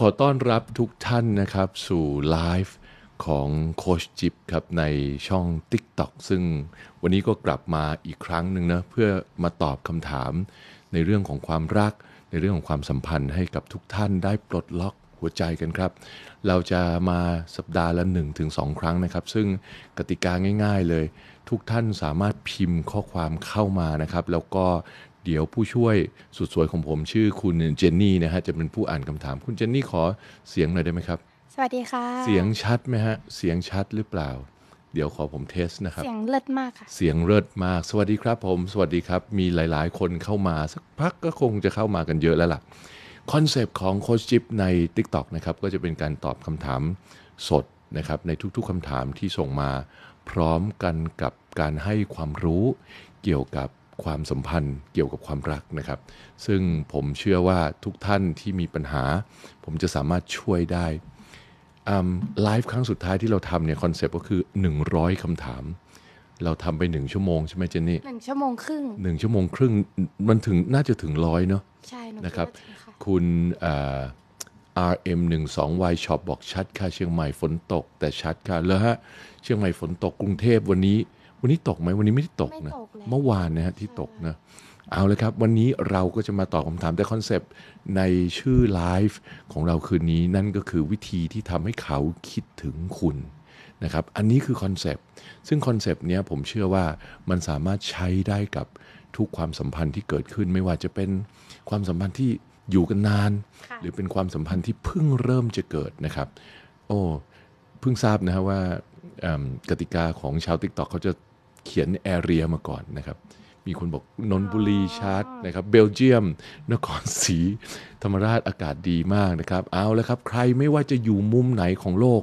ขอต้อนรับทุกท่านนะครับสู่ไลฟ์ของโคชจิบครับในช่อง TikTok ซึ่งวันนี้ก็กลับมาอีกครั้งหนึ่งนะเพื่อมาตอบคำถาม ในเรื่องของความรัก ในเรื่องของความสัมพันธ์ให้กับทุกท่านได้ปลดล็อกหัวใจกันครับ เราจะมาสัปดาห์ละ1-2 ครั้งนะครับ ซึ่งกติกาง่ายๆเลยทุกท่านสามารถพิมพ์ข้อความเข้ามานะครับ แล้วก็เดี๋ยวผู้ช่วยสุดสวยของผมชื่อคุณเจนนี่นะฮะจะเป็นผู้อ่านคำถาม คุณเจนนี่ขอเสียงหน่อยได้ไหมครับสวัสดีค่ะเสียงชัดไหมฮะ เสียงชัดหรือเปล่า เดี๋ยวขอผมเทสนะครับเสียงเลิศมากค่ะเสียงเลิศมาก สวัสดีครับผม สวัสดีครับ มีหลายๆ คนเข้ามาสักพักก็คงจะเข้ามากันเยอะแล้วล่ะคอนเซปต์ของโคชจิปใน TikTok นะครับก็จะเป็นการตอบคำถามสดนะครับในทุกๆคำถามที่ส่งมา พร้อมกันกับการให้ความรู้เกี่ยวกับความสัมพันธ์เกี่ยวกับความรักนะครับ ซึ่งผมเชื่อว่าทุกท่านที่มีปัญหา ผมจะสามารถช่วยได้ไลฟ์ครั้งสุดท้ายที่เราทำเนี่ยคอนเซปต์ก็คือ 100คำถาม เราทำไปหนึ่งชั่วโมงใช่ไหมเจนนี่หนึ่งชั่วโมงครึ่งหนึ่งชั่วโมงครึ่งมันถึงน่าจะถึงร้อยเนาะใช่นะครับ คุณอ่ RM12Y Shop บอกชัดค่ะ เชียงใหม่ฝนตกแต่ชัดค่ะแล้วฮะเชียงใหม่ฝนตกกรุงเทพวันนี้วันนี้ตกไหมวันนี้ไม่ได้ตกนะเมื่อวานนะฮะที่ตกนะเอาเลยครับ วันนี้เราก็จะมาตอบคำถามแต่คอนเซปต์ในชื่อไลฟ์ของเราคืนนี้นั่นก็คือวิธีที่ทำให้เขาคิดถึงคุณนะครับ อันนี้คือคอนเซปต์ ซึ่งคอนเซปต์เนี้ยผมเชื่อว่ามันสามารถใช้ได้กับทุกความสัมพันธ์ที่เกิดขึ้น ไม่ว่าจะเป็นความสัมพันธ์ที่อยู่กันนาน หรือเป็นความสัมพันธ์ที่เพิ่งเริ่มจะเกิดนะครับ โอ้เพิ่งทราบนะฮะว่ากติกาของชาวติ๊กต็อกเขาจะเขียนแอเรียมาก่อนนะครับ มีคนบอกนนบุรีชาร์ตนะครับเบลเยียมนครศรีธรรมราชอากาศดีมากนะครับเอาแล้วครับใครไม่ว่าจะอยู่มุมไหนของโลก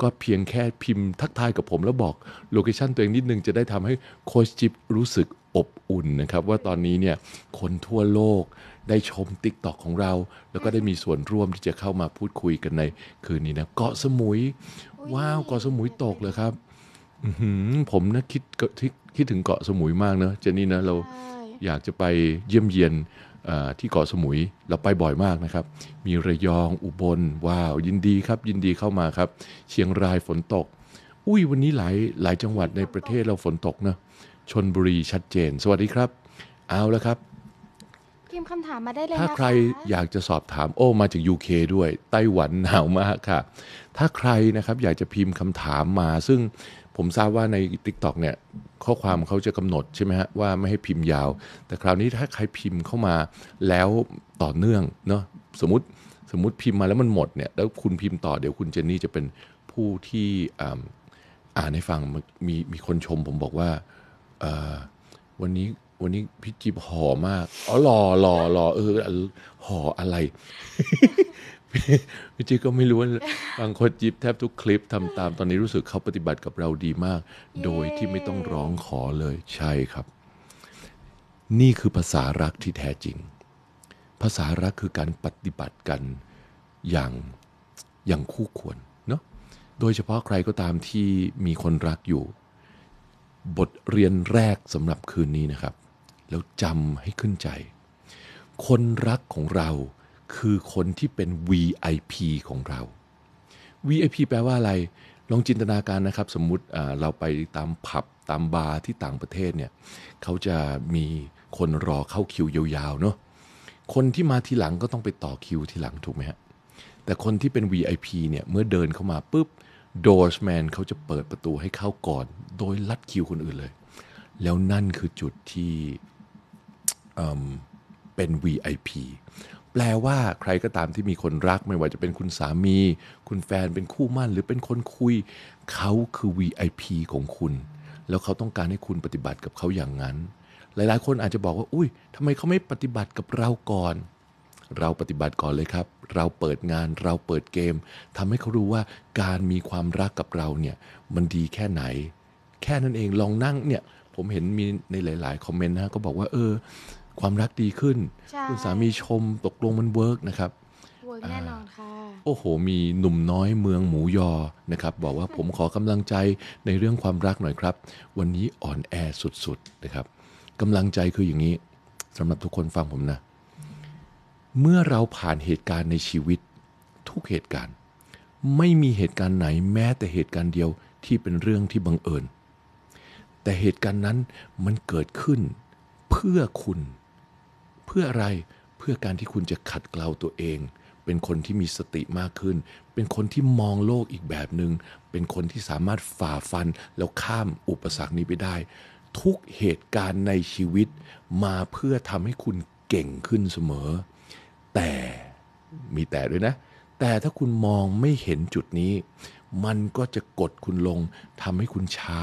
ก็เพียงแค่พิมพ์ทักทายกับผมแล้วบอกโลเคชันตัวเองนิดนึงจะได้ทำให้โคชจิบรู้สึกอบอุ่นนะครับว่าตอนนี้เนี่ยคนทั่วโลก ได้ชมติ๊กตอกของเรา แล้วก็ได้มีส่วนร่วมที่จะเข้ามาพูดคุยกันในคืนนี้นะเกาะสมุยว้าวเกาะสมุยตกเลยครับือผมนะคิดคิดถึงเกาะสมุยมากเนอะเจนนี่นะเราอยากจะไปเยี่ยมเยียนที่เกาะสมุยเราไปบ่อยมากนะครับ มีระยองอุบลว้าวยินดีครับยินดีเข้ามาครับ เชียงรายฝนตก อุ้ยวันนี้หลายหลายจังหวัดในประเทศเราฝนตกเนอะชนบุรีชัดเจน สวัสดีครับ เอาแล้วครับพิมพ์คำถามมาได้เลยถ้าใครอยากจะสอบถามโอ้มาจาก UK ด้วย ไต้หวันหนาวมากค่ะ ถ้าใครนะครับ อยากจะพิมพ์คำถามมาซึ่งผมทราบว่าใน Tik t o อกเนี่ยข้อความเขาจะกำหนดใช่ไหมฮะ ว่าไม่ให้พิมพ์ยาว แต่คราวนี้ถ้าใครพิมพ์เข้ามาแล้วต่อเนื่อง เนาะสมมติสมมติพิมพ์มาแล้วมันหมดเนี่ย แล้วคุณพิมพ์ต่อเดี๋ยวคุณเจนนี่จะเป็นผู้ที่อ่านให้ฟังมีมีคนชมผมบอกว่าวันนี้วันนี้พี่จิบห่อมากอ๋อหล่อหล่อหล่อเออห่ออะไรพี่จีก็ไม่รู้ว่าบางคนยิบแทบทุกคลิปทำตามตอนนี้รู้สึกเขาปฏิบัติกับเราดีมาก โดยที่ไม่ต้องร้องขอเลยใช่ครับ นี่คือภาษารักที่แท้จริง ภาษารักคือการปฏิบัติกันอย่างอย่างคู่ควรเนาะโดยเฉพาะใครก็ตามที่มีคนรักอยู่ บทเรียนแรกสำหรับคืนนี้นะครับ แล้วจำให้ขึ้นใจ คนรักของเราคือคนที่เป็น VIP ของเรา VIP แปลว่าอะไร ลองจินตนาการนะครับ สมมุติเราไปตามผับตามบาร์ที่ต่างประเทศเนี่ยเขาจะมีคนรอเข้าคิวยาวๆเนาะคนที่มาทีหลังก็ต้องไปต่อคิวทีหลังถูกไหมฮะ แต่คนที่เป็น VIP เนี่ยเมื่อเดินเข้ามาปุ๊บ Doorsman เขาจะเปิดประตูให้เข้าก่อน โดยลัดคิวคนอื่นเลย แล้วนั่นคือจุดที่เเป็น VIP แปลว่าใครก็ตามที่มีคนรัก ไม่ว่าจะเป็นคุณสามี คุณแฟนเป็นคู่มั่น หรือเป็นคนคุยเขาคือ VIP ของคุณ แล้วเขาต้องการให้คุณปฏิบัติกับเขาอย่างนั้น หลายๆ คนอาจจะบอกว่าอุ้ยทำไมเขาไม่ปฏิบัติกับเราก่อน เราปฏิบัติก่อนเลยครับ เราเปิดงานเราเปิดเกมทำให้เขารู้ว่าการมีความรักกับเราเนี่ยมันดีแค่ไหน แค่นั้นเองลองนั่งเนี่ย ผมเห็นมีในหลายๆคอมเมนต์นะ ก็บอกว่า เออความรักดีขึ้น คุณสามีชมตกลงมันเวิร์กนะครับเวิร์กแน่นอนค่ะ โอ้โห มีหนุ่มน้อยเมืองหมูยอ นะครับ บอกว่าผมขอกำลังใจในเรื่องความรักหน่อยครับ วันนี้อ่อนแอสุดๆ นะครับ กำลังใจคืออย่างนี้สำหรับทุกคนฟังผมนะ เมื่อเราผ่านเหตุการณ์ในชีวิต ทุกเหตุการณ์ ไม่มีเหตุการณ์ไหนแม้แต่เหตุการณ์เดียวที่เป็นเรื่องที่บังเอิญ แต่เหตุการณ์นั้นมันเกิดขึ้นเพื่อคุณเพื่ออะไร เพื่อการที่คุณจะขัดเกลาตัวเอง เป็นคนที่มีสติมากขึ้น เป็นคนที่มองโลกอีกแบบหนึง่ง เป็นคนที่สามารถฝ่าฟันแล้วข้ามอุปสรรคนี้ไปได้ ทุกเหตุการณ์ในชีวิตมาเพื่อทำให้คุณเก่งขึ้นเสมอ แต่มีแต่ด้วยนะ แต่ถ้าคุณมองไม่เห็นจุดนี้ มันก็จะกดคุณลง ทำให้คุณช้า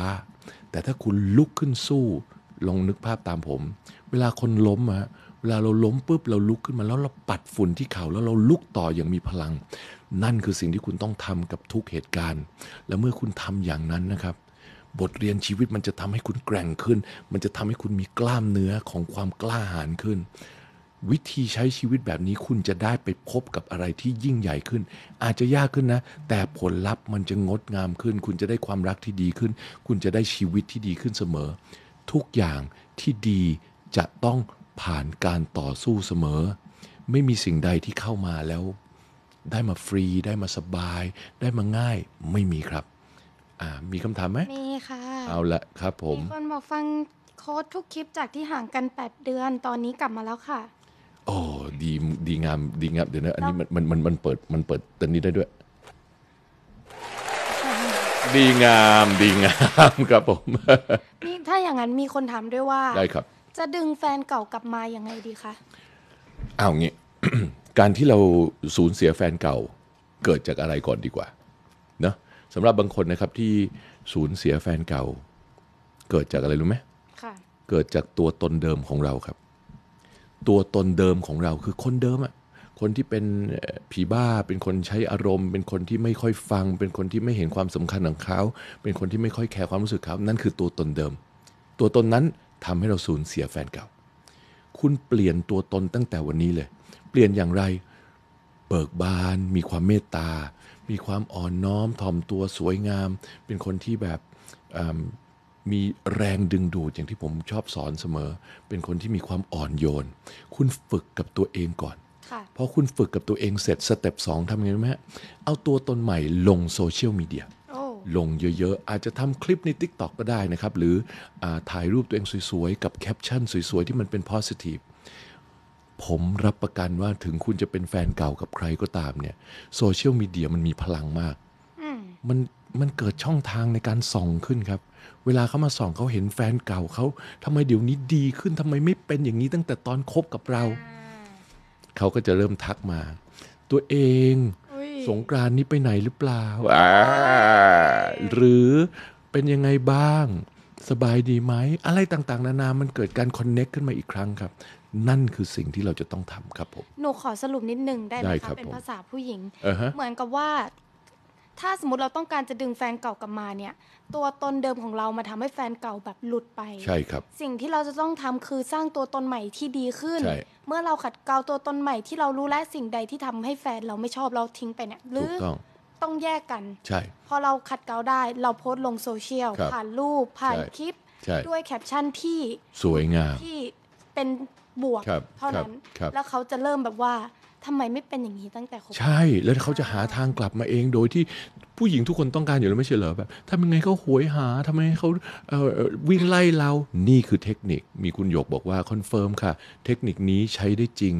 แต่ถ้าคุณลุกขึ้นสู้ ลองนึกภาพตามผม เวลาคนล้มอะลาเราล้มปุ๊บเราลุกขึ้นมาแล้วเราปัดฝุ่นที่เขาแล้วเราลุกต่ออย่างมีพลัง นั่นคือสิ่งที่คุณต้องทำกับทุกเหตุการณ์ และเมื่อคุณทำอย่างนั้นนะครับ บทเรียนชีวิตมันจะทำให้คุณแกร่งขึ้น มันจะทำให้คุณมีกล้ามเนื้อของความกล้าหาญขึ้น วิธีใช้ชีวิตแบบนี้คุณจะได้ไปพบกับอะไรที่ยิ่งใหญ่ขึ้น อาจจะยากขึ้นนะ แต่ผลลัพธ์มันจะงดงามขึ้น คุณจะได้ความรักที่ดีขึ้น คุณจะได้ชีวิตที่ดีขึ้นเสมอ ทุกอย่างที่ดีจะต้องผ่านการต่อสู้เสมอ ไม่มีสิ่งใดที่เข้ามาแล้ว ได้มาฟรี ได้มาสบาย ได้มาง่ายไม่มีครับ อ่า มีคำถามไหมมีค่ะ เอาละครับ ผมมีคนบอกฟังโค้ดทุกคลิปจากที่ห่างกัน8เดือนตอนนี้กลับมาแล้วค่ะโอ้ดีดีงาม ดีงามเดี๋ยวนะอันนี้มันมันมันมันเปิดมันเปิดตัวนี้ได้ด้วย ดีงาม ดีงามครับผมมีถ้าอย่างนั้นมีคนถามด้วยว่าได้ครับจะดึงแฟนเก่ากลับมายังไงดีคะเอางี้การที่เราสูญเสียแฟนเก่า เกิดจากอะไรก่อนดีกว่าเนาะสำหรับบางคนนะครับที่สูญเสียแฟนเก่า เกิดจากอะไรรู้ไหมค่ะเกิดจากตัวตนเดิมของเราครับ ตัวตนเดิมของเราคือคนเดิมอะคนที่เป็นผีบ้า เป็นคนใช้อารมณ์ เป็นคนที่ไม่ค่อยฟัง เป็นคนที่ไม่เห็นความสำคัญของเขาเป็นคนที่ไม่ค่อยแคร์ความรู้สึกเขานั่นคือตัวตนเดิม ตัวตนนั้นทำให้เราสูญเสียแฟนเก่า คุณเปลี่ยนตัวตนตั้งแต่วันนี้เลย เปลี่ยนอย่างไร เบิกบาน มีความเมตตา มีความอ่อนน้อม ถ่อมตัวสวยงาม เป็นคนที่แบบมีแรงดึงดูดอย่างที่ผมชอบสอนเสมอ เป็นคนที่มีความอ่อนโยน คุณฝึกกับตัวเองก่อนพอคุณฝึกกับตัวเองเสร็จสเต็ปสองทำไงรู้ไหมเอาตัวตนใหม่ลงโซเชียลมีเดียลงเยอะ ๆ อาจจะทำคลิปใน TikTok ก็ได้นะครับ หรืออถ่ายรูปตัวเองสวย ๆ กับแคปชั่นสวย ๆ ที่มันเป็น positive ผมรับประกันว่าถึงคุณจะเป็นแฟนเก่ากับใครก็ตามเนี่ยโซเชียลมีเดียมันมีพลังมากมันมันเกิดช่องทางในการส่องขึ้นครับ เวลาเขามาส่องเขาเห็นแฟนเก่าเขาทำไมเดี๋ยวนี้ดีขึ้นทำไมไม่เป็นอย่างนี้ตั้งแต่ตอนคบกับเราเขาก็จะเริ่มทักมา ตัวเองสงกรานนี้ไปไหนหรือเปล่า หรือเป็นยังไงบ้าง สบายดีไหม อะไรต่างๆนานา มันเกิดการคอนเน็กขึ้นมาอีกครั้งครับ นั่นคือสิ่งที่เราจะต้องทำครับผม หนูขอสรุปนิดนึงได้ไหมครัรบเป็นภาษาผู้หญิง เหมือนกับว่าถ้าสมมติเราต้องการจะดึงแฟนเก่ากลับมาเนี่ย ตัวตนเดิมของเรามาทำให้แฟนเก่าแบบหลุดไปใช่ครับ สิ่งที่เราจะต้องทำคือสร้างตัวตนใหม่ที่ดีขึ้น เมื่อเราขัดเกลาตัวตนใหม่ที่เรารู้และสิ่งใดที่ทำให้แฟนเราไม่ชอบเราทิ้งไปเนี่ยหรือต้องแยกกันใช่พอเราขัดเกลาได้ เราโพสต์ลงโซเชียลผ่านรูปผ่านคลิป ด้วยแคปชั่นที่สวยงามที่เป็นบวกเท่านั้น แล้วเขาจะเริ่มแบบว่าทำไมไม่เป็นอย่างนี้ตั้งแต่คบใช่ แล้วเขาจะหาทางกลับมาเอง โดยที่ผู้หญิงทุกคนต้องการอยู่แล้วไม่ใช่เหรอแบบทำยังไงเขาหวยหา ทำไมเขาเวิ่งไล่เรา นี่คือเทคนิค มีคุณหยกบอกว่าคอนเฟิร์มค่ะ เทคนิคนี้ใช้ได้จริง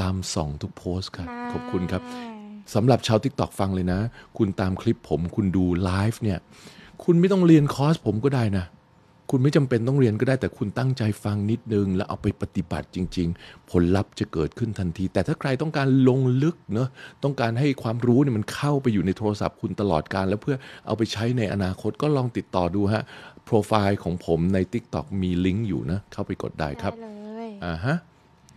ตามส่องทุกโพสต์ค่ะ ขอบคุณครับ สำหรับชาวทิกตอกฟังเลยนะ คุณตามคลิปผม คุณดูไลฟ์เนี่ย คุณไม่ต้องเรียนคอร์สผมก็ได้นะคุณไม่จำเป็นต้องเรียนก็ได้แต่คุณตั้งใจฟังนิดนึง แล้วเอาไปปฏิบัติจริง ๆ ผลลัพธ์จะเกิดขึ้นทันที แต่ถ้าใครต้องการลงลึกเนาะต้องการให้ความรู้เนี่ยมันเข้าไปอยู่ในโทรศัพท์คุณตลอดการแล้วเพื่อเอาไปใช้ในอนาคตก็ลองติดต่อดูฮะ โปรไฟล์ของผมใน Tik t o อกมีลิงก์อยู่นะ เข้าไปกดได้ครับเลยอ่าฮะ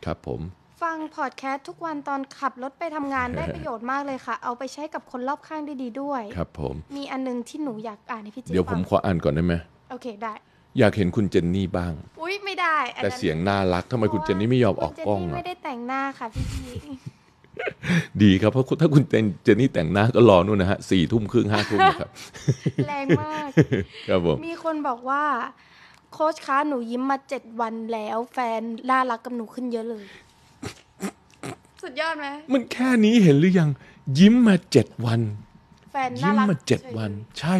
ครับผมฟังพอดแคสต์ทุกวันตอนขับรถไปทำงานได้ประโยชน์มากเลยค่ะ เอาไปใช้กับคนรอบข้างได้ดีด้วย ครับผม มีอันนึงที่หนูอยากอ่านให้พี่จิ๊บเดี๋ยวผมขออ่านก่อนได้ไหมโอเคได้อยากเห็นคุณเจนนี่บ้างอุ้ยไม่ได้แต่เสียงน่ารักทำไมคุณเจนนี่ไม่ยอมออกกล้องเจนนี่อ่ะไม่ได้แต่งหน้าค่ะพี่ดีครับเพราะถ้าคุณเจนเจนนี่แต่งหน้าก็รอนู่นนะฮะสี่ทุ่มครึ่งห้าทุ่มนะครับแรงมากครับผมมีคนบอกว่า โค้ชคะหนูยิ้มมาเจ็ดวันแล้ว แฟนน่ารักกับหนูขึ้นเยอะเลย สุดยอดไหมมันแค่นี้เห็นหรือยัง ยิ้มมาเจ็ดวัน แฟนน่ายิ้มรักมาเจ็ดวัน ใช่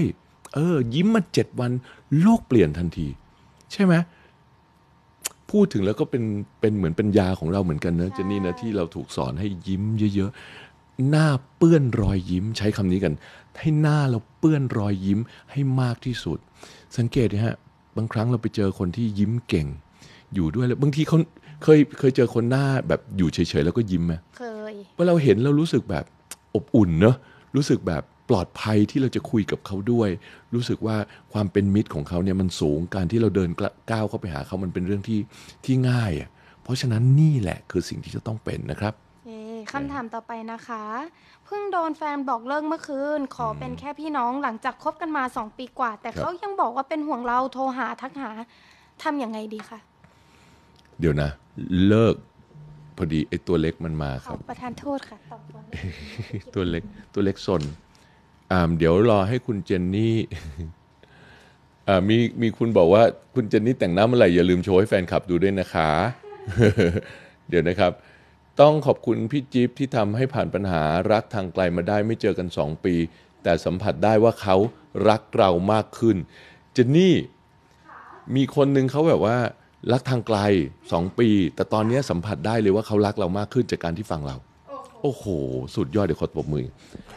เออ ยิ้มมาเจ็ดวันโลกเปลี่ยนทันที ใช่ไหมพูดถึงแล้วก็เป็นเป็นเหมือนเป็นยาของเราเหมือนกันนะเจนนี่นะที่เราถูกสอนให้ยิ้มเยอะๆ หน้าเปื้อนรอยยิ้มใช้คำนี้กัน ให้หน้าเราเปื้อนรอยยิ้มให้มากที่สุด สังเกตนะฮะ บางครั้งเราไปเจอคนที่ยิ้มเก่ง อยู่ด้วยแล้วบางทีเขาเคยเคยเจอคนหน้าแบบอยู่เฉยๆแล้วก็ยิ้มไหมเคยเมื่อเราเห็นเรารู้สึกแบบอบอุ่นเนอะรู้สึกแบบปลอดภัยที่เราจะคุยกับเขาด้วย รู้สึกว่าความเป็นมิตรของเขาเนี่ยมันสูงการที่เราเดินก้าวเข้าไปหาเขามันเป็นเรื่องที่ที่ง่ายอ่ะเพราะฉะนั้นนี่แหละคือสิ่งที่จะต้องเป็นนะครับคำถามต่อไปนะคะ เพิ่งโดนแฟนบอกเลิกเมื่อคืนขอเป็นแค่พี่น้องหลังจากคบกันมาสองปีกว่า แต่เขายังบอกว่าเป็นห่วงเราโทรหาทักหาทํำยังไงดีคะเดี๋ยวนะ เลิก พอดีไอ้ตัวเล็กมันมาครับประธานโทษค่ะตอบตัวเล็กตัวเล็กซนเดี๋ยวรอให้คุณเจนนี่มีมีคุณบอกว่า คุณเจนนี่แต่งหน้าเมื่อไหร่อย่าลืมโชว์ให้แฟนคลับดูด้วยนะคะ เดี๋ยวนะครับ ต้องขอบคุณพี่จิ๊บที่ทำให้ผ่านปัญหารักทางไกลมาได้ไม่เจอกัน2ปี แต่สัมผัสได้ว่าเขารักเรามากขึ้น เจนนี่มีคนนึงเขาแบบว่า รักทางไกลสองปี แต่ตอนนี้สัมผัสได้เลยว่าเขารักเรามากขึ้นจากการที่ฟังเราโอ้โหสุดยอดเดี๋ยวขอตบมือ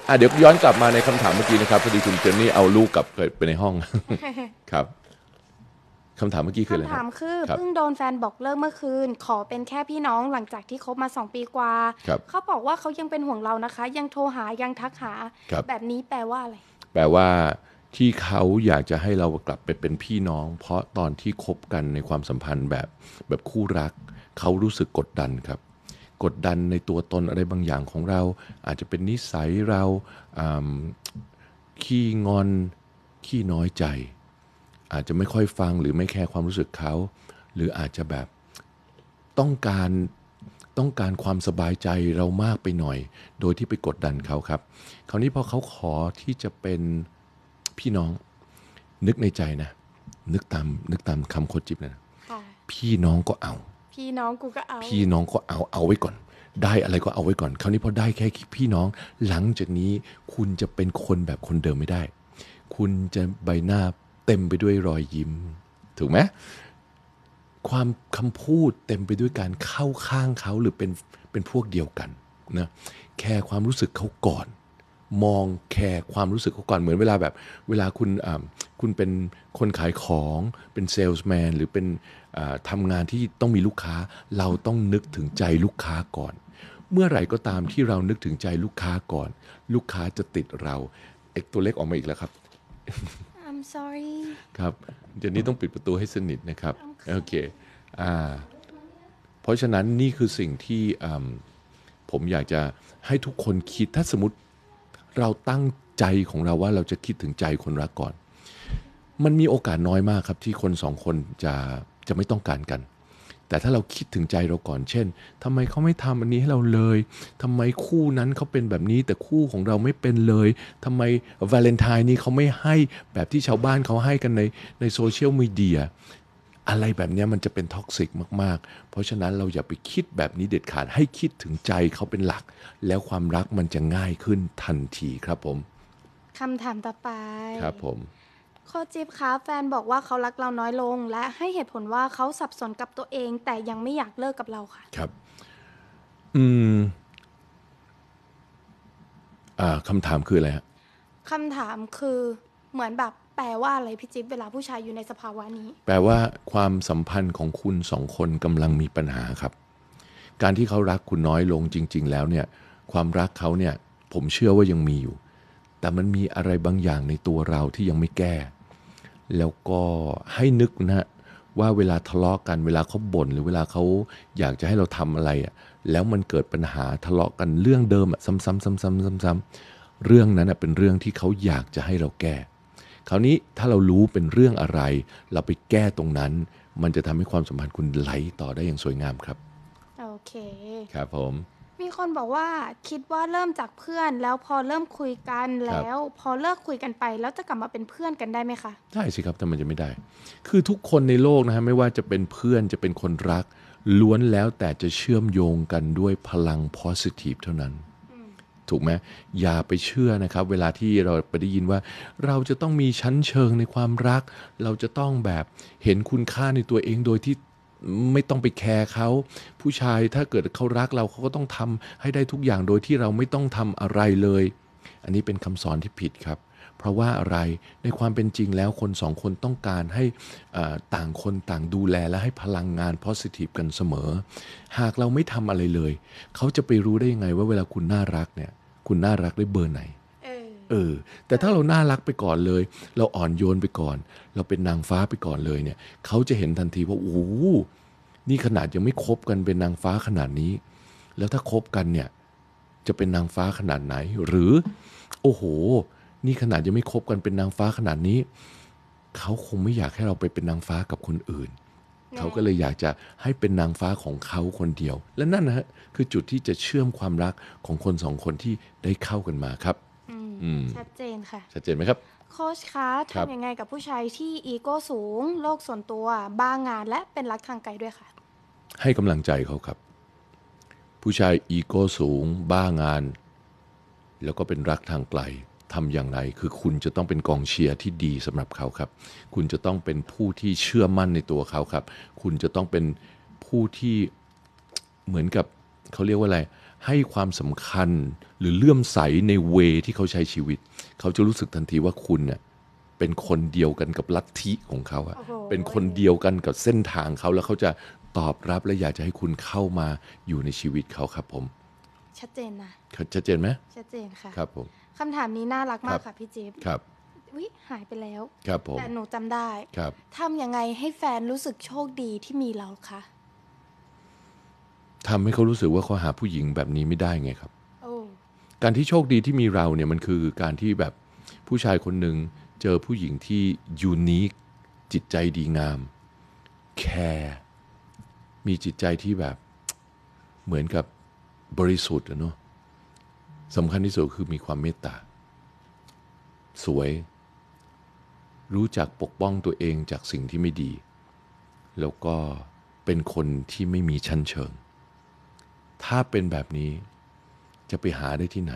อ่ะเดี๋ยวย้อนกลับมาในคำถามเมื่อกี้นะครับพอดีคุณเจนนี่เอาลูกกลับไปในห้องครับคำถามเมื่อกี้คืออะไรคำถามคือเพิ่งโดนแฟนบอกเลิกเมื่อคืนขอเป็นแค่พี่น้องหลังจากที่คบมาสองปีกว่าเขาบอกว่าเขายังเป็นห่วงเรานะคะ ยังโทรหายังทักหาแบบนี้แปลว่าอะไรแปลว่า ที่เขาอยากจะให้เรากลับไปเป็นพี่น้อง เพราะตอนที่คบกันในความสัมพันธ์แบบแบบคู่รักเขารู้สึกกดดันครับกดดันในตัวตนอะไรบางอย่างของเรา อาจจะเป็นนิสัยเราขี้งอนขี้น้อยใจ อาจจะไม่ค่อยฟังหรือไม่แคร์ความรู้สึกเขา หรืออาจจะแบบต้องการต้องการความสบายใจเรามากไปหน่อย โดยที่ไปกดดันเขาครับคราวนี้พอเขาขอที่จะเป็นพี่น้องนึกในใจนะนึกตามนึกตามคำโคจิบนะพี่น้องก็เอาพี่น้องกูก็เอา พี่น้องก็เอา เอาไว้ก่อน ได้อะไรก็เอาไว้ก่อนคราวนี้พอได้แค่พี่น้อง หลังจากนี้คุณจะเป็นคนแบบคนเดิมไม่ได้ คุณจะใบหน้าเต็มไปด้วยรอยยิ้มถูกไหม ความคำพูดเต็มไปด้วยการเข้าข้างเขาหรือเป็นเป็นพวกเดียวกันนะ แคร์ความรู้สึกเขาก่อน มองแคร์ความรู้สึกเขาก่อน เหมือนเวลาแบบ เวลาคุณคุณเป็นคนขายของ เป็นเซลส์แมนหรือเป็นทำงานที่ต้องมีลูกค้าเราต้องนึกถึงใจลูกค้าก่อน เมื่อไหร่ก็ตามที่เรานึกถึงใจลูกค้าก่อน ลูกค้าจะติดเราเอกตัวเล็กออกมาอีกแล้วครับ I'm sorry ครับเดี๋ยวนี้ต้องปิดประตูให้สนิทนะครับโอเคเพราะฉะนั้นนี่คือสิ่งที่ผมอยากจะให้ทุกคนคิดถ้าสมมติ เราตั้งใจของเราว่าเราจะคิดถึงใจคนรักก่อน มันมีโอกาสน้อยมากครับที่คนสองคนจะจะไม่ต้องการกัน แต่ถ้าเราคิดถึงใจเราก่อนเช่น ทำไมเขาไม่ทำอันนี้ให้เราเลย ทำไมคู่นั้นเขาเป็นแบบนี้แต่คู่ของเราไม่เป็นเลย ทำไมวาเลนไทน์นี้เขาไม่ให้แบบที่ชาวบ้านเขาให้กันในในโซเชียลมีเดียอะไรแบบนี้มันจะเป็นท็อกซิกมากๆ เพราะฉะนั้นเราอย่าไปคิดแบบนี้เด็ดขาดให้คิดถึงใจเขาเป็นหลัก แล้วความรักมันจะง่ายขึ้นทันทีครับผมคำถามต่อไปครับผมโคจิบคะแฟนบอกว่าเขารักเราน้อยลง และให้เหตุผลว่าเขาสับสนกับตัวเอง แต่ยังไม่อยากเลิกกับเราค่ะ ครับ อืม อ่าคำถามคืออะไรฮะคำถามคือ เหมือนแบบ แปลว่าอะไรพี่จิ๊บเวลาผู้ชายอยู่ในสภาวะนี้ แปลว่าความสัมพันธ์ของคุณสองคนกำลังมีปัญหาครับ การที่เขารักคุณน้อยลงจริง ๆ แล้วเนี่ย ความรักเขาเนี่ย ผมเชื่อว่ายังมีอยู่ แต่มันมีอะไรบางอย่างในตัวเราที่ยังไม่แก้แล้วก็ให้นึกนะ ว่าเวลาทะเลาะกันเวลาเขาบ่น หรือเวลาเขาอยากจะให้เราทำอะไรอ่ะแล้วมันเกิดปัญหาทะเลาะกันเรื่องเดิมอ่ะซ้ำาๆๆๆๆ เรื่องนั้นเป็นเรื่องที่เขาอยากจะให้เราแก้คราวนี้ถ้าเรารู้เป็นเรื่องอะไร เราไปแก้ตรงนั้น มันจะทำให้ความสัมพันธ์คุณไหลต่อได้อย่างสวยงามครับ โอเคครับผมมีคนบอกว่าคิดว่าเริ่มจากเพื่อนแล้วพอเริ่มคุยกันแล้ว พอเลิกคุยกันไป แล้วจะกลับมาเป็นเพื่อนกันได้ไหมคะใช่สิครับทำไมจะไม่ได้ คือทุกคนในโลกนะฮะไม่ว่าจะเป็นเพื่อนจะเป็นคนรัก ล้วนแล้วแต่จะเชื่อมโยงกันด้วยพลังโพสิทีฟเท่านั้น ถูกไหมอย่าไปเชื่อนะครับเวลาที่เราไปได้ยินว่า เราจะต้องมีชั้นเชิงในความรัก เราจะต้องแบบเห็นคุณค่าในตัวเองโดยที่ไม่ต้องไปแคร์เขาผู้ชายถ้าเกิดเขารักเราเขาก็ต้องทำให้ได้ทุกอย่างโดยที่เราไม่ต้องทำอะไรเลย อันนี้เป็นคำสอนที่ผิดครับ เพราะว่าอะไรในความเป็นจริงแล้วคนสองคนต้องการให้ต่างคนต่างดูแลและให้พลังงาน positive กันเสมอ หากเราไม่ทำอะไรเลย เขาจะไปรู้ได้ยังไงว่าเวลาคุณน่ารักเนี่ยคุณน่ารักได้เบอร์ไหนออแต่ถ้าเราน่ารักไปก่อนเลย เราอ่อนโยนไปก่อน เราเป็นนางฟ้าไปก่อนเลยเนี่ย เขาจะเห็นทันทีว่าโอ้นี่ขนาดยังไม่คบกันเป็นนางฟ้าขนาดนี้ แล้วถ้าคบกันเนี่ย จะเป็นนางฟ้าขนาดไหน หรือ โอ้โห นี่ขนาดยังไม่คบกันเป็นนางฟ้าขนาดนี้ เขาคงไม่อยากให้เราไปเป็นนางฟ้ากับคนอื่น เขาก็เลยอยากจะให้เป็นนางฟ้าของเขาคนเดียว และนั่นนะฮะ คือจุดที่จะเชื่อมความรักของคนสองคนที่ได้เข้ากันมาครับชัดเจนค่ะชัดเจนไหมครับโค้ชคะทำยังไงกับผู้ชายที่อีโก้สูง โลกส่วนตัว บ้างงานและเป็นรักทางไกลด้วยค่ะ ให้กำลังใจเขาครับ ผู้ชายอีโก้สูง บ้างาน แล้วก็เป็นรักทางไกลทำอย่างไร คือคุณจะต้องเป็นกองเชียร์ที่ดีสำหรับเขาครับ คุณจะต้องเป็นผู้ที่เชื่อมั่นในตัวเขาครับ คุณจะต้องเป็นผู้ที่เหมือนกับเขาเรียกว่าอะไรให้ความสำคัญหรือเลื่อมใสในเวที่เขาใช้ชีวิต เขาจะรู้สึกทันทีว่าคุณเนี่ยเป็นคนเดียวกันกับลัทธิของเขาอะเป็นคนเดียวกันกับเส้นทางเขาแล้วเขาจะตอบรับและอยากจะให้คุณเข้ามาอยู่ในชีวิตเขาครับผม ชัดเจนนะชัดเจนไหมชัดเจนค่ะครับผมคำถามนี้น่ารักมากค่ะ พี่จิ๊บครับวิหายไปแล้ว ครับผมแต่หนูจำได้ครับทำยังไงให้แฟนรู้สึกโชคดีที่มีเราคะทำให้เขารู้สึกว่าเขาหาผู้หญิงแบบนี้ไม่ได้ไงครับ การที่โชคดีที่มีเราเนี่ยมันคือการที่แบบผู้ชายคนหนึ่งเจอผู้หญิงที่ยูนิคจิตใจดีงาม แคร์มีจิตใจที่แบบเหมือนกับบริสุทธิ์นะเนาะสำคัญที่สุดคือมีความเมตตาสวย รู้จักปกป้องตัวเองจากสิ่งที่ไม่ดี แล้วก็เป็นคนที่ไม่มีชั้นเชิงถ้าเป็นแบบนี้จะไปหาได้ที่ไหน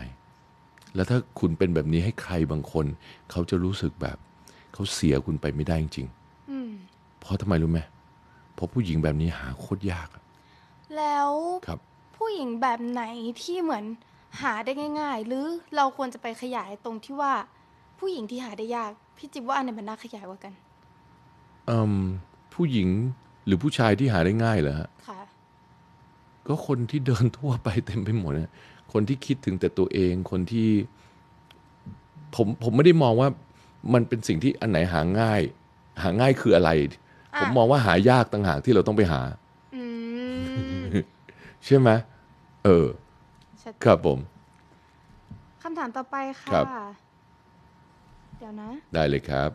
แล้วถ้าคุณเป็นแบบนี้ให้ใครบางคน เขาจะรู้สึกแบบ เขาเสียคุณไปไม่ได้จริงเพราะทำไมรู้ไหมเพราะผู้หญิงแบบนี้หาโคตรยาก แล้วครับผู้หญิงแบบไหนที่เหมือนหาได้ง่าย ๆ หรือเราควรจะไปขยายตรงที่ว่าผู้หญิงที่หาได้ยาก พี่จิ๊บว่าอันไหนมันน่าขยายกว่ากันอืมผู้หญิงหรือผู้ชายที่หาได้ง่ายเหรอฮะค่ะก็คนที่เดินทั่วไปเต็มไปหมดนะ คนที่คิดถึงแต่ตัวเอง คนที่ ผมผมไม่ได้มองว่ามันเป็นสิ่งที่อันไหนหาง่าย หาง่ายคืออะไร ผมมองว่าหายากต่างหากที่เราต้องไปหาใช่ไหมเออ ครับผม คำถามต่อไปค่ะ เดี๋ยวนะ ได้เลยครับ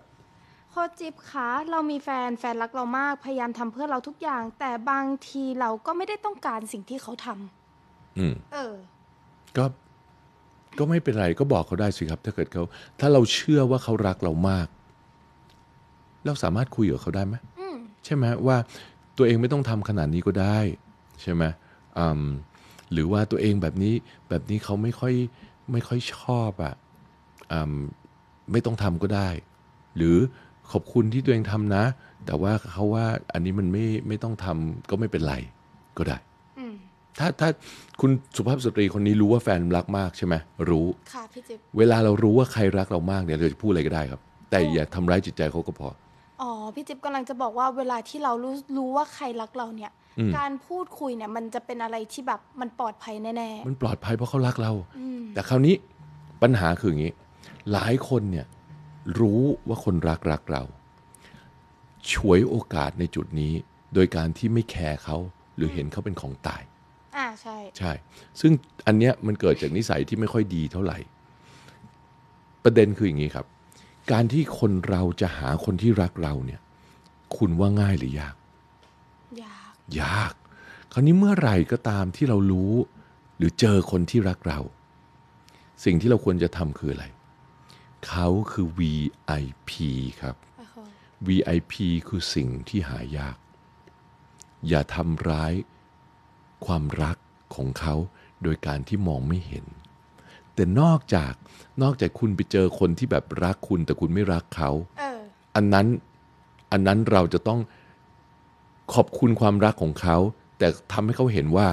พอจิบคะ เรามีแฟนแฟนรักเรามากพยายามทำเพื่อเราทุกอย่าง แต่บางทีเราก็ไม่ได้ต้องการสิ่งที่เขาทอืมำเออ ก็ก็ไม่เป็นไรก็บอกเขาได้สิครับถ้าเกิดเขา ถ้าเราเชื่อว่าเขารักเรามาก เราสามารถคุยกับเขาได้ไหมอืมใช่ไหมว่าตัวเองไม่ต้องทำขนาดนี้ก็ได้ ใช่ไหมอืม หรือว่าตัวเองแบบนี้แบบนี้เขาไม่ค่อยไม่ค่อยชอบอะอ่ะไม่ต้องทำก็ได้ หรือขอบคุณที่ตัวเองทำนะ แต่ว่าเขาว่าอันนี้มันไม่ไม่ต้องทำก็ไม่เป็นไรก็ได้ ถ้าถ้าคุณสุภาพสตรีคนนี้รู้ว่าแฟนรักมากใช่ไหม รู้ค่ะพี่จิ๊บเวลาเรารู้ว่าใครรักเรามากเนี่ยเราจะพูดอะไรก็ได้ครับ แต่อย่าทำร้ายจิตใจเขาก็พอ อ๋อพี่จิ๊บกำลังจะบอกว่า เวลาที่เรารู้รู้ว่าใครรักเราเนี่ย การพูดคุยเนี่ยมันจะเป็นอะไรที่แบบมันปลอดภัยแน่ๆมันปลอดภัยเพราะเขารักเรา แต่คราวนี้ปัญหาคืออย่างนี้ หลายคนเนี่ยรู้ว่าคนรักรักเราฉวยโอกาสในจุดนี้ โดยการที่ไม่แคร์เขา หรือเห็นเขาเป็นของตายอ่าใช่ ใช่ ซึ่งอันเนี้ยมันเกิดจากนิสัยที่ไม่ค่อยดีเท่าไหร่ ประเด็นคืออย่างนี้ครับ การที่คนเราจะหาคนที่รักเราเนี่ยคุณว่าง่ายหรือยาก ยากยากคราวนี้เมื่อไหร่ก็ตามที่เรารู้ หรือเจอคนที่รักเรา สิ่งที่เราควรจะทำคืออะไรเขาคือ VIP ครับ VIP คือสิ่งที่หายาก อย่าทำร้ายความรักของเขาโดยการที่มองไม่เห็น แต่นอกจากนอกจากคุณไปเจอคนที่แบบรักคุณแต่คุณไม่รักเขาเอออันนั้นอันนั้นเราจะต้องขอบคุณความรักของเขา แต่ทำให้เขาเห็นว่า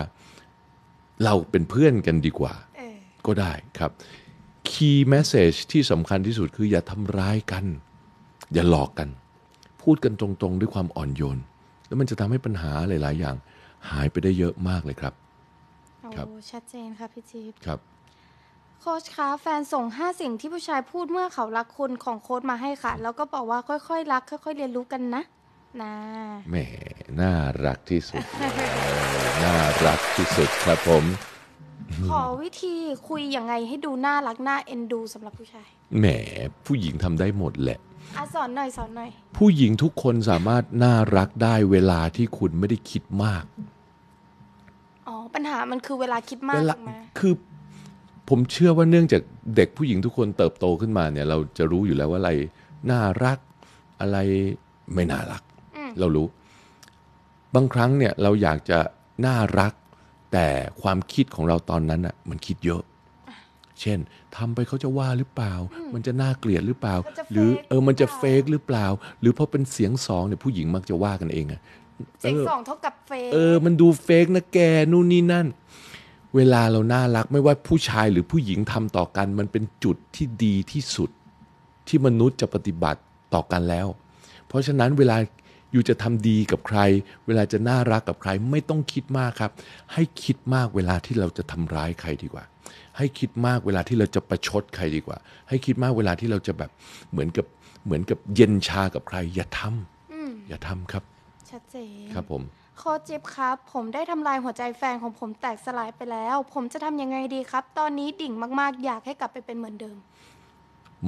เราเป็นเพื่อนกันดีกว่าออก็ได้ครับคีย์แมสเซจที่สำคัญที่สุดคืออย่าทำร้ายกัน อย่าหลอกกัน พูดกันตรงๆด้วยความอ่อนโยน แล้วมันจะทำให้ปัญหาหลาย ๆ อย่างหายไปได้เยอะมากเลยครับ ครับชัดเจนค่ะพี่จีบครับ โค้ชคะแฟนส่งห้าสิ่งที่ผู้ชายพูดเมื่อเขารักคุณของโค้ชมาให้ค่ะ แล้วก็บอกว่าค่อย ๆ รักค่อย ๆ เรียนรู้กันนะนะแหมน่ารักที่สุดน่ารักที่สุดครับผมขอวิธีคุยยังไงให้ดูน่ารักน่าเอ็นดูสำหรับผู้ชายแหม ผู้หญิงทำได้หมดแหละอสอนหน่อยสอนหน่อยผู้หญิงทุกคนสามารถน่ารักได้เวลาที่คุณไม่ได้คิดมากอ๋อปัญหามันคือเวลาคิดมากใช่ไหมคือ ผมเชื่อว่าเนื่องจากเด็กผู้หญิงทุกคนเติบโตขึ้นมาเนี่ย เราจะรู้อยู่แล้วว่าอะไรน่ารักอะไรไม่น่ารักเรารู้ บางครั้งเนี่ยเราอยากจะน่ารักแต่ความคิดของเราตอนนั้นอ่ะมันคิดเยอะ เช่น ทำไปเขาจะว่าหรือเปล่า มันจะน่าเกลียดหรือเปล่า หรือเออมันจะเฟกหรือเปล่า หรือเพราะเป็นเสียงสองเนี่ยผู้หญิงมักจะว่ากันเองอ่ะเสียงสองเท่ากับเฟกเออมันดูเฟกนะแกนู่นนี่นั่น เวลาเราน่ารักไม่ว่าผู้ชายหรือผู้หญิงทำต่อกัน มันเป็นจุดที่ดีที่สุด ที่มนุษย์จะปฏิบัติต่อกันแล้ว เพราะฉะนั้นเวลาอยู่จะทำดีกับใคร เวลาจะน่ารักกับใครไม่ต้องคิดมากครับ ให้คิดมากเวลาที่เราจะทำร้ายใครดีกว่า ให้คิดมากเวลาที่เราจะประชดใครดีกว่า ให้คิดมากเวลาที่เราจะแบบเหมือนกับเหมือนกับเย็นชากับใคร อย่าทำอย่าทำครับชัดเจนครับผมโคจิบครับ ผมได้ทำลายหัวใจแฟนของผมแตกสลายไปแล้ว ผมจะทำยังไงดีครับ ตอนนี้ดิ่งมากๆ อยากให้กลับไปเป็นเหมือนเดิม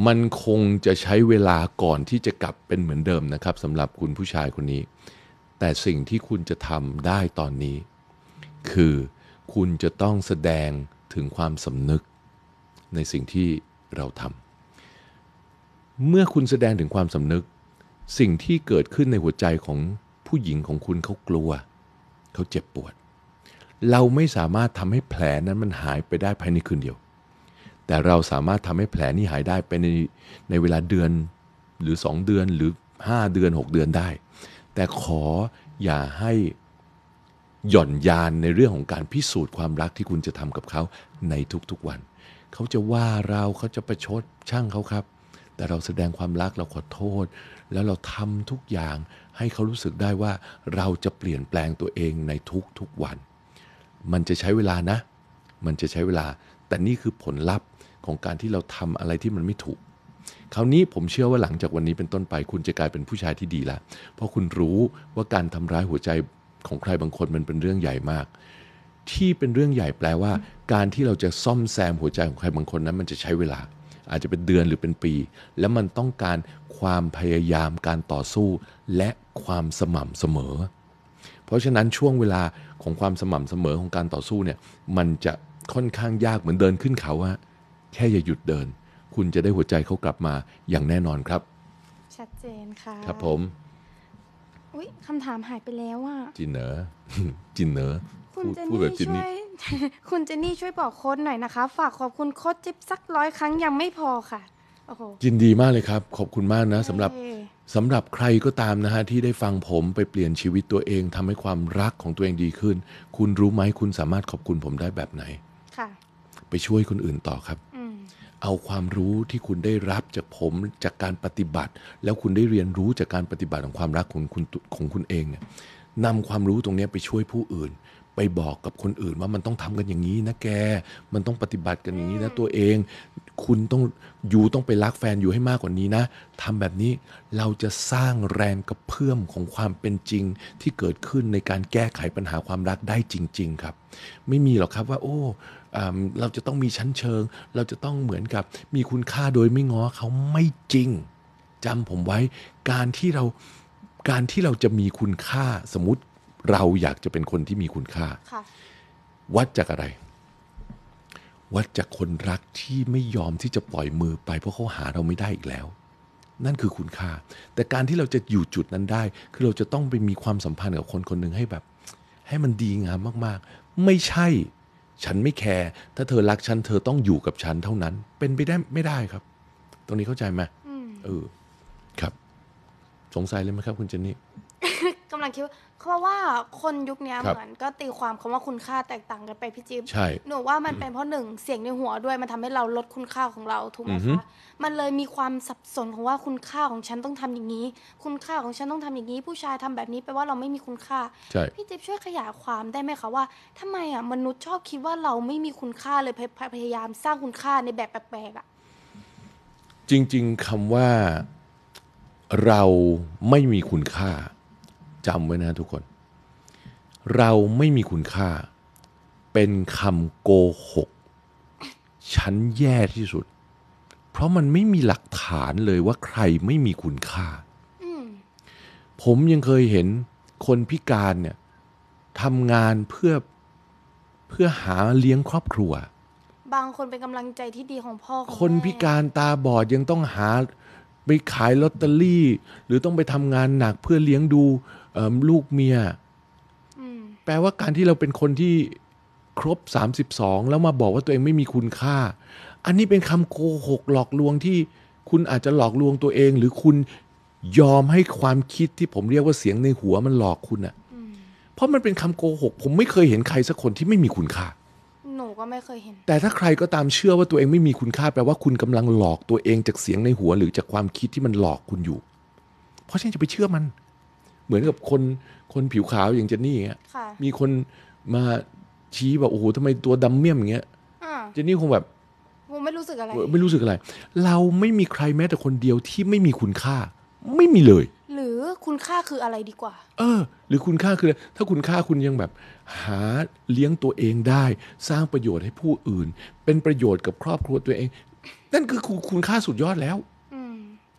มันคงจะใช้เวลาก่อนที่จะกลับเป็นเหมือนเดิมนะครับสำหรับคุณผู้ชายคนนี้ แต่สิ่งที่คุณจะทำได้ตอนนี้ คือคุณจะต้องแสดงถึงความสำนึกในสิ่งที่เราทำเมื่อคุณแสดงถึงความสำนึก สิ่งที่เกิดขึ้นในหัวใจของผู้หญิงของคุณเขากลัวเขาเจ็บปวด เราไม่สามารถทำให้แผลนั้นมันหายไปได้ภายในคืนเดียวแต่เราสามารถทำให้แผลนี้หายได้ไปในในเวลาเดือนหรือ 2 เดือนหรือ 5 เดือน 6 เดือนได้ แต่ขออย่าให้หย่อนยานในเรื่องของการพิสูจน์ความรัก ที่คุณจะทำกับเขาในทุกๆวัน เขาจะว่าเราเขาจะประชดช่างเขาครับ แต่เราแสดงความรัก เราขอโทษ แล้วเราทำทุกอย่างให้เขารู้สึกได้ว่าเราจะเปลี่ยนแปลงตัวเองในทุกๆวัน มันจะใช้เวลานะ มันจะใช้เวลา แต่นี่คือผลลัพธ์ของการที่เราทำอะไรที่มันไม่ถูก คราวนี้ผมเชื่อว่าหลังจากวันนี้เป็นต้นไป คุณจะกลายเป็นผู้ชายที่ดีละ เพราะคุณรู้ว่าการทำร้ายหัวใจของใครบางคนมันเป็นเรื่องใหญ่มาก ที่เป็นเรื่องใหญ่แปลว่า การที่เราจะซ่อมแซมหัวใจของใครบางคนนั้น มันจะใช้เวลา อาจจะเป็นเดือนหรือเป็นปี และมันต้องการความพยายามการต่อสู้ และความสม่ำเสมอ เพราะฉะนั้นช่วงเวลาของความสม่ำเสมอของการต่อสู้เนี่ยมันจะค่อนข้างยากเหมือนเดินขึ้นเขาฮะแค่อย่าหยุดเดิน คุณจะได้หัวใจเขากลับมาอย่างแน่นอนครับ ชัดเจนค่ะ ครับผมอุ้ยคำถามหายไปแล้วอ่ะจินเนอร์จินเนอร์คุณเจนพูดแบบี่ช่วยคุณเจนนี่ช่วยบอกโค้ดหน่อยนะคะ ฝากขอบคุณโค้ดจิ๊บสักร้อยครั้งยังไม่พอค่ะโอ้ยินดีมากเลยครับ ขอบคุณมากนะสำหรับสำหรับใครก็ตามนะฮะที่ได้ฟังผมไปเปลี่ยนชีวิตตัวเองทำให้ความรักของตัวเองดีขึ้น คุณรู้ไหมคุณสามารถขอบคุณผมได้แบบไหนค่ะ ไปช่วยคนอื่นต่อครับเอาความรู้ที่คุณได้รับจากผมจากการปฏิบัติ แล้วคุณได้เรียนรู้จากการปฏิบัติของความรักของคุณของคุณเองเนี่ยนำความรู้ตรงนี้ไปช่วยผู้อื่น ไปบอกกับคนอื่นว่ามันต้องทำกันอย่างนี้นะแกมันต้องปฏิบัติกันอย่างนี้นะตัวเองคุณต้องอยู่ต้องไปรักแฟนอยู่ให้มากกว่านี้นะ ทำแบบนี้เราจะสร้างแรงกระเพื่อมของความเป็นจริง ที่เกิดขึ้นในการแก้ไขปัญหาความรักได้จริง ๆ ครับ ไม่มีหรอกครับว่า โอ้เราจะต้องมีชั้นเชิง เราจะต้องเหมือนกับมีคุณค่าโดยไม่ง้อเขาไม่จริงจำผมไว้ การที่เราการที่เราจะมีคุณค่าสมมติเราอยากจะเป็นคนที่มีคุณค่าควัดจากอะไร วัดจากคนรักที่ไม่ยอมที่จะปล่อยมือไปเพราะเขาหาเราไม่ได้อีกแล้ว นั่นคือคุณค่า แต่การที่เราจะอยู่จุดนั้นได้ คือเราจะต้องไปมีความสัมพันธ์กับคนคนหนึ่งให้แบบ ให้มันดีงามมากๆ ไม่ใช่ฉันไม่แคร์ถ้าเธอรักฉัน เธอต้องอยู่กับฉันเท่านั้น เป็นไปได้ไม่ได้ครับ ตรงนี้เข้าใจไหมเออ ครับ สงสัยเลยไหมครับคุณเจนนี่กำลังคิดว่าเพราะว่าคนยุคนี้เหมือนก็ตีความคำว่าคุณค่าแตกต่างกันไปพี่จิ๊บใช่หนูว่ามันเป็นเพราะหนึ่งเสียงในหัวด้วย มันทำให้เราลดคุณค่าของเราถูกไหมคะมันเลยมีความสับสนของว่าคุณค่าของฉันต้องทำอย่างนี้ คุณค่าของฉันต้องทำอย่างนี้ ผู้ชายทำแบบนี้แปลว่าเราไม่มีคุณค่าใช่พี่จิ๊บช่วยขยายความได้ไหมคะว่าทำไมอ่ะ มนุษย์ชอบคิดว่าเราไม่มีคุณค่าเลยพยพยายามสร้างคุณค่าในแบบแปลกๆอ่ะจริงๆคำว่า เราไม่มีคุณค่าจำไว้นะทุกคน เราไม่มีคุณค่า เป็นคำโกหกชั้นแย่ที่สุด เพราะมันไม่มีหลักฐานเลยว่าใครไม่มีคุณค่าผมยังเคยเห็นคนพิการเนี่ยทำงานเพื่อเพื่อหาเลี้ยงครอบครัว บางคนเป็นกำลังใจที่ดีของพ่อคนพิการตาบอดยังต้องหาไปขายลอตเตอรี่ หรือต้องไปทำงานหนักเพื่อเลี้ยงดูลูกเมีย แปลว่าการที่เราเป็นคนที่ครบ32 แล้วมาบอกว่าตัวเองไม่มีคุณค่า อันนี้เป็นคำโกหก หลอกลวงที่คุณอาจจะหลอกลวงตัวเอง หรือคุณยอมให้ความคิดที่ผมเรียกว่าเสียงในหัวมันหลอกคุณอะเพราะมันเป็นคำโกหกผมไม่เคยเห็นใครสักคนที่ไม่มีคุณค่าหนูก็ไม่เคยเห็นแต่ถ้าใครก็ตามเชื่อว่าตัวเองไม่มีคุณค่า แปลว่าคุณกำลังหลอกตัวเองจากเสียงในหัว หรือจากความคิดที่มันหลอกคุณอยู่ เพราะฉะนั้นจะไปเชื่อมันเหมือนกับคนคนผิวขาวอย่างเจนนี่เงี้ยมีคนมาชี้แบบโอ้โหทำไมตัวดำเมี่ยมอย่างเงี้ยเจนนี่คงแบบ ไม่รู้สึกอะไร ไม่รู้สึกอะไร เราไม่มีใครแม้แต่คนเดียวที่ไม่มีคุณค่า ไม่มีเลย หรือคุณค่าคืออะไรดีกว่า เออ หรือคุณค่าคือ ถ้าคุณค่าคุณยังแบบ หาเลี้ยงตัวเองได้ สร้างประโยชน์ให้ผู้อื่น เป็นประโยชน์กับครอบครัวตัวเอง นั่นคือคุณค่าสุดยอดแล้ว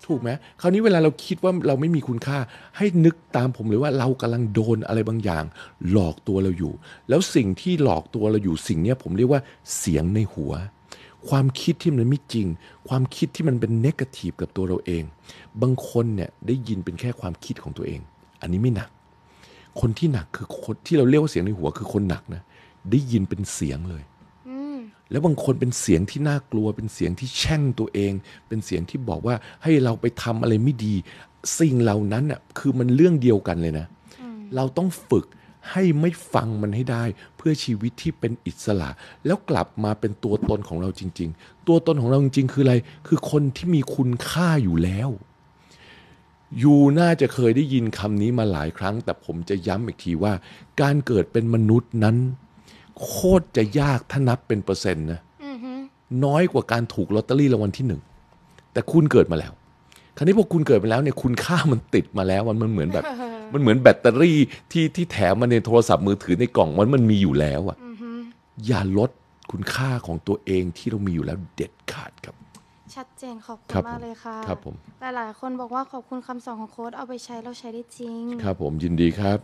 ถูกไหมคราวนี้เวลาเราคิดว่าเราไม่มีคุณค่า ให้นึกตามผมเลยว่าเรากำลังโดนอะไรบางอย่าง หลอกตัวเราอยู่ แล้วสิ่งที่หลอกตัวเราอยู่สิ่งนี้ผมเรียกว่าเสียงในหัว ความคิดที่มันไม่จริง ความคิดที่มันเป็นเนกาทีฟกับตัวเราเองบางคนเนี่ยได้ยินเป็นแค่ความคิดของตัวเอง อันนี้ไม่หนัก คนที่หนักคือคนที่เราเรียกว่าเสียงในหัว คือคนหนักนะได้ยินเป็นเสียงเลยแล้วบางคนเป็นเสียงที่น่ากลัว เป็นเสียงที่แช่งตัวเอง เป็นเสียงที่บอกว่าให้เราไปทำอะไรไม่ดี สิ่งเหล่านั้นน่ะคือมันเรื่องเดียวกันเลยนะ เราต้องฝึกให้ไม่ฟังมันให้ได้ เพื่อชีวิตที่เป็นอิสระ แล้วกลับมาเป็นตัวตนของเราจริงๆ ตัวตนของเราจริงๆคืออะไร คือคนที่มีคุณค่าอยู่แล้วยูน่าจะเคยได้ยินคำนี้มาหลายครั้ง แต่ผมจะย้ำอีกทีว่า การเกิดเป็นมนุษย์นั้นโคตรจะยากถ้านับเป็นเปอร์เซ็นต์นะน้อยกว่าการถูกลอตเตอรี่รางวัลที่หนึ่งแต่คุณเกิดมาแล้ว คราวนี้พอคุณเกิดมาแล้วเนี่ยคุณค่ามันติดมาแล้วมันเหมือนแบบ มันเหมือนแบตเตอรี่ที่ที่แถมมาในโทรศัพท์มือถือในกล่องมันมันมีอยู่แล้วอ่ะอย่าลดคุณค่าของตัวเองที่เรามีอยู่แล้วเด็ดขาดครับ ชัดเจนขอบคุณมากเลยค่ะ ครับผมหลายๆคนบอกว่าขอบคุณคำสอนของโค้ดเอาไปใช้เราใช้ได้จริง ครับผมยินดีครับ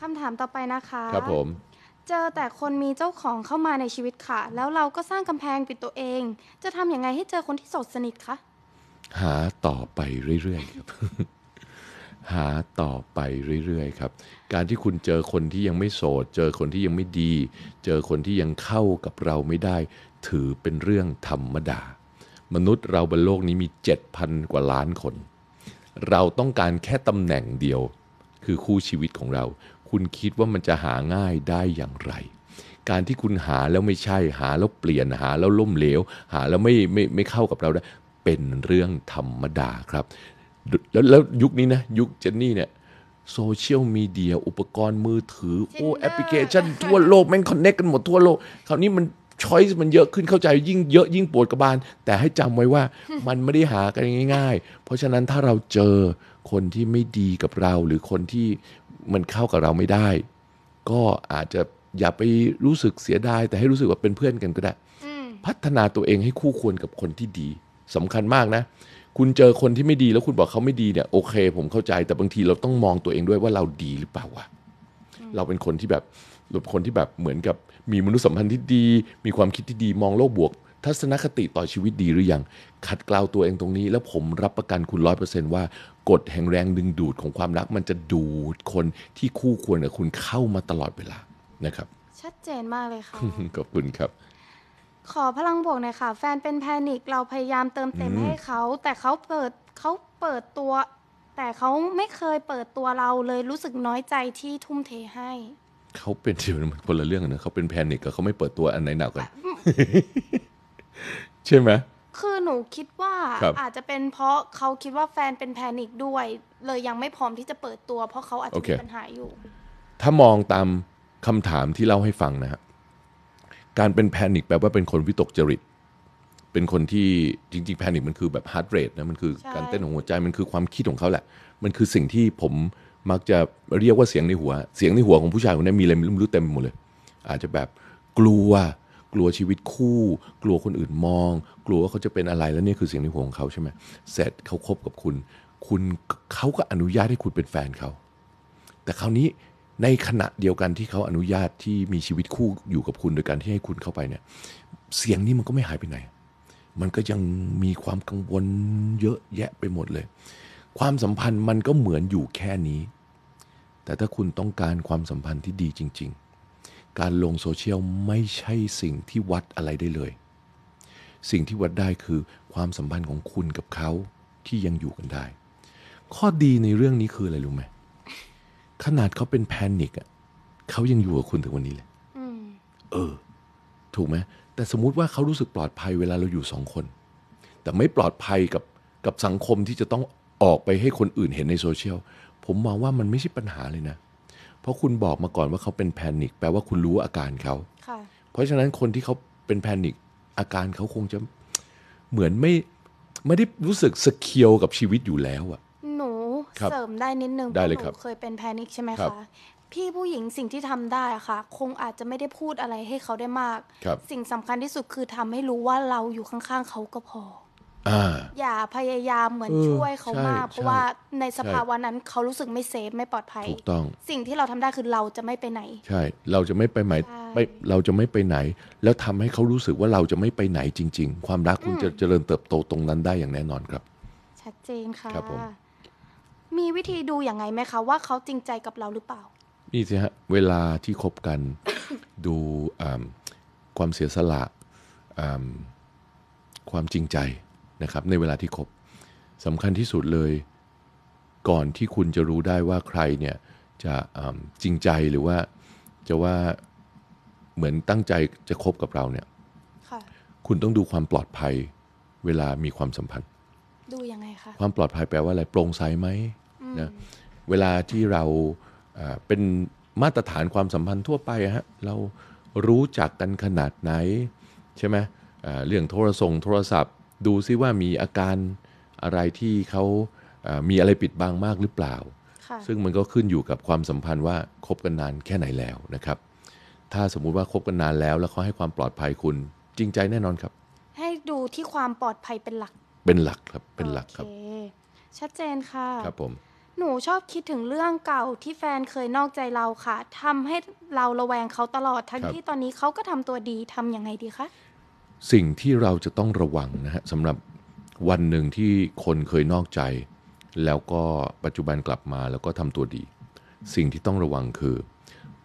คำถามต่อไปนะคะ ครับผมเจอแต่คนมีเจ้าของเข้ามาในชีวิตค่ะ แล้วเราก็สร้างกำแพงปิดตัวเอง จะทำอย่างไงให้เจอคนที่สดสนิทคะหาต่อไปเรื่อยๆครับ หาต่อไปเรื่อย ๆ ครับ การที่คุณเจอคนที่ยังไม่โสด เจอคนที่ยังไม่ดี เจอคนที่ยังเข้ากับเราไม่ได้ ถือเป็นเรื่องธรรมดามนุษย์เราบนโลกนี้มี7,000กว่าล้านคน เราต้องการแค่ตำแหน่งเดียวคือคู่ชีวิตของเราคุณคิดว่ามันจะหาง่ายได้อย่างไร การที่คุณหาแล้วไม่ใช่หาแล้วเปลี่ยนหาแล้วล่มเหลว หาแล้วไม่ไม่ไม่เข้ากับเราได้ เป็นเรื่องธรรมดาครับ แล้วแล้วยุคนี้นะ ยุคเจนนี่เนี่ยโซเชียลมีเดียอุปกรณ์มือถือ โอ้แอปพลิเคชันทั่วโลกแม่งคอนเน็กกันหมดทั่วโลกคราวนี้มันช้อยส์มันเยอะขึ้นเข้าใจยิ่งเยอะ ยิ่งปวดกระบาล แต่ให้จำไว้ว่า มันไม่ได้หากันง่าย ๆ เพราะฉะนั้นถ้าเราเจอคนที่ไม่ดีกับเราหรือคนที่มันเข้ากับเราไม่ได้ ก็อาจจะอย่าไปรู้สึกเสียดายแต่ให้รู้สึกว่าเป็นเพื่อนกันก็ได้พัฒนาตัวเองให้คู่ควรกับคนที่ดี สำคัญมากนะ คุณเจอคนที่ไม่ดีแล้วคุณบอกเขาไม่ดีเนี่ยโอเค ผมเข้าใจแต่บางทีเราต้องมองตัวเองด้วยว่าเราดีหรือเปล่าวะเราเป็นคนที่แบบหรือคนที่แบบเหมือนกับมีมนุษยสัมพันธ์ที่ดี มีความคิดที่ดี มองโลกบวกทัศนคติต่อชีวิตดีหรือยังขัดเกลาตัวเองตรงนี้ แล้วผมรับประกันคุณร้อยเปอร์เซนต์ว่ากฎแห่งแรงดึงดูดของความรักมันจะดูดคนที่คู่ควรกับคุณเข้ามาตลอดเวลานะครับ ชัดเจนมากเลยค่ะ ขอบคุณครับ ขอพลังบวกหน่อยค่ะแฟนเป็นแพนิคเราพยายามเติมเต็มให้เขา แต่เขาเปิดเขาเปิดตัว แต่เขาไม่เคยเปิดตัวเราเลยรู้สึกน้อยใจที่ทุ่มเทให้ เขาเป็นเดี๋ยวมันคนละเรื่องนะเขาเป็นแพนิคกับเขาไม่เปิดตัวอันไหนหนักก่าใช่ไหมคือหนูคิดว่าอาจจะเป็นเพราะเขาคิดว่าแฟนเป็นแพนิกด้วย เลยยังไม่พร้อมที่จะเปิดตัว เพราะเขาอาจจะมีปัญหาอยู่ ถ้ามองตามคำถามที่เล่าให้ฟังนะฮะการเป็นแพนิกแปลว่าเป็นคนวิตกจริต เป็นคนที่จริงๆ แพนิกมันคือแบบฮาร์ดเรทนะมันคือการเต้นของหัวใจมันคือความคิดของเขาแหละ มันคือสิ่งที่ผมมักจะเรียกว่าเสียงในหัว เสียงในหัวของผู้ชายคนนี้มีอะไรไม่รู้เต็มหมดเลยอาจจะแบบกลัวกลัวชีวิตคู่ กลัวคนอื่นมองกลัวว่าเขาจะเป็นอะไรแล้วนี่คือสิ่งในหัวของเขาใช่ไหมเสร็จเขาคบกับคุณ คุณเขาก็อนุญาตให้คุณเป็นแฟนเขา แต่คราวนี้ในขณะเดียวกันที่เขาอนุญาตที่มีชีวิตคู่อยู่กับคุณโดยการที่ให้คุณเข้าไปเนี่ย เสียงนี้มันก็ไม่หายไปไหน มันก็ยังมีความกังวลเยอะแยะไปหมดเลย ความสัมพันธ์มันก็เหมือนอยู่แค่นี้ แต่ถ้าคุณต้องการความสัมพันธ์ที่ดีจริง ๆการลงโซเชียลไม่ใช่สิ่งที่วัดอะไรได้เลย สิ่งที่วัดได้คือความสัมพันธ์ของคุณกับเขาที่ยังอยู่กันได้ ข้อดีในเรื่องนี้คืออะไร รู้ไหม ขนาดเขาเป็นแพนิคอ่ะเขายังอยู่กับคุณถึงวันนี้เลยเออ ถูกไหม แต่สมมติว่าเขารู้สึกปลอดภัยเวลาเราอยู่สองคน แต่ไม่ปลอดภัยกับกับสังคมที่จะต้องออกไปให้คนอื่นเห็นในโซเชียล ผมมองว่ามันไม่ใช่ปัญหาเลยนะเพราะคุณบอกมาก่อนว่าเขาเป็นแพนิคแปลว่าคุณรู้อาการเขาเพราะฉะนั้นคนที่เขาเป็นแพนิคอาการเขาคงจะเหมือนไม่ไม่ได้รู้สึกสเิลกับชีวิตอยู่แล้วอะหนูเสริมได้นิดนึงได้เลยครับเคยเป็นแพนิคใช่ไหมคะ พี่ผู้หญิงสิ่งที่ทำได้อะค่ะคงอาจจะไม่ได้พูดอะไรให้เขาได้มากสิ่งสำคัญที่สุดคือทำให้รู้ว่าเราอยู่ข้างๆเขาก็พออย่าพยายามเหมือนช่วยเขามาก เพราะว่าในสภาวะนั้น เขารู้สึกไม่เซฟไม่ปลอดภัย ถูกต้อง สิ่งที่เราทำได้ คือ เราจะไม่ไปไหน ใช่เราจะไม่ไปไหนไม่เราจะไม่ไปไหน แล้วทำให้เขารู้สึกว่าเราจะไม่ไปไหนจริงๆ ความรักคุณจะเจริญเติบโตตรงนั้นได้อย่างแน่นอนครับ ชัดเจนค่ะครับผมมีวิธีดูอย่างไงไหมคะว่าเขาจริงใจกับเราหรือเปล่านี่สิฮะเวลาที่คบกันดูความเสียสละความจริงใจนะครับในเวลาที่ครบสำคัญที่สุดเลย ก่อนที่คุณจะรู้ได้ว่าใครเนี่ยจะจริงใจหรือว่าจะว่าเหมือนตั้งใจจะคบกับเราเนี่ยคุณต้องดูความปลอดภัยเวลามีความสัมพันธ์ดูยังไงคะความปลอดภัยแปลว่าอะไรโปร่งใสไหมนะเวลาที่เราเป็นมาตรฐานความสัมพันธ์ทั่วไปฮะเรารู้จักกันขนาดไหนใช่ไหมเรื่องโทรส่งโทรศัพท์ดูซิว่ามีอาการอะไรที่เขามีอะไรปิดบังมากหรือเปล่า ซึ่งมันก็ขึ้นอยู่กับความสัมพันธ์ว่าคบกันนานแค่ไหนแล้วนะครับ ถ้าสมมุติว่าคบกันนานแล้ว แล้วเขาให้ความปลอดภัยคุณจริงใจแน่นอนครับ ให้ดูที่ความปลอดภัยเป็นหลัก เป็นหลักครับ เป็นหลักครับชัดเจนค่ะ ครับผม หนูชอบคิดถึงเรื่องเก่าที่แฟนเคยนอกใจเราค่ะ ทำให้เราระแวงเขาตลอดทั้งที่ตอนนี้เขาก็ทำตัวดีทํำยังไงดีคะสิ่งที่เราจะต้องระวังนะฮะสำหรับวันหนึ่งที่คนเคยนอกใจ แล้วก็ปัจจุบันกลับมาแล้วก็ทำตัวดี สิ่งที่ต้องระวังคือ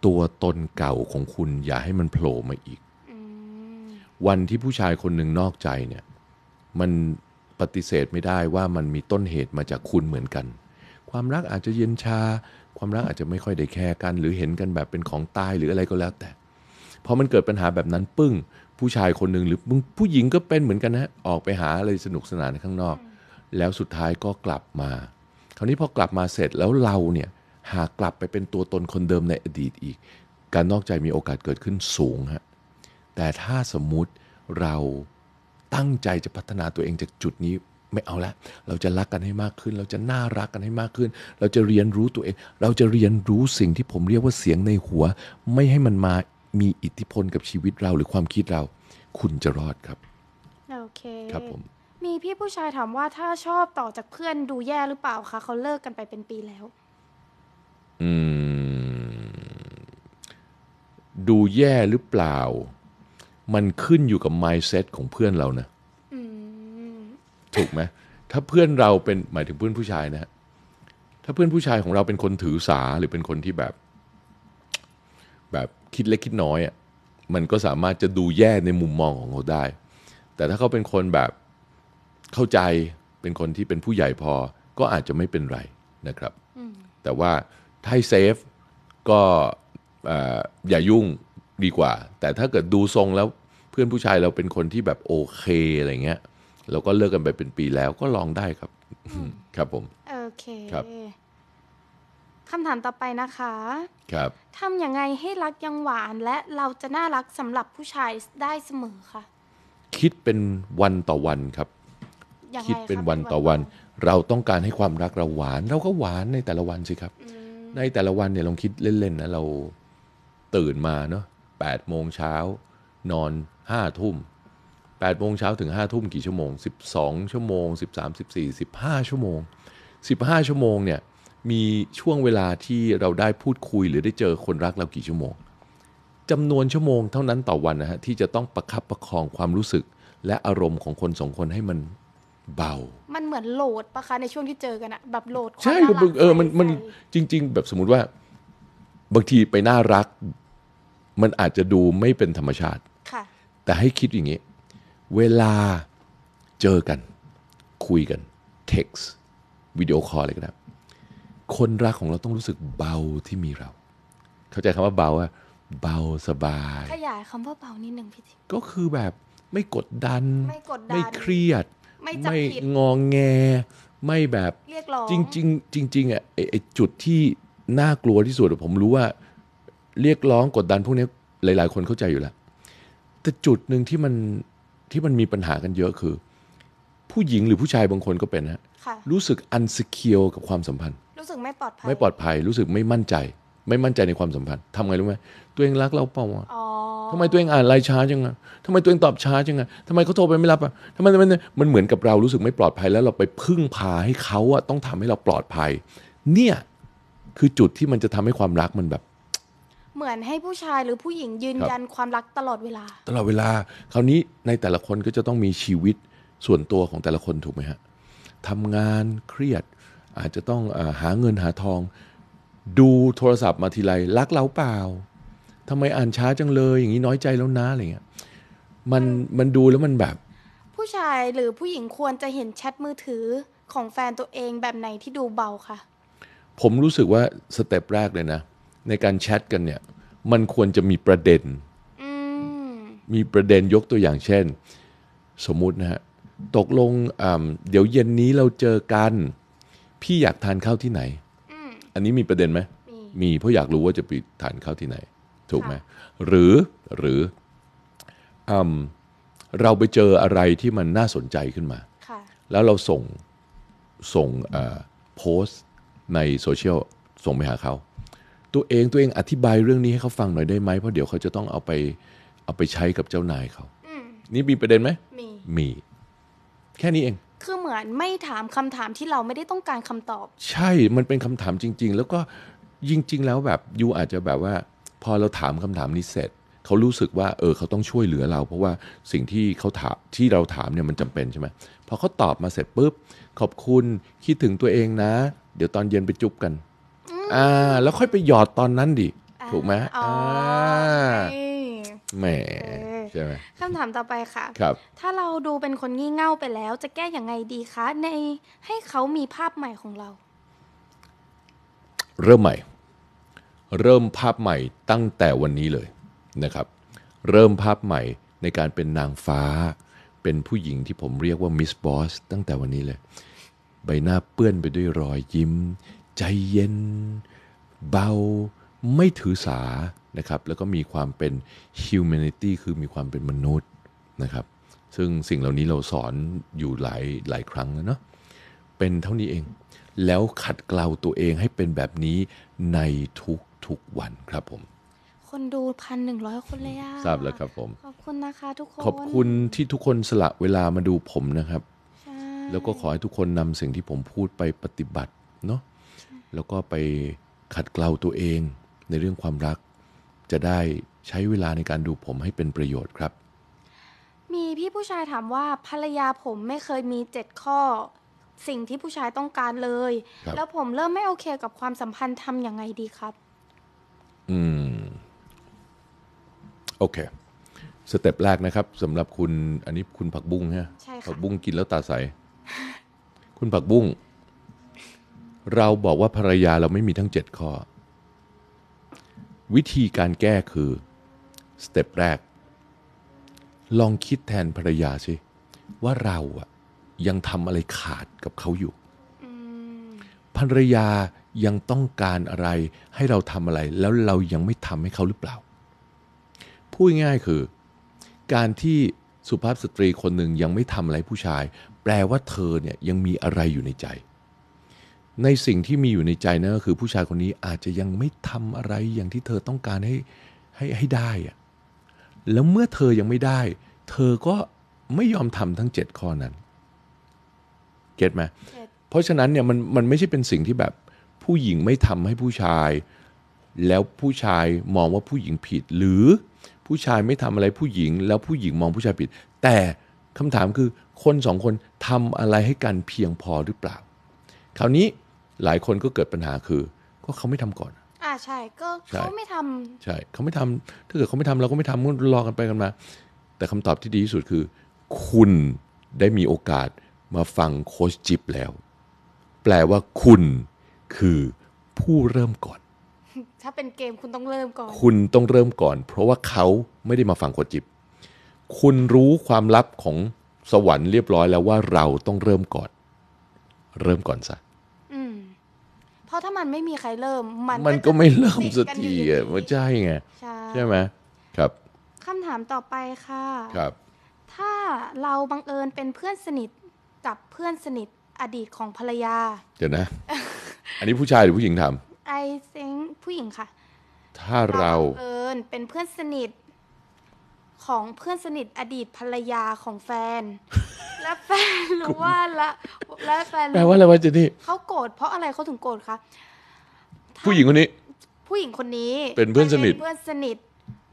ตัวตนเก่าของคุณอย่าให้มันโผล่มาอีก วันที่ผู้ชายคนหนึ่งนอกใจเนี่ย มันปฏิเสธไม่ได้ว่ามันมีต้นเหตุมาจากคุณเหมือนกัน ความรักอาจจะเย็นชา ความรักอาจจะไม่ค่อยได้แคร์กัน หรือเห็นกันแบบเป็นของตายหรืออะไรก็แล้วแต่พอมันเกิดปัญหาแบบนั้นปึ้งผู้ชายคนหนึ่งหรือผู้หญิงก็เป็นเหมือนกันนะออกไปหาอะไรสนุกสนานข้างนอก แล้วสุดท้ายก็กลับมา คราวนี้พอกลับมาเสร็จแล้วเราเนี่ยหากกลับไปเป็นตัวตนคนเดิมในอดีตอีก การนอกใจมีโอกาสเกิดขึ้นสูงฮะ แต่ถ้าสมมุติเราตั้งใจจะพัฒนาตัวเองจากจุดนี้ไม่เอาละ เราจะรักกันให้มากขึ้น เราจะน่ารักกันให้มากขึ้น เราจะเรียนรู้ตัวเอง เราจะเรียนรู้สิ่งที่ผมเรียกว่าเสียงในหัวไม่ให้มันมามีอิทธิพลกับชีวิตเราหรือความคิดเรา คุณจะรอดครับโอเค ครับผม มีพี่ผู้ชายถามว่าถ้าชอบต่อจากเพื่อนดูแย่หรือเปล่าคะเขาเลิกกันไปเป็นปีแล้ว อืม ดูแย่หรือเปล่า มันขึ้นอยู่กับ mindset ของเพื่อนเรานะถูกไหมถ้าเพื่อนเราเป็นหมายถึงเพื่อนผู้ชายนะถ้าเพื่อนผู้ชายของเราเป็นคนถือสาหรือเป็นคนที่แบบแบบคิดเล็กคิดน้อยอะ่ะมันก็สามารถจะดูแย่ในมุมมองของเขาได้ แต่ถ้าเขาเป็นคนแบบเข้าใจเป็นคนที่เป็นผู้ใหญ่พอ ก็อาจจะไม่เป็นไรนะครับแต่ว่าถ้าเซฟก็อย่ายุ่งดีกว่า แต่ถ้าเกิดดูทรงแล้วเพื่อนผู้ชายเราเป็นคนที่แบบโอเคอะไรเงี้ย เราก็เลิกกันไปเป็นปีแล้วก็ลองได้ครับ ครับผมโอเคครับคำถามต่อไปนะคะ ครับทำอย่างไงให้รักยังหวานและเราจะน่ารักสำหรับผู้ชายได้เสมอค่ะ คิดเป็นวันต่อวันครับยงไคิดเป็นวันต่อวัน เราต้องการให้ความรักเราหวาน เราก็หวานในแต่ละวันสิครับ ในแต่ละวันเนี่ยลองคิดเล่นๆนะเราตื่นมาเนาะแปดโมงเช้านอนห้าทุ่มแปดโมงเช้าถึงห้าทุ่มกี่ชั่วโมงสิบสองชั่วโมงสิบสามสิบสี่ สิบห้าชั่วโมง สิบห้าชั่วโมงเนี่ยมีช่วงเวลาที่เราได้พูดคุยหรือได้เจอคนรักเรากี่ชั่วโมงจำนวนชั่วโมงเท่านั้นต่อวันนะฮะที่จะต้องประคับประคองความรู้สึก และอารมณ์ของคนสองคนให้มันเบา มันเหมือนโหลดปะคะในช่วงที่เจอกันอะแบบโหลดใช่คือเออมันมันจริง ๆ แบบสมมติว่า บางทีไปน่ารัก มันอาจจะดูไม่เป็นธรรมชาติค่ะแต่ให้คิดอย่างนี้เวลาเจอกัน คุยกันเท็กซ์วิดีโอคอลอะไรก็ได้คนรักของเราต้องรู้สึกเบาที่มีเรา เข้าใจคำว่าเบาอะเบาสบายขยาย คำว่าเบานิดหนึ่งพี่ทิก็คือแบบไม่กดดันไม่กดดันไม่เครียด ไม่ไมงองแง ไม่แบบเรียกร้องจริงจริงจริงอ่ะไอจุดที่น่ากลัวที่สุดผมรู้ว่า เรียกร้องกดดันพวกนี้หลายๆ คนเข้าใจอยู่แล้วแต่จุดหนึ่งที่มันที่มันมีปัญหากันเยอะคือ ผู้หญิงหรือผู้ชายบางคนก็เป็นฮะรู้สึกอันสกิลกับความสัมพันธ์รู้สึกไม่ปลอดภัยไม่ปลอดภัยรู้สึกไม่มั่นใจ ไม่มั่นใจในความสัมพันธ์ทำไงรู้ไหมตัวเองรักเราเปล่าทำไมตัวเองอ่านไลน์ช้าจังองะทำไมตัวเองตอบช้าจังองะทำไมเขาโทรไปไม่รับอ่ะทำไมมันมันเหมือนกับเรารู้สึกไม่ปลอดภัยแล้วเราไปพึ่งพาให้เขาอ่ะต้องทำให้เราปลอดภัย เนี่ยคือจุดที่มันจะทำให้ความรักมันแบบ เหมือนให้ผู้ชายหรือผู้หญิงยืนยันความรักตลอดเวลาตลอดเวลาคราวนี้ในแต่ละคนก็จะต้องมีชีวิตส่วนตัวของแต่ละคนถูกไหมฮะทำงานเครียดอาจจะต้องอหาเงินหาทอง ดูโทรศัพท์มาทีไรรักเราเปล่าทำไมอ่านช้าจังเลย อย่างนี้น้อยใจแล้วนะอะไรเงี้ยมันมันดูแล้วมันแบบ ผู้ชายหรือผู้หญิงควรจะเห็นแชทมือถือของแฟนตัวเองแบบไหนที่ดูเบาคะผมรู้สึกว่า สเต็ปแรกเลยนะ ในการแชทกันเนี่ย มันควรจะมีประเด็นมมีประเด็นยกตัวอย่างเช่น สมมุตินะฮะตกลงเดี๋ยวเย็นนี้เราเจอกันพี่อยากทานข้าวที่ไหน อันนี้มีประเด็นไหม มีเพราะอยากรู้ว่าจะไปทานข้าวที่ไหน ถูกไหม หรือ หรือเราไปเจออะไรที่มันน่าสนใจขึ้นมา แล้วเราส่ง ส่งโพสในโซเชียล ส่งไปหาเขา ตัวเอง ตัวเองอธิบายเรื่องนี้ให้เขาฟังหน่อยได้ไหม เพราะเดี๋ยวเขาจะต้องเอาไป เอาไปใช้กับเจ้านายเขา นี่มีประเด็นไหม มีมีแค่นี้เองคือเหมือนไม่ถามคำถามที่เราไม่ได้ต้องการคำตอบ ใช่ มันเป็นคำถามจริง ๆ แล้วก็จริง ๆ แล้วแบบยูอาจจะแบบว่า พอเราถามคำถามนี้เสร็จเขารู้สึกว่าเออเขาต้องช่วยเหลือเรา เพราะว่าสิ่งที่เขาถามที่เราถามเนี่ยมันจำเป็นใช่ไหมพอเขาตอบมาเสร็จปุ๊บขอบคุณคิดถึงตัวเองนะ เดี๋ยวตอนเย็นไปจุ๊บกัน อ่า แล้วค่อยไปหยอดตอนนั้นดิถูกไหมอ่าแหมใช่ไหมคำถามต่อไปค่ะครับถ้าเราดูเป็นคนงี่เง่าไปแล้วจะแก้อย่างไงดีคะ ในให้เขามีภาพใหม่ของเรา เริ่มใหม่ เริ่มภาพใหม่ตั้งแต่วันนี้เลยนะครับ เริ่มภาพใหม่ในการเป็นนางฟ้า เป็นผู้หญิงที่ผมเรียกว่ามิสบอสตั้งแต่วันนี้เลย ใบหน้าเปื้อนไปด้วยรอยยิ้ม ใจเย็น เบา ไม่ถือสานะครับแล้วก็มีความเป็น humanity คือมีความเป็นมนุษย์นะครับ ซึ่งสิ่งเหล่านี้เราสอนอยู่หลายหลายครั้งแล้วเนาะเป็นเท่านี้เอง แล้วขัดเกลาตัวเองให้เป็นแบบนี้ในทุกทุกวันครับผม คนดูพันหนึ่งร้อยคนเลยอะทราบแล้วครับผมขอบคุณนะคะทุกคนขอบคุณที่ทุกคนสละเวลามาดูผมนะครับแล้วก็ขอให้ทุกคนนำสิ่งที่ผมพูดไปปฏิบัติเนาะแล้วก็ไปขัดเกลาตัวเองในเรื่องความรักจะได้ใช้เวลาในการดูผมให้เป็นประโยชน์ครับ มีพี่ผู้ชายถามว่าภรรยาผมไม่เคยมีเจ็ดข้อ สิ่งที่ผู้ชายต้องการเลย แล้วผมเริ่มไม่โอเคกับความสัมพันธ์ทำยังไงดีครับ อืม โอเค สเต็ปแรกนะครับสำหรับคุณ อันนี้คุณผักบุ้งฮะใช่ค่ะ ผักบุ้งกินแล้วตาใส คุณผักบุ้ง เราบอกว่าภรรยาเราไม่มีทั้งเจ็ดข้อวิธีการแก้คือสเต็ปแรก ลองคิดแทนภรรยาสิว่าเราอะยังทำอะไรขาดกับเขาอยู่ภรรยายังต้องการอะไรให้เราทำอะไร แล้วเรายังไม่ทำให้เขาหรือเปล่าพูดง่ายคือ การที่สุภาพสตรีคนหนึ่งยังไม่ทำอะไรผู้ชาย แปลว่าเธอเนี่ยยังมีอะไรอยู่ในใจในสิ่งที่มีอยู่ในใจนะก็คือผู้ชายคนนี้อาจจะยังไม่ทำอะไรอย่างที่เธอต้องการให้ให้ให้ได้อะแล้วเมื่อเธอยังไม่ได้ เธอก็ไม่ยอมทำทั้งเจ็ดข้อนั้นเก็ตไหมเพราะฉะนั้น เนี่ยมันมันไม่ใช่เป็นสิ่งที่แบบผู้หญิงไม่ทำให้ผู้ชาย แล้วผู้ชายมองว่าผู้หญิงผิด หรือผู้ชายไม่ทำอะไรผู้หญิง แล้วผู้หญิงมองผู้ชายผิด แต่คำถามคือคนสองคนทำอะไรให้กันเพียงพอหรือเปล่าคราวนี้หลายคนก็เกิดปัญหาคือก็เขาไม่ทำก่อน อ่าใช่ก็เขาไม่ทำ ใช่ เขาไม่ทำถ้าเกิดเขาไม่ทำเราก็ไม่ทำก็รอกันไปกันมา แต่คำตอบที่ดีที่สุดคือ คุณได้มีโอกาสมาฟังโค้ชจิบแล้ว แปลว่าคุณคือผู้เริ่มก่อน ถ้าเป็นเกมคุณต้องเริ่มก่อน คุณต้องเริ่มก่อน เพราะว่าเขาไม่ได้มาฟังโค้ชจิบคุณรู้ความลับของสวรรค์เรียบร้อยแล้วว่าเราต้องเริ่มก่อน เริ่มก่อนซะราะถ้ามันไม่มีใครเริ่มมันมันก็ไม่เริ่มสักทีอ่ะไม่ใช่ไงใช่ไหมครับคำถามต่อไปค่ะครับ ถ้าเราบังเอิญเป็นเพื่อนสนิทกับเพื่อนสนิทอดีตของภรรยา เดี๋ยวนะ อันนี้ผู้ชายหรือผู้หญิงทำไอเซ็งผู้หญิงค่ะ ถ้าเราเอิญเป็นเพื่อนสนิทของเพื่อนสนิทอดีตภรรยาของแฟน และแฟนรู้ว่าละและแฟนแปลว่าอะไรวะเจนี่เขาโกรธเพราะอะไรเขาถึงโกรธคะผู้หญิงคนนี้ ผู้หญิงคนนี้ เป็นเพื่อนสนิทเพื่อนสนิท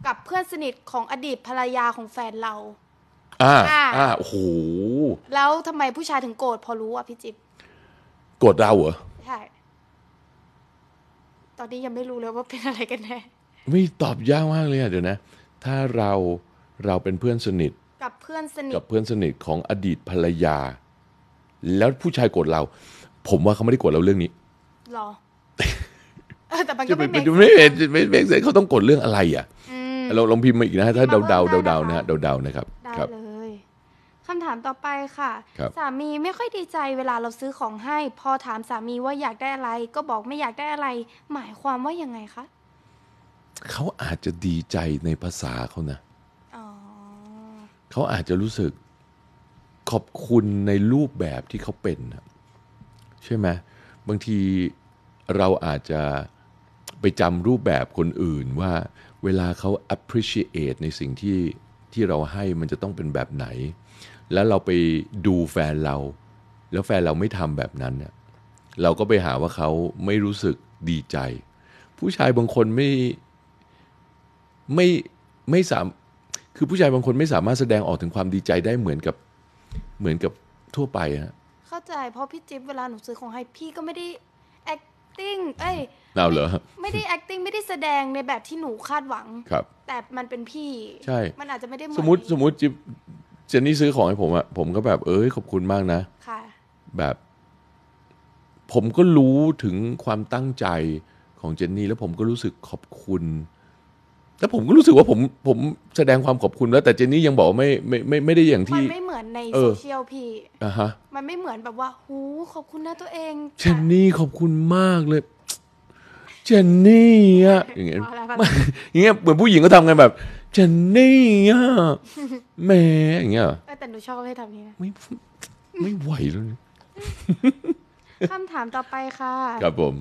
กับเพื่อนสนิทของอดีตภรรยาของแฟนเราอ่าอ่าโอ้โหแล้วทำไมผู้ชายถึงโกรธพอรู้อ่ะพี่จิ๊บโกรธเราเหรอใช่ตอนนี้ยังไม่รู้เลยว่าเป็นอะไรกันแน่ ไม่ตอบยากมากเลยอ่ะเดี๋ยวนะ ถ้าเราเราเป็นเพื่อนสนิทกับเพื่อนสนิทกับเพื่อนสนิทของอดีตภรรยา แล้วผู้ชายโกรธเรา ผมว่าเขาไม่ได้โกรธเราเรื่องนี้หรอแต่บางทีไม่เป็นไม่เป็นไม่เป็นเขาต้องโกรธเรื่องอะไร อ่ะเราลองพิมพ์มาอีกนะ ถ้าเดาเดาเดาเดานะฮะเดาเดานะครับได้เลยคำถามต่อไปค่ะ สามีไม่ค่อยดีใจเวลาเราซื้อของให้ พอถามสามีว่าอยากได้อะไร ก็บอกไม่อยากได้อะไร หมายความว่ายังไงคะเขาอาจจะดีใจในภาษาเขานะเขาอาจจะรู้สึกขอบคุณในรูปแบบที่เขาเป็น ใช่ไหมบางทีเราอาจจะไปจำรูปแบบคนอื่นว่า เวลาเขา appreciate ในสิ่งที่ที่เราให้มันจะต้องเป็นแบบไหน แล้วเราไปดูแฟนเรา แล้วแฟนเราไม่ทำแบบนั้นเนี่ยเราก็ไปหาว่าเขาไม่รู้สึกดีใจ ผู้ชายบางคนไม่ไม่ไม่สามคือผู้ชายบางคนไม่สามารถแสดงออกถึงความดีใจได้เหมือนกับเหมือนกับทั่วไปฮะเข้าใจเพราะพี่จิ๊บเวลาหนูซื้อของให้พี่ก็ไม่ได้ acting เอ้ยเราเหรอไม่ได้ acting ไม่ได้แสดงในแบบที่หนูคาดหวังครับแต่มันเป็นพี่ใช่มันอาจจะไม่ได้สมมติสมมติจิ๊บเจนนี่ซื้อของให้ผมอะผมก็แบบ เอ้ยขอบคุณมากนะค่ะ แบบ ผมก็รู้ถึงความตั้งใจของเจนนี่แล้วผมก็รู้สึกขอบคุณแล้วผมก็รู้สึกว่าผมผมแสดงความขอบคุณแล้ว แต่เจนนี่ยังบอกไม่ไม่ไม่ไม่ได้อย่างที่ มันไม่เหมือนในโซเชียลพี่อ่าฮะ มันไม่เหมือนแบบว่า หูขอบคุณนะตัวเองเจนนี่ขอบคุณมากเลย เจนนี่อะอย่างเงี้ยอย่างเงี้ยเหมือนผู้หญิงก็ทำไงแบบเจนนี่อ่ะแม่อย่างเงี้ย แต่หนูชอบให้ทำนี้นะไม่ไม่ไหวแล้ว่คำถามต่อไปค่ะครับผม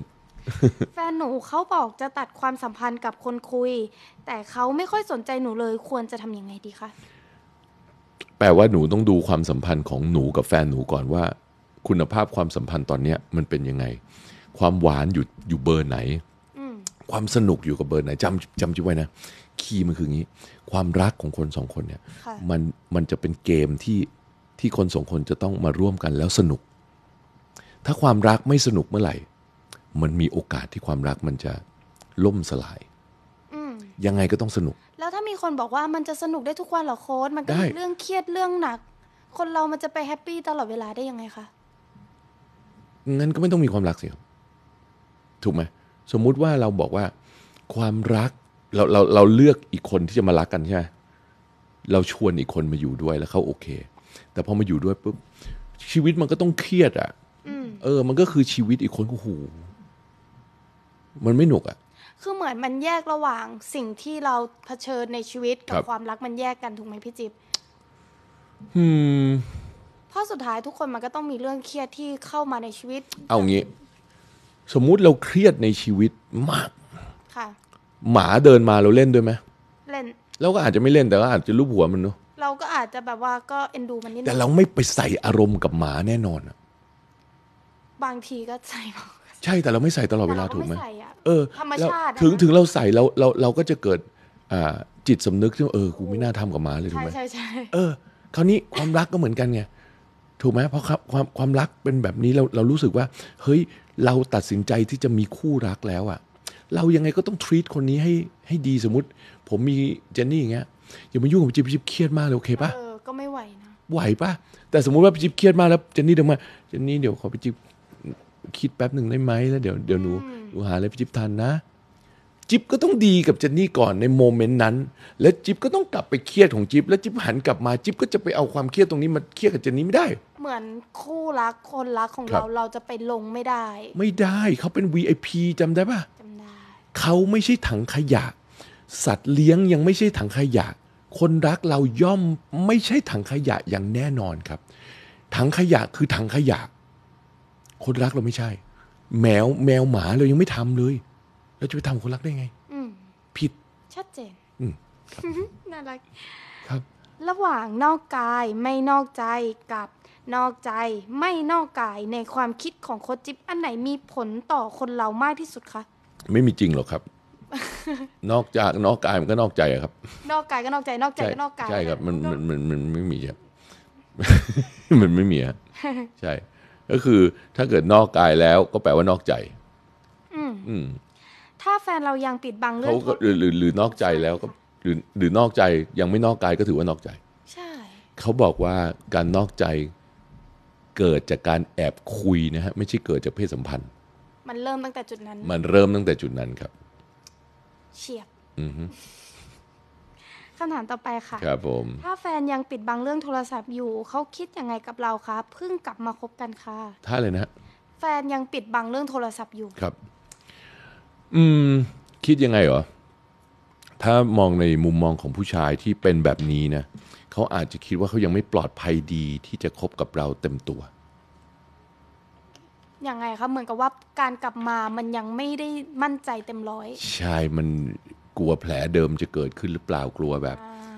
แฟนหนูเขาบอกจะตัดความสัมพันธ์กับคนคุย แต่เขาไม่ค่อยสนใจหนูเลยควรจะทำยังไงดีคะ แปลว่าหนูต้องดูความสัมพันธ์ของหนูกับแฟนหนูก่อนว่า คุณภาพความสัมพันธ์ตอนนี้มันเป็นยังไง ความหวานอยู่อยู่เบอร์ไหนความสนุกอยู่กับเบอร์ไหนจำจำจอไว้นะคีย์มันคืองี้ความรักของคนสองคนเนี่ย มันมันจะเป็นเกมที่ที่คนสองคนจะต้องมาร่วมกันแล้วสนุก ถ้าความรักไม่สนุกเมื่อไหร่มันมีโอกาสที่ความรักมันจะล่มสลายยังไงก็ต้องสนุก แล้วถ้ามีคนบอกว่ามันจะสนุกได้ทุกวันหรอโค้ดมันก็เรื่องเครียดเรื่องหนัก คนเรามันจะไปแฮปปี้ตลอดเวลาได้ยังไงคะงั้นก็ไม่ต้องมีความรักสิครับถูกไหม สมมุติว่าเราบอกว่า ความรักเราเราเราเลือกอีกคนที่จะมารักกันใช่ไหมเราชวนอีกคนมาอยู่ด้วยแล้วเขาโอเค แต่พอมาอยู่ด้วยปุ๊บชีวิตมันก็ต้องเครียดอะ่ะเออ มันก็คือชีวิตอีกคนก็หูมันไม่หนุกอะคือเหมือนมันแยกระหว่างสิ่งที่เราเผชิญในชีวิต กับความรักมันแยกกันถูกไหมพี่จิ๊บอืมเพราะสุดท้ายทุกคนมันก็ต้องมีเรื่องเครียดที่เข้ามาในชีวิต เอางี้ สมมุติเราเครียดในชีวิตมาก ค่ะ หมาเดินมาเราเล่นด้วยไหมเล่นเราก็อาจจะไม่เล่นแต่ก็อาจจะรูปหัวมันเนาะเราก็อาจจะแบบว่าก็เอ็นดูมันนิดแต่เราไม่ไปใส่อารมณ์กับหมาแน่นอนบางทีก็ใส่ใช่ แต่เราไม่ใส่ตลอดเวลาถูกไหมเออธรรมชาติถึงถึงเราใส่เราเราเราก็จะเกิดอ่าจิตสำนึกที่เออกูไม่น่าทำกับหมาเลยถูกไหมใช่ใช่เออคราวนี้ความรักก็เหมือนกันไง ถูกไหมเพราะความความรักเป็นแบบนี้เราเรารู้สึกว่า เฮ้ยเราตัดสินใจที่จะมีคู่รักแล้วอะเรายังไงก็ต้องทรีตคนนี้ให้ให้ดีสมมติ ผมมีเจนนี่อย่างเงี้ยอย่ามายุ่งกับจิ๊บจิ๊บเครียดมากเลยโอเคปะเออก็ไม่ไหวนะไหวปะแต่สมมติว่าจิ๊บเครียดมากแล้วเจนนี่เดินมาเจนนี่เดี๋ยวขอไปจิ๊บคิดแป๊บหนึ่งได้ไหมแล้วเดี๋ยวเดี๋ยวหนูหนูหาอะไรไปจิ๊บทานนะ จิ๊บก็ต้องดีกับเจนนี่ก่อนในโมเมนต์นั้น แล้วจิ๊บก็ต้องกลับไปเครียดของจิ๊บแล้วจิ๊บหันกลับมาจิ๊บก็จะไปเอาความเครียดตรงนี้มาเครียดกับเจนนี่ไม่ได้ เหมือนคู่รักคนรักของรเราเราจะไปลงไม่ได้ ไม่ได้เขาเป็น VIP จำได้ปะจำได้เขาไม่ใช่ถังขยะ สัตว์เลี้ยงยังไม่ใช่ถังขยะ คนรักเราย่อมไม่ใช่ถังขยะอย่างแน่นอนครับ ถังขยะคือถังขยะคนรักเราไม่ใช่ แมวแมวหมาเรายังไม่ทำเลยเราจะไปทำคนรักได้ไง อืผิด ชัดเจนอืน่ารักครับ ระหว่างนอกกายไม่นอกใจกับนอกใจไม่นอกกายในความคิดของโคจิบอันไหนมีผลต่อคนเรามากที่สุดคะ ไม่มีจริงหรอกครับ นอกจากนอกกายมันก็นอกใจครับ นอกกายก็นอกใจนอกใจก็นอกกายใช่ครับมันมันมันมันไม่มีครับมันไม่มีฮะใช่ก็คือถ้าเกิดนอกกายแล้วก็แปลว่านอกใจ อืมอืมถ้าแฟนเรายังปิดบังเรื่อเขางหรือหรือหรือนอกใจแล้วก็หรือหรือนอกใจยังไม่นอกกายก็ถือว่านอกใจใช่เขาบอกว่า การนอกใจเกิดจากการแอบคุยนะฮะไม่ใช่เกิดจากเพศสัมพันธ์ มันเริ่มตั้งแต่จุดนั้น มันเริ่มตั้งแต่จุดนั้นครับเฉียบ อือฮึคำถามต่อไปค่ะ ครับผม ถ้าแฟนยังปิดบังเรื่องโทรศัพท์อยู่ เขาคิดยังไงกับเราคะ เพิ่งกลับมาคบกันค่ะ ถ้าเลยนะะแฟนยังปิดบังเรื่องโทรศัพท์อยู่ ครับ อืม คิดยังไงเหรอ ถ้ามองในมุมมองของผู้ชายที่เป็นแบบนี้นะเขาอาจจะคิดว่าเขายังไม่ปลอดภัยดีที่จะคบกับเราเต็มตัว ยังไงคะเหมือนกับว่าการกลับมามันยังไม่ได้มั่นใจเต็มร้อยใช่ มันกลัวแผลเดิมจะเกิดขึ้นหรือเปล่ากลัวแบบ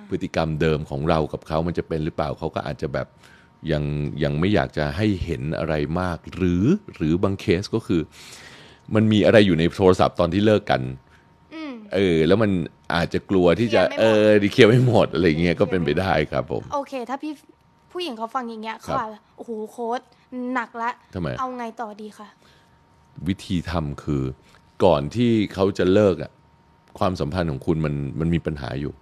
พฤติกรรมเดิมของเรากับเขามันจะเป็นหรือเปล่าเขาก็อาจจะแบบยังยังไม่อยากจะให้เห็นอะไรมาก หรือ หรือบางเคสก็คือ มันมีอะไรอยู่ในโทรศัพท์ตอนที่เลิกกันเออแล้วมันอาจจะกลัวที่จะ เออดีเคียวไม่หมดอะไรเงี้ยก็เป็นไปได้ครับผมโอเค ถ้าพี่ผู้หญิงเขาฟังอย่างเงี้ยเขาโอ้โหโค้ดหนักละทำไมเอาไงต่อดีคะวิธีทำคือ ก่อนที่เขาจะเลิกอ่ะความสัมพันธ์ของคุณมันมันมีปัญหาอยู่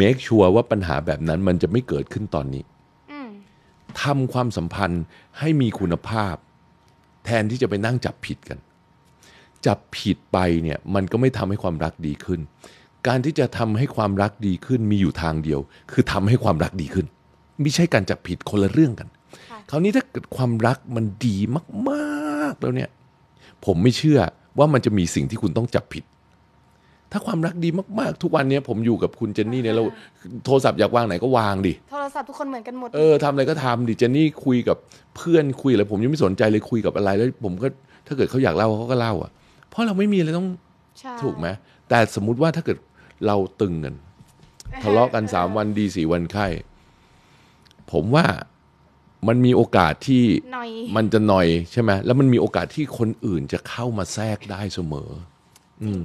make sure ว่าปัญหาแบบนั้นมันจะไม่เกิดขึ้นตอนนี้ ทำความสัมพันธ์ให้มีคุณภาพ แทนที่จะไปนั่งจับผิดกัน จับผิดไปเนี่ย มันก็ไม่ทำให้ความรักดีขึ้น การที่จะทำให้ความรักดีขึ้น มีอยู่ทางเดียว คือทำให้ความรักดีขึ้น ไม่ใช่การจับผิดคนละเรื่องกัน คราวนี้ถ้าเกิดความรักมันดีมากๆแล้วเนี่ยผมไม่เชื่อว่ามันจะมีสิ่งที่คุณต้องจับผิดถ้าความรักดีมากๆ ทุกวันนี้ผมอยู่กับคุณเจนนี่เนี่ยเราโทรศัพท์อยากวางไหนก็วางดิ โทรศัพท์ทุกคนเหมือนกันหมด เออทำอะไรก็ทำดิเจนนี่คุยกับเพื่อนคุยอะไรผมยังไม่สนใจเลยคุยกับอะไรแล้วผมก็ ถ้าเกิดเขาอยากเล่าเขาก็เล่า อ่ะ เพราะเราไม่มีอะไรต้องถูกไหม แต่สมมุติว่าถ้าเกิดเราตึงกันทะเลาะกันสามวันดีสี่วันไข้ ผมว่ามันมีโอกาสที่มันจะหน่อยใช่ไหมแล้วมันมีโอกาสที่คนอื่นจะเข้ามาแทรกได้เสมอ อืม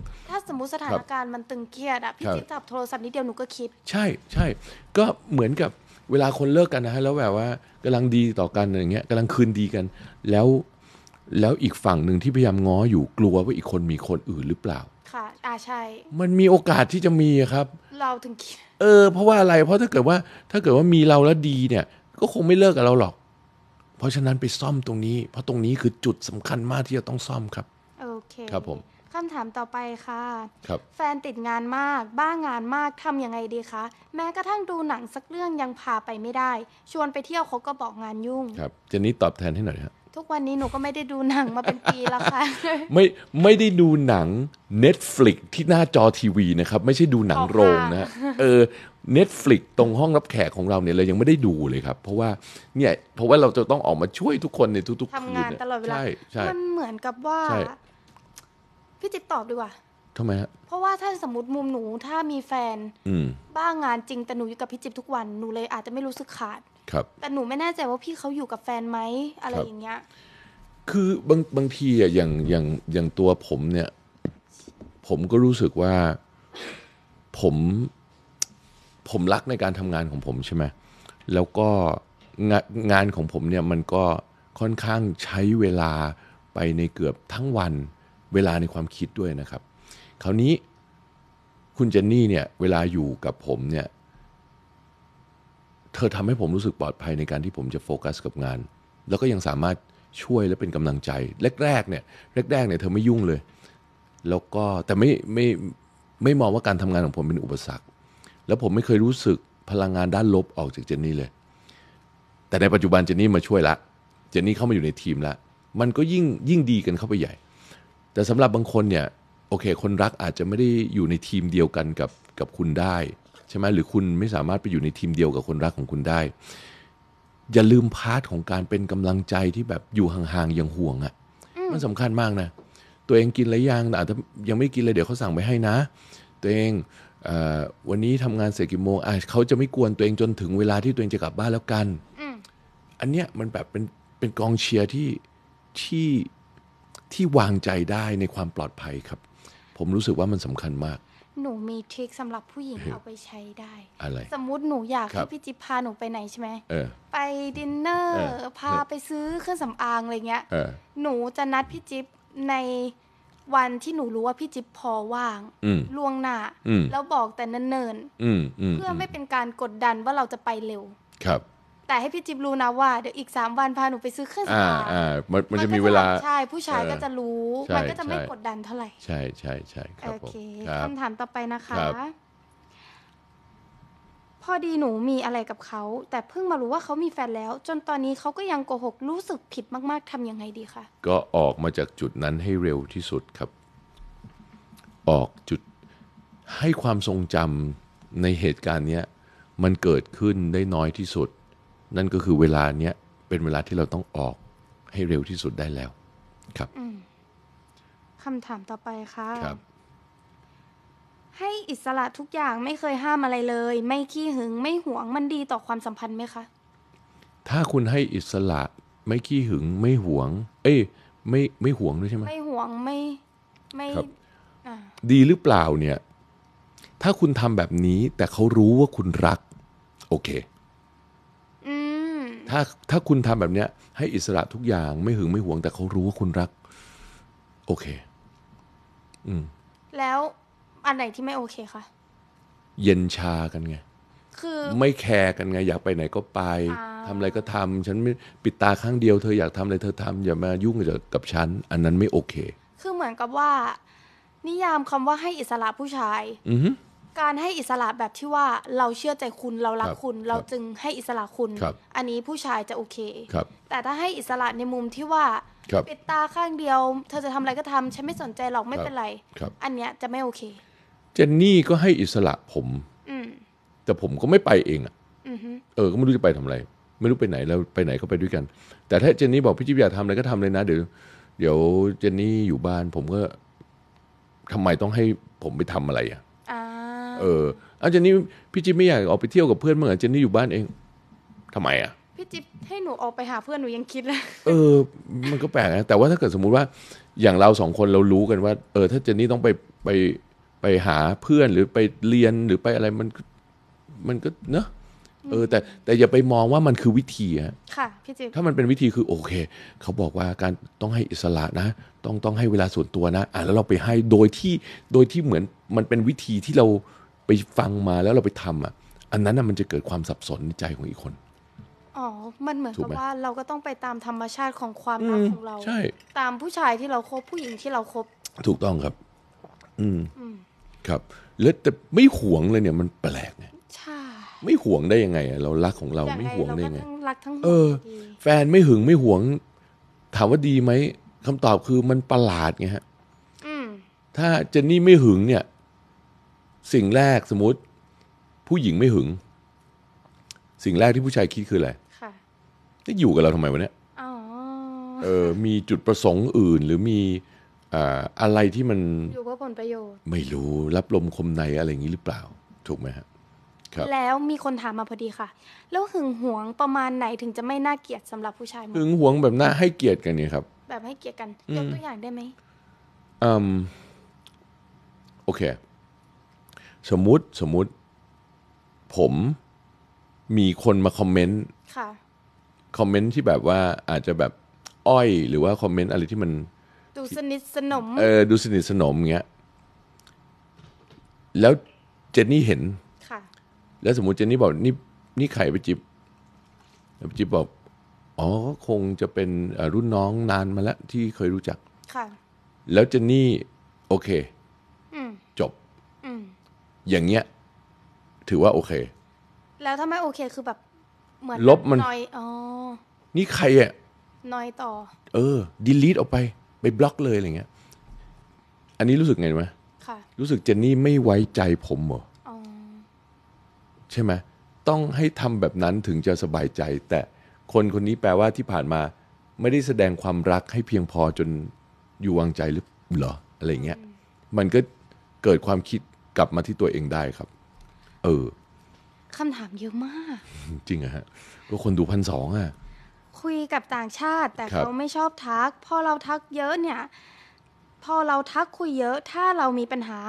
สมมติสถานการณ์มันตึงเครียดอะพี่จิ๊กจับโทรศัพท์นิดเดียวหนูก็คิด ใช่ใช่ก็เหมือนกับเวลาคนเลิกกันนะฮะแล้วแบบว่า กำลังดีต่อกันอย่างเงี้ยกำลังคืนดีกัน แล้ว แล้วอีกฝั่งหนึ่งที่พยายามง้ออยู่กลัวว่าอีกคนมีคนอื่นหรือเปล่า ค่ะ อ่าใช่ มันมีโอกาสที่จะมีครับ เราถึงคิดเออ เพราะว่าอะไร เพราะถ้าเกิดว่า ถ้าเกิดว่ามีเราแล้วดีเนี่ย ก็คงไม่เลิกกับเราหรอก เพราะฉะนั้นไปซ่อมตรงนี้เพราะตรงนี้คือจุดสำคัญมากที่จะต้องซ่อมครับโอเค ครับผมคำถามต่อไปค่ะครับแฟนติดงานมากบ้างานมากทำยังไงดีคะแม้กระทั่งดูหนังสักเรื่องยังพาไปไม่ได้ชวนไปเที่ยวเขาก็บอกงานยุ่ง ครับเจนนี่ตอบแทนให้หน่อยครับ ทุกวันนี้หนูก็ไม่ได้ดูหนังมาเป็นปีแล้วค่ะ ไม่ไม่ได้ดูหนัง Netflix ที่หน้าจอทีวีนะครับไม่ใช่ดูหนังโรงนะเออเน็ตฟลิกตรงห้องรับแขกของเราเนี่ยเรายังไม่ได้ดูเลยครับ เพราะว่าเนี่ยเพราะว่าเราจะต้องออกมาช่วยทุกคนในทุกๆคืทำงานตลอดเวลาใช่ใช่มันเหมือนกับว่าพี่จิ๊บตอบดีกว่า ทำไมฮะ เพราะว่าถ้าสมมติมุมหนูถ้ามีแฟนอืบ้างงานจริงแต่หนูอยู่กับพี่จิ๊บทุกวันหนูเลยอาจจะไม่รู้สึกขาด ครับ แต่หนูไม่แน่ใจว่าพี่เขาอยู่กับแฟนไหมอะไรอย่างเงี้ย คือบางบางทีอะอย่างอย่างอย่างตัวผมเนี่ย ผมก็รู้สึกว่าผมผมรักในการทำงานของผมใช่ไหมแล้วก็งานงานของผมเนี่ยมันก็ค่อนข้างใช้เวลาไปในเกือบทั้งวันเวลาในความคิดด้วยนะครับ คราวนี้คุณเจนนี่เนี่ยเวลาอยู่กับผมเนี่ย เธอทำให้ผมรู้สึกปลอดภัยในการที่ผมจะโฟกัสกับงาน แล้วก็ยังสามารถช่วยและเป็นกำลังใจ แรกๆเนี่ยแรกๆเนี่ย เธอไม่ยุ่งเลย แล้วก็แต่ไม่ไม่ไม่มองว่าการทำงานของผมเป็นอุปสรรค แล้วผมไม่เคยรู้สึกพลังงานด้านลบออกจากเจนนี่เลย แต่ในปัจจุบันเจนนี่มาช่วยละเจนนี่เข้ามาอยู่ในทีมละมันก็ยิ่งยิ่งดีกันเข้าไปใหญ่แต่สำหรับบางคนเนี่ยโอเค คนรักอาจจะไม่ได้อยู่ในทีมเดียวกันกับกับคุณได้ ใช่ไหมหรือคุณไม่สามารถไปอยู่ในทีมเดียวกับคนรักของคุณได้ อย่าลืมพาร์ทของการเป็นกำลังใจที่แบบอยู่ห่างๆอย่างห่วงอะ่ะมันสำคัญมากนะตัวเองกินอะไรยังอาจจะยังไม่กินเลยเดี๋ยวเขาสั่งไปให้นะ ตัวเองวันนี้ทำงานเสร็จกี่โมงเขาจะไม่กวนตัวเองจนถึงเวลาที่ตัวเองจะกลับบ้านแล้วกันอันเนี้ยมันแบบเป็นเป็นกองเชียร์ที่ที่ที่วางใจได้ในความปลอดภัยครับ ผมรู้สึกว่ามันสำคัญมาก หนูมีทริคสำหรับผู้หญิงเอาไปใช้ได้อะไรสมมติหนูอยากให้พี่จิ๊บพาหนูไปไหนใช่ไหมไปดินเนอร์ พาไปซื้อเครื่องสำอางอะไรเงี้ยหนูจะนัดพี่จิ๊บในวันที่หนูรู้ว่าพี่จิ๊บพอว่างล่วงหน้า แล้วบอกแต่เนินๆเพื่อไม่เป็นการกดดันว่าเราจะไปเร็ว ครับแต่ให้พี่จิ๊บรู้นะว่า เดี๋ยวอีกสามวันพาหนูไปซื้อเครื่องสำอางอ่ามันมันจะมีเวลา ใช่ผู้ชายก็จะรู้ มันก็จะไม่กดดันเท่าไหร่ ใช่ใช่ใช่ครับ โอเคคำถามต่อไปนะคะพอดีหนูมีอะไรกับเขา แต่เพิ่งมารู้ว่าเขามีแฟนแล้ว จนตอนนี้เขาก็ยังโกหกรู้สึกผิดมาก ๆทำยังไงดีคะ ก็ออกมาจากจุดนั้นให้เร็วที่สุดครับ ออกจุดให้ความทรงจำในเหตุการณ์นี้มันเกิดขึ้นได้น้อยที่สุดนั่นก็คือเวลาเนี้ยเป็นเวลาที่เราต้องออก ให้เร็วที่สุดได้แล้ว ครับคำถามต่อไปค่ะครับ ให้อิสระทุกอย่างไม่เคยห้ามอะไรเลย ไม่ขี้หึง ไม่หวงมันดีต่อความสัมพันธ์ไหมคะ ถ้าคุณให้อิสระ ไม่ขี้หึง ไม่หวง เอ้ยไม่ไม่หวงด้วยใช่ไหมไม่หวงไม่ ไม่ดีหรือเปล่าเนี่ย ถ้าคุณทำแบบนี้แต่เขารู้ว่าคุณรัก โอเคถ้าถ้าคุณทำแบบเนี้ย ให้อิสระทุกอย่างไม่หึงไม่หวงแต่เขารู้ว่าคุณรัก โอเค อืมแล้วอันไหนที่ไม่โอเคคะเย็นชากันไงคือไม่แคร์กันไงอยากไปไหนก็ไป ทำอะไรก็ทำ ฉันไม่ปิดตาข้างเดียวเธออยากทำอะไรเธอทำอย่ามายุ่งกับฉันอันนั้นไม่โอเค คือเหมือนกับว่า นิยามคำว่าให้อิสระผู้ชาย อืการให้อิสระแบบที่ว่าเราเชื่อใจคุณเรารักคุณ เราจึงให้อิสระคุณอันนี้ผู้ชายจะโอเค ครับ แต่ถ้าให้อิสระในมุมที่ว่าปิดตาข้างเดียว เธอจะทำอะไรก็ทำฉันไม่สนใจหรอกไม่เป็นไรรอันเนี้ยจะไม่โอเค เจนนี่ก็ให้อิสระผมแต่ผมก็ไม่ไปเองอ่ะเออก็ไม่รู้จะไปทำอะไร ไม่รู้ไปไหนแล้วไปไหนก็ไปด้วยกัน แต่ถ้าเจนนี่บอกพี่จิ๊บอยากทำอะไรก็ทำเลยนะ เดี๋ยวเดี๋ยวเจนนี่อยู่บ้านผมก็ทำไมต้องให้ผมไปทำอะไรอ่ะเอออาจารย์นี่พี่จิ๊บไม่อยากออกไปเที่ยวกับเพื่อนเมื่ออาจารย์นี่อยู่บ้านเองทำไมอ่ะ พี่จิ๊บให้หนูออกไปหาเพื่อนหนูยังคิดเลยเออ มันก็แปลกนะ แต่ว่าถ้าเกิดสมมุติว่าอย่างเราสองคนเรารู้กันว่า เออ ถ้าเจนนี่ต้องไปไป ไปหาเพื่อนหรือไปเรียนหรือไปอะไรมันมันก็เนอะเออ แต่ แต่อย่าไปมองว่ามันคือวิธีฮะค่ะพี่จิ๊บ ถ้ามันเป็นวิธีคือโอเค เขาบอกว่าการต้องให้อิสระนะต้องต้องให้เวลาส่วนตัวนะอ่าแล้วเราไปให้โดยที่โดยที่เหมือนมันเป็นวิธีที่เราไปฟังมาแล้วเราไปทำอ่ะอันนั้นน่ะมันจะเกิดความสับสนในใจของอีกคนอ๋อ มันเหมือนกับว่าเราก็ต้องไปตามธรรมชาติของความรักของเรา ใช่ ตามผู้ชายที่เราคบผู้หญิงที่เราคบ ถูกต้องครับ อืมอครับแล้วแต่ไม่หวงเลยเนี่ยมันแปลกไงใช่ไม่หวงได้ยังไงเรารักของเราไม่หวงได้ยังไงรักทั้งหเออ แฟนไม่หึงไม่หวง ถามว่าดีไหมคำตอบคือมันประหลาดไงฮะ อืมถ้าเจนนี่ไม่หึงเนี่ยสิ่งแรกสมมติ ผู้หญิงไม่หึง สิ่งแรกที่ผู้ชายคิดคืออะไร ค่ะจะอยู่กับเราทำไมวะเนี่ย อ๋อ เออ มีจุดประสงค์อื่น หรือมีอะไรที่มัน อยู่เพื่อผลประโยชน์ ไม่รู้รับลมคมในอะไรอย่างนี้หรือเปล่า ถูกไหมฮะ ครับ แล้วมีคนถามมาพอดีค่ะ แล้วหึงหวงประมาณไหนถึงจะไม่น่าเกลียดสำหรับผู้ชายหึงหวงแบบน่าให้เกียดกันเนี่ยครับ แบบให้เกียดกันยกตัวอย่างได้ไหมอืมโอเคสมมุติสมมุติ ผม มีคนมาคอมเมนต์คอมเมนต์ที่แบบว่าอาจจะแบบอ้อยหรือว่าคอมเมนต์อะไรที่มันดูสนิทสนมเออดูสนิทสนมเงี้ย แล้วเจนนี่เห็นค่ะแล้วสมมติเจนนี่บอกนี่นี่ไข่ไปจิบไปจิบบอก อ๋อ คงจะเป็นรุ่นน้องนานมาแล้ว ที่เคยรู้จักค่ะแล้วเจนนี่โอเคอย่างเงี้ย ถือว่าโอเค แล้วถ้าไม่โอเคคือแบบ เหมือนลบมันนอยอ๋อนี่ใครอะนอยต่อ เออดีลีทออกไป ไปบล็อกเลยอะไรเงี้ยอันนี้รู้สึกไงไหมค่ะรู้สึกเจนนี่ไม่ไว้ใจผมเหรออใช่ไหมต้องให้ทำแบบนั้นถึงจะสบายใจ แต่คนคนนี้แปลว่าที่ผ่านมา ไม่ได้แสดงความรักให้เพียงพอจนอยู่วางใจหรือเหรอ อะไรเงี้ยมันก็เกิดความคิดกลับมาที่ตัวเองได้ครับ เออ คำถามเยอะมาก จริงอะฮะ ก็คนดูพันสองอะคุยกับต่างชาติแต่เขาไม่ชอบทัก พอเราทักเยอะเนี่ย พอเราทักคุยเยอะ ถ้าเรามีปัญหา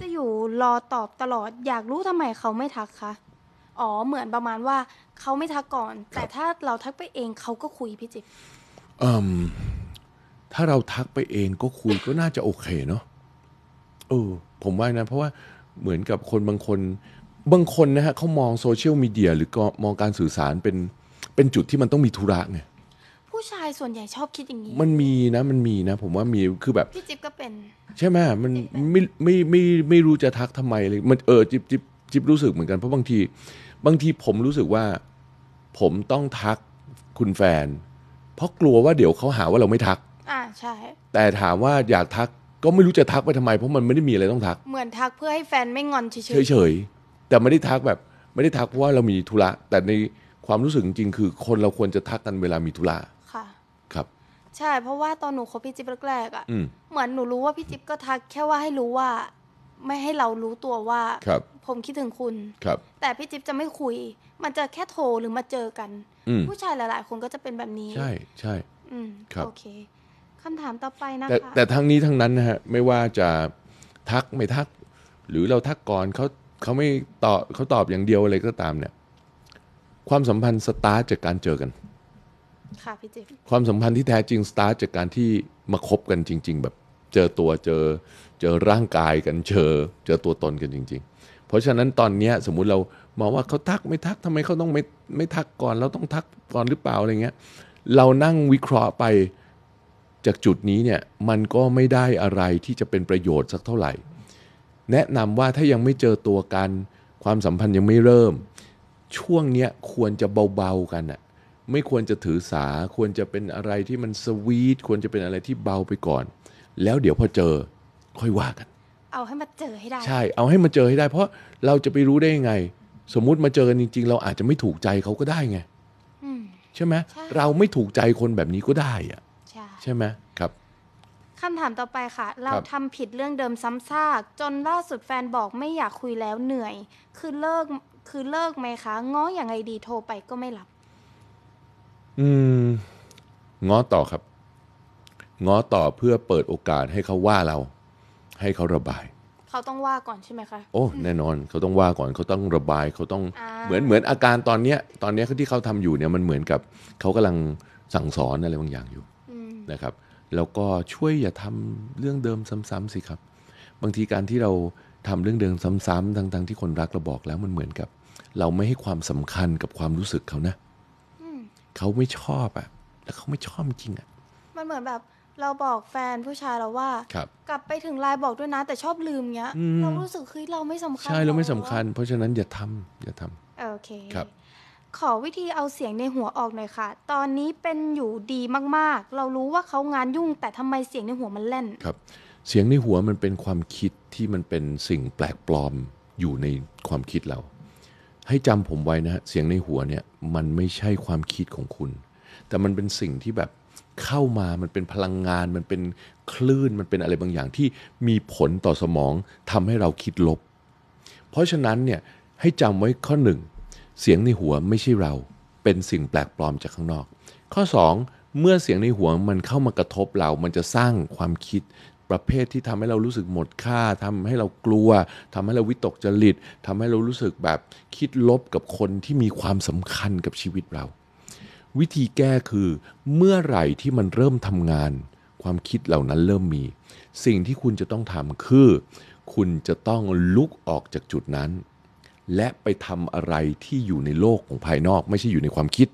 จะอยู่รอตอบตลอด อยากรู้ทำไมเขาไม่ทักคะ อ๋อ เหมือนประมาณว่า เขาไม่ทักก่อน แต่ถ้าเราทักไปเองเขาก็คุยพี่จิ๊บถ้าเราทักไปเองก็คุยก็น่าจะโอเคเนาะเออผมว่านะเพราะว่าเหมือนกับคนบางคน บางคนนะฮะเขามองโซเชียลมีเดียหรือก็ มองการสื่อสารเป็นเป็นจุดที่มันต้องมีธุระไงผู้ชายส่วนใหญ่ชอบคิดอย่างนี้มันมีนะมันมีนะ ผมว่ามีคือแบบพี่จิ๊บก็เป็น ใช่ไหมมันไม่ไม่ไม่ไม่รู้จะทักทำไมเลยมันเออจิ๊บจิ๊บจิ๊บรู้สึกเหมือนกัน เพราะบางที บางทีผมรู้สึกว่าผมต้องทักคุณแฟน เพราะกลัวว่าเดี๋ยวเขาหาว่าเราไม่ทักอ่าใช่แต่ถามว่าอยากทักก็ไม่รู้จะทักไปทำไม เพราะมันไม่ได้มีอะไรต้องทัก เหมือนทักเพื่อให้แฟนไม่งอนเฉยเฉยแต่ไม่ได้ทักแบบ ไม่ได้ทักเพราะว่าเรามีธุระแต่ในความรู้สึกจริงคือ คนเราควรจะทักกันเวลามีธุระ ค่ะ ครับ ใช่เพราะว่าตอนหนูคบพี่จิ๊บแรกๆอ่ะเหมือนหนูรู้ว่าพี่จิ๊บก็ทักแค่ว่าให้รู้ว่า ไม่ให้เรารู้ตัวว่าครับผมคิดถึงคุณครับ แต่พี่จิ๊บจะไม่คุย มันจะแค่โทรหรือมาเจอกัน ผู้ชายหลาย ๆ คนก็จะเป็นแบบนี้ ใช่ใช่ครับโอเคคำถามต่อไปนะคะแต่แต่ทั้งนี้ทั้งนั้นนะฮะไม่ว่าจะทักไม่ทัก หรือเราทักก่อนเขาเขาไม่ตอบเขาตอบอย่างเดียวอะไรก็ตามเนี่ยความสัมพันธ์สตาร์จากการเจอกันค่ะพี่จิ๊บความสัมพันธ์ที่แท้จริงสตาร์จากการที่มาคบกันจริง ๆ แบบเจอตัวเจอเจอร่างกายกันเจอเจอตัวตนกันจริงๆ เพราะฉะนั้นตอนเนี้ยสมมุติเรามองว่าเขาทักไม่ทักทำไมเขาต้องไม่ไม่ทักก่อนเราต้องทักก่อนหรือเปล่าอะไรเงี้ยเรานั่งวิเคราะห์ไปจากจุดนี้เนี่ยมันก็ไม่ได้อะไรที่จะเป็นประโยชน์สักเท่าไหร่ แนะนำว่าถ้ายังไม่เจอตัวกัน ความสัมพันธ์ยังไม่เริ่ม ช่วงเนี้ยควรจะเบา ๆ กันอะไม่ควรจะถือสา ควรจะเป็นอะไรที่มันสวีทควรจะเป็นอะไรที่เบาไปก่อน แล้วเดี๋ยวพอเจอค่อยว่ากัน เอาให้มาเจอให้ได้ ใช่ เอาให้มาเจอให้ได้ เพราะเราจะไปรู้ได้ยังไง สมมุติมาเจอกันจริง ๆ เราอาจจะไม่ถูกใจเขาก็ได้ไงใช่ไหมเราไม่ถูกใจคนแบบนี้ก็ได้อะใช่ไหมครับ คำถามต่อไปค่ะ เราทำผิดเรื่องเดิมซ้ำซาก จนล่าสุดแฟนบอกไม่อยากคุยแล้วเหนื่อย คือเลิกคือเลิกไหมคะง้ออย่างไงดีโทรไปก็ไม่รับ อืมง้อต่อครับง้อต่อเพื่อเปิดโอกาสให้เขาว่าเรา ให้เขาระบายเขาต้องว่าก่อนใช่ไหมคะโอ้แน่นอน เขาต้องว่าก่อนเขาต้องระบายเขาต้องเหมือนเหมือนอาการตอนเนี้ยตอนเนี้ยที่เขาทำอยู่เนี่ย มันเหมือนกับเขากำลังสั่งสอนอะไรบางอย่างอยู่นะครับแล้วก็ช่วยอย่าทำเรื่องเดิมซ้ำๆสิครับ บางทีการที่เราทำเรื่องเดิมซ้ำๆทั้งๆที่คนรักเราบอกแล้วมันเหมือนกับ เราไม่ให้ความสำคัญกับความรู้สึกเขานะเขาไม่ชอบอะ่ะแล้วเขาไม่ชอบจริงอะ่ะมันเหมือนแบบเราบอกแฟนผู้ชายเราว่า กลับไปถึงไลน์บอกด้วยนะแต่ชอบลืมเงี้ยเรารู้สึกคือเราไม่สำคัญใช่เราไม่สำคัญ เพราะฉะนั้นอย่าทำ อย่าทำโอเคครับขอวิธีเอาเสียงในหัวออกหน่อยค่ะ ตอนนี้เป็นอยู่ดีมากๆ เรารู้ว่าเขางานยุ่ง แต่ทำไมเสียงในหัวมันแล่นครับ เสียงในหัวมันเป็นความคิดที่มันเป็นสิ่งแปลกปลอมอยู่ในความคิดเราให้จำผมไว้นะฮะเสียงในหัวเนี่ยมันไม่ใช่ความคิดของคุณ แต่มันเป็นสิ่งที่แบบเข้ามามันเป็นพลังงาน มันเป็นคลื่นมันเป็นอะไรบางอย่าง ที่มีผลต่อสมองทำให้เราคิดลบ เพราะฉะนั้นเนี่ยให้จำไว้ข้อหนึ่งเสียงในหัวไม่ใช่เรา เป็นสิ่งแปลกปลอมจากข้างนอก ข้อ 2 เมื่อเสียงในหัวมันเข้ามากระทบเรา มันจะสร้างความคิด ประเภทที่ทำให้เรารู้สึกหมดค่า ทำให้เรากลัว ทำให้เราวิตกจริต ทำให้เรารู้สึกแบบคิดลบกับคนที่มีความสำคัญกับชีวิตเรา วิธีแก้คือ เมื่อไหร่ที่มันเริ่มทำงาน ความคิดเหล่านั้นเริ่มมี สิ่งที่คุณจะต้องทำคือ คุณจะต้องลุกออกจากจุดนั้นและไปทำอะไรที่อยู่ในโลกของภายนอกไม่ใช่อยู่ในความคิด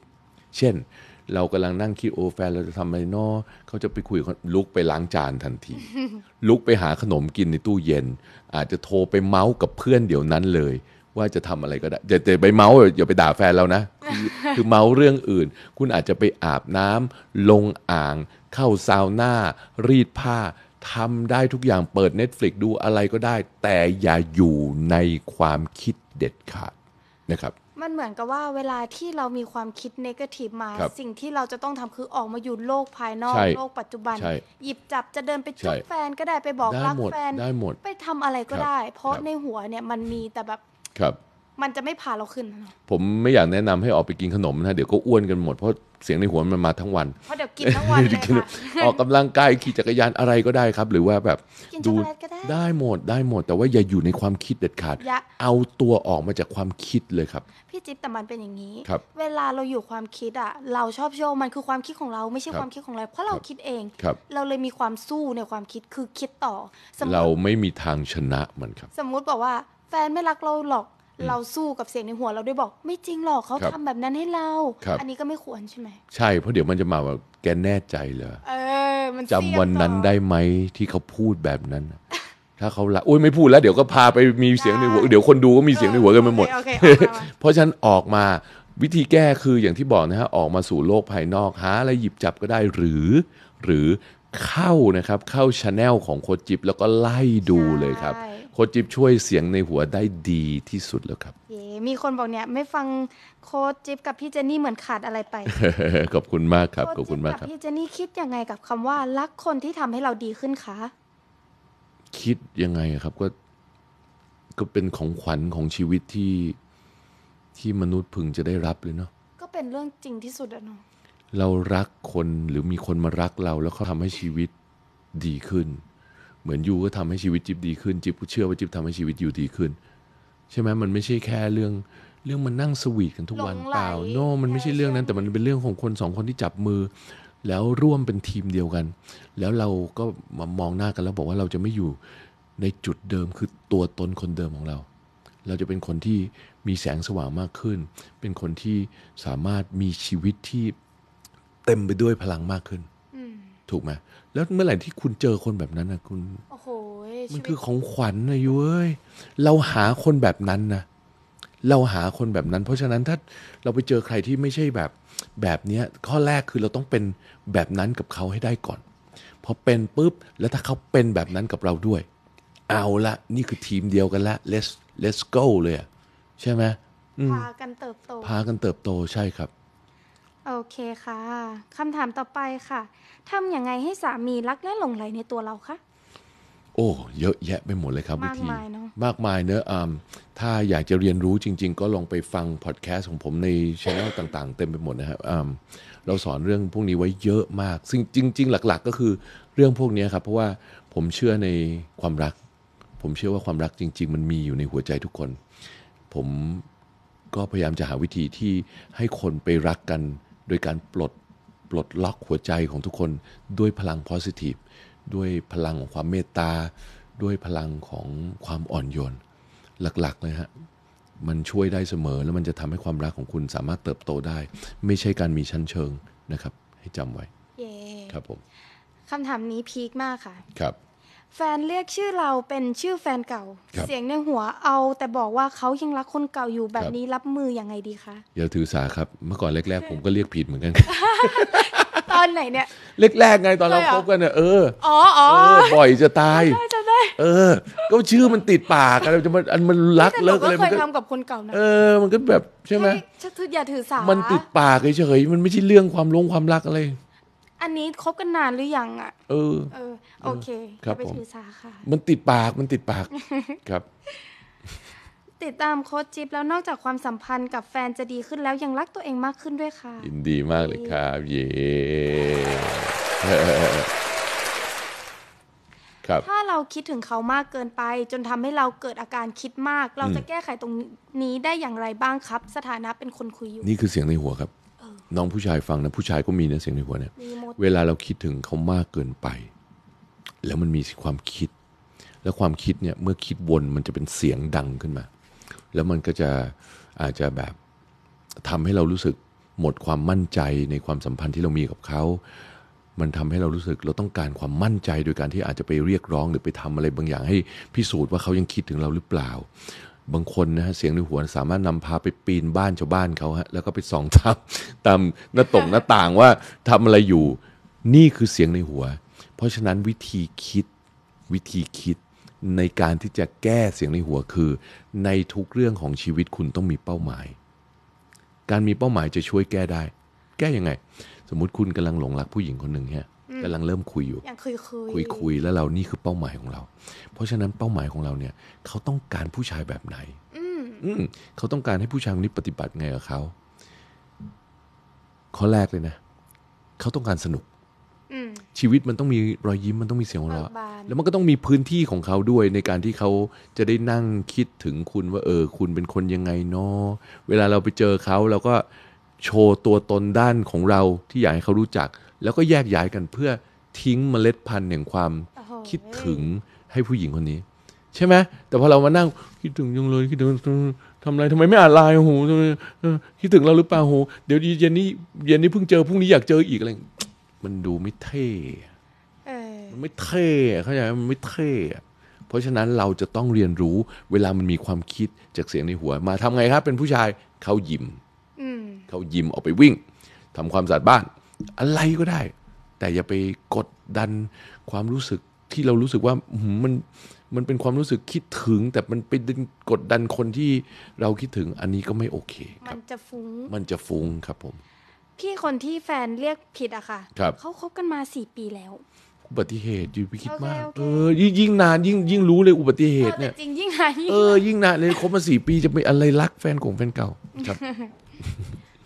เช่น เรากำลังนั่งคิดโอแฟน เราจะทำอะไรนอเขาจะไปคุยลุกไปล้างจานทันที ลุกไปหาขนมกินในตู้เย็น อาจจะโทรไปเมาส์กับเพื่อนเดี๋ยวนั้นเลย ว่าจะทำอะไรก็ได้อย่าไปเมาส์อย่าไปด่าแฟนเรานะ คือเมาส์เรื่องอื่น คุณอาจจะไปอาบน้ำลงอ่าง เข้าซาวน่ารีดผ้าทำได้ทุกอย่างเปิด Netflix ดูอะไรก็ได้ แต่อย่าอยู่ในความคิดเด็ดขาดนะครับ มันเหมือนกับว่าเวลาที่เรามีความคิดเนกาทีฟมาสิ่งที่เราจะต้องทำคือออกมาอยู่โลกภายนอกโลกปัจจุบัน หยิบจับจะเดินไปจุ๊บแฟนก็ได้ไปบอกรักแฟนได้หมดไปทำอะไรก็ได้ เพราะในหัวเนี่ยมันมีแต่แบบครับมันจะไม่พาเราขึ้น ผมไม่อยากแนะนำให้ออกไปกินขนมนะเดี๋ยวก็อ้วนกันหมด เพราะเสียงในหัวมันมาทั้งวัน เพราะเดี๋ยวกินทั้งวันเลยค่ะออกกำลังกายขี่จักรยานอะไรก็ได้ครับ หรือว่าแบบดูได้หมดได้หมด แต่ว่าอย่าอยู่ในความคิดเด็ดขาดเอาตัวออกมาจากความคิดเลยครับ พี่จิ๊บแต่มันเป็นอย่างนี้เวลาเราอยู่ความคิดอ่ะ เราชอบโชว์มันคือความคิดของเราไม่ใช่ความคิดของเราเพราะเราคิดเองเราเลยมีความสู้ในความคิดคือคิดต่อเราไม่มีทางชนะมันครับ สมมุติบอกว่าแฟนไม่รักเราหรอกเราสู้กับเสียงในหัวเราด้วยบอกไม่จริงหรอกเขาทำแบบนั้นให้เราอันนี้ก็ไม่ควรใช่ไหมใช่เพราะเดี๋ยวมันจะมาแบบแกแน่ใจเหรอจำวันนั้นได้ไหมที่เขาพูดแบบนั้น ถ้าเขาละอุ้ยไม่พูดแล้ว เดี๋ยวก็พาไปมีเสียงในหัวเดี๋ยวคนดูก็มีเสียงในหัวกันไปหมดเพราะฉะนั้นออกมาวิธีแก้คืออย่างที่บอกนะฮะออกมาสู่โลกภายนอกหาอะไรหยิบจับก็ได้หรือ หรือเข้านะครับ เข้าชาแนลของโคจิบแล้วก็ไล่ดูเลยครับคจิ๊บช่วยเสียงในหัวได้ดีที่สุดแล้วครับเยมีคนบอกเนี่ยไม่ฟังโค้จิ๊บกับพี่เจนนี่เหมือนขาดอะไรไป ขอบคุณมากครับ ขอบคุณมากครับพี่เจนนี่คิดยังไงกับคำว่ารักคนที่ทำให้เราดีขึ้นคะ คิดยังไงครับก็ ก็เป็นของขวัญของชีวิตที่ที่มนุษย์พึงจะได้รับเลยเนาะ ก็เป็นเรื่องจริงที่สุดอะเนาะเรารักคนหรือมีคนมารักเรา แล้วเขาทำให้ชีวิตดีขึ้นเหมือนยูก็ทำให้ชีวิตจิ๊บดีขึ้น จิ๊บเชื่อว่าจิ๊บทำให้ชีวิตยูดีขึ้น ใช่ไหม มันไม่ใช่แค่เรื่องเรื่องมันนั่งสวีทกันทุกวันเปล่าโน้มันไม่ใช่เรื่องนั้น แต่มันเป็นเรื่องของคนสองคนที่จับมือ แล้วร่วมเป็นทีมเดียวกัน แล้วเราก็มามองหน้ากันแล้ว บอกว่าเราจะไม่อยู่ในจุดเดิมคือตัวตนคนเดิมของเรา เราจะเป็นคนที่มีแสงสว่างมากขึ้น เป็นคนที่สามารถมีชีวิตที่เต็มไปด้วยพลังมากขึ้นถูกไหมแล้วเมื่อไหร่ที่คุณเจอคนแบบนั้นนะคุณโอ้โหมันคือของขวัญนะยุ้ยเราหาคนแบบนั้นนะเราหาคนแบบนั้น เพราะฉะนั้นถ้าเราไปเจอใครที่ไม่ใช่แบบ แบบเนี้ยข้อแรกคือเราต้องเป็นแบบนั้นกับเขาให้ได้ก่อนพอเป็นปุ๊บแล้วถ้าเขาเป็นแบบนั้นกับเราด้วย เอาละนี่คือทีมเดียวกันละ let's let's go เลยใช่ไหมพากันเติบโตพากันเติบโตใช่ครับโอเคค่ะคำถามต่อไปค่ะทำอย่างไงให้สามีรักและหลงใหลในตัวเราคะโอ้ เยอะแยะไปหมดเลยครับวิมากธีมายเนอะมากมายเนอะอามถ้าอยากจะเรียนรู้จริง ๆ ก็ลองไปฟังพอดแคสต์ของผมในช่องต่างๆเต็มไปหมดนะครับอามเราสอนเรื่องพวกนี้ไว้เยอะมากซึ่งจริง ๆ หลักๆ ก็คือเรื่องพวกนี้ครับ เพราะว่าผมเชื่อในความรัก ผมเชื่อว่าความรักจริง ๆ มันมีอยู่ในหัวใจทุกคน ผมก็พยายามจะหาวิธีที่ให้คนไปรักกันโดยการปลดปลดล็อกหัวใจของทุกคน ด้วยพลังโพสิทีฟด้วยพลังของความเมตตา ด้วยพลังของความอ่อนโยน หลัก ๆ เลยฮะ มันช่วยได้เสมอแล้วมันจะทำให้ความรักของคุณสามารถเติบโตได้ ไม่ใช่การมีชั้นเชิงนะครับ ให้จำไว้ yeah. ครับผมคำถามนี้พีคมากค่ะครับแฟนเรียกชื่อเราเป็นชื่อแฟนเก่า เสียงในหัวเอา แต่บอกว่าเขายังรักคนเก่าอยู่แบบนี้รับมืออยังไงดีคะอย่าถือสาครับเมื่อก่อนแรกๆ ผมก็เรียกผิดเหมือนกัน ตอนไหนเนี่ยแรกๆ ไงตอนเราคบกันเนี่ยเอออ๋ออ๋อบ่อยจะตายเออ ก็ชื่อมันติดปากอะไรจะมันอันมันรักเลิกอะไรมันก็ทำกับคนเก่านะเออ มันก็แบบใช่ไหมอย่าถือสามันติดปากเฉยๆมันไม่ใช่เรื่องความลงความรักอะไรอันนี้คบกันนานหรือยังอ่ะเออเออ โอเคครับไปาค่ะมันติดปากมันติดปาก ครับ ติดตามโค้ชจิ๊บแล้วนอกจากความสัมพันธ์กับแฟนจะดีขึ้นแล้วยังรักตัวเองมากขึ้นด้วยค่ะยินดีมากเลยครับ เย่ครับ ถ้าเราคิดถึงเขามากเกินไปจนทำให้เราเกิดอาการคิดมาก เราจะแก้ไขตรงนี้ได้อย่างไรบ้างครับ สถานะเป็นคนคุยอยู่ นี่คือเสียงในหัวครับน้องผู้ชายฟังนะผู้ชายก็มีนะเสียงในหัวเนี่ยเวลาเราคิดถึงเขามากเกินไป แล้วมันมีความคิด แล้วความคิดเนี่ยเมื่อคิดวนมันจะเป็นเสียงดังขึ้นมา แล้วมันก็จะอาจจะแบบทำให้เรารู้สึกหมดความมั่นใจในความสัมพันธ์ที่เรามีกับเขา มันทำให้เรารู้สึกเราต้องการความมั่นใจโดยการที่อาจจะไปเรียกร้อง หรือไปทำอะไรบางอย่างให้พิสูจน์ว่าเขายังคิดถึงเราหรือเปล่าบางคนนะฮะ เสียงในหัวสามารถนำพาไปปีนบ้านชาวบ้านเขาฮะ แล้วก็ไปส่องทับตามหน้าต่งหน้าต่างว่า ทำอะไรอยู่นี่คือเสียงในหัว เพราะฉะนั้นวิธีคิดวิธีคิดในการที่จะแก้เสียงในหัวคือในทุกเรื่องของชีวิตคุณต้องมีเป้าหมาย การมีเป้าหมายจะช่วยแก้ได้ แก้ยังไง สมมุติคุณกำลังหลงรักผู้หญิงคนหนึ่งฮะกำลังเริ่มคุยอยู่ยังคุยคุยคุยคุยแล้วเรานี่คือเป้าหมายของเรา เพราะฉะนั้นเป้าหมายของเราเนี่ย เขาต้องการผู้ชายแบบไหน อืมเขาต้องการให้ผู้ชายคนนี้ปฏิบัติไงกับเขาข้อแรกเลยนะเขาต้องการสนุกชีวิตมันต้องมีรอยยิ้มมันต้องมีเสียงหัวเราะแล้วมันก็ต้องมีพื้นที่ของเขาด้วยในการที่เขาจะได้นั่งคิดถึงคุณว่า เออ คุณเป็นคนยังไงเนาะเวลาเราไปเจอเขาเราก็โชว์ตัวตนด้านของเราที่อยากให้เขารู้จักแล้วก็แยกย้ายกันเพื่อทิ้งเมล็ดพันธุ์แห่งความคิดถึงให้ผู้หญิงคนนี้ ใช่ไหมแต่พอเรามานั่งคิดถึงยังเลยคิดถึงทำอะไรทำไมไม่อ่านไลน์โอ้โหคิดถึงเราหรือเปล่าโหเดี๋ยวเย็นนี้เย็นนี้เพิ่งเจอพรุ่งนี้อยากเจออีกอะไรมันดูไม่เท่มันไม่เท่เข้าใจมันไม่เท่ เพราะฉะนั้นเราจะต้องเรียนรู้เวลามันมีความคิดจากเสียงในหัว มาทำไงครับ เป็นผู้ชายเขายิ้มเขายิ้มออกไปวิ่ง ทำความสะอาดบ้านอะไรก็ได้ แต่อย่าไปกดดันความรู้สึกที่เรารู้สึกว่ามันมันเป็นความรู้สึกคิดถึง แต่มันไปดึงกดดันคนที่เราคิดถึงอันนี้ก็ไม่โอเคครับมันจะฟุง้งมันจะฟุ้งครับผม พี่คนที่แฟนเรียกผิดอะค่ะครับเขาคบกันมาสี่ปีแล้ว อุบัติเหตุอยู่ไปคิดมากเออยิ่งยิ่งนาน ยิ่งยิ่งรู้เลยอุบัติเหตุเนี่ยจริงยิ่งนานเออยิ่งนานเลยคบมาสี่ปีจะไปอะไรรักแฟนของแฟนเก่า ครับ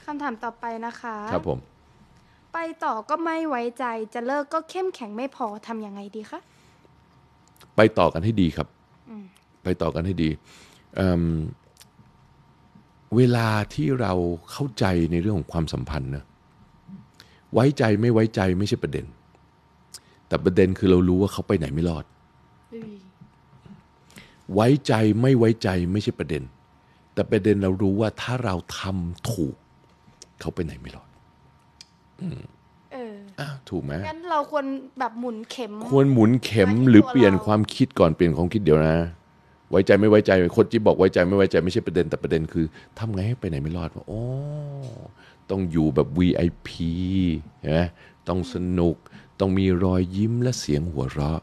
คำถามต่อไปนะคะ ครับผมไปต่อก็ไม่ไว้ใจ จะเลิกก็เข้มแข็งไม่พอทำยังไงดีคะไปต่อกันให้ดีครับไปต่อกันให้ดีเเวลาที่เราเข้าใจในเรื่องของความสัมพันธ์นะไว้ใจไม่ไว้ใจไม่ใช่ประเด็น แต่ประเด็นคือเรารู้ว่าเขาไปไหนไม่รอด ไว้ใจไม่ไว้ใจไม่ใช่ประเด็น แต่ประเด็นเรารู้ว่าถ้าเราทำถูก เขาไปไหนไม่รอดเออถูกไหมงั้นเราควรแบบหมุนเข็ม ควรหมุนเข็มหรือเปลี่ยนความคิดก่อนเปลี่ยนความคิดเดี๋ยวนะ ไว้ใจไม่ไว้ใจคนที่บอกไว้ใจไม่ไว้ใจ ไม่ใช่ประเด็น แต่ประเด็นคือทำไงให้ไปไหนไม่รอดว่าโอ้ต้องอยู่แบบ VIP ใช่ไหมต้องสนุก ต้องมีรอยยิ้มและเสียงหัวเราะ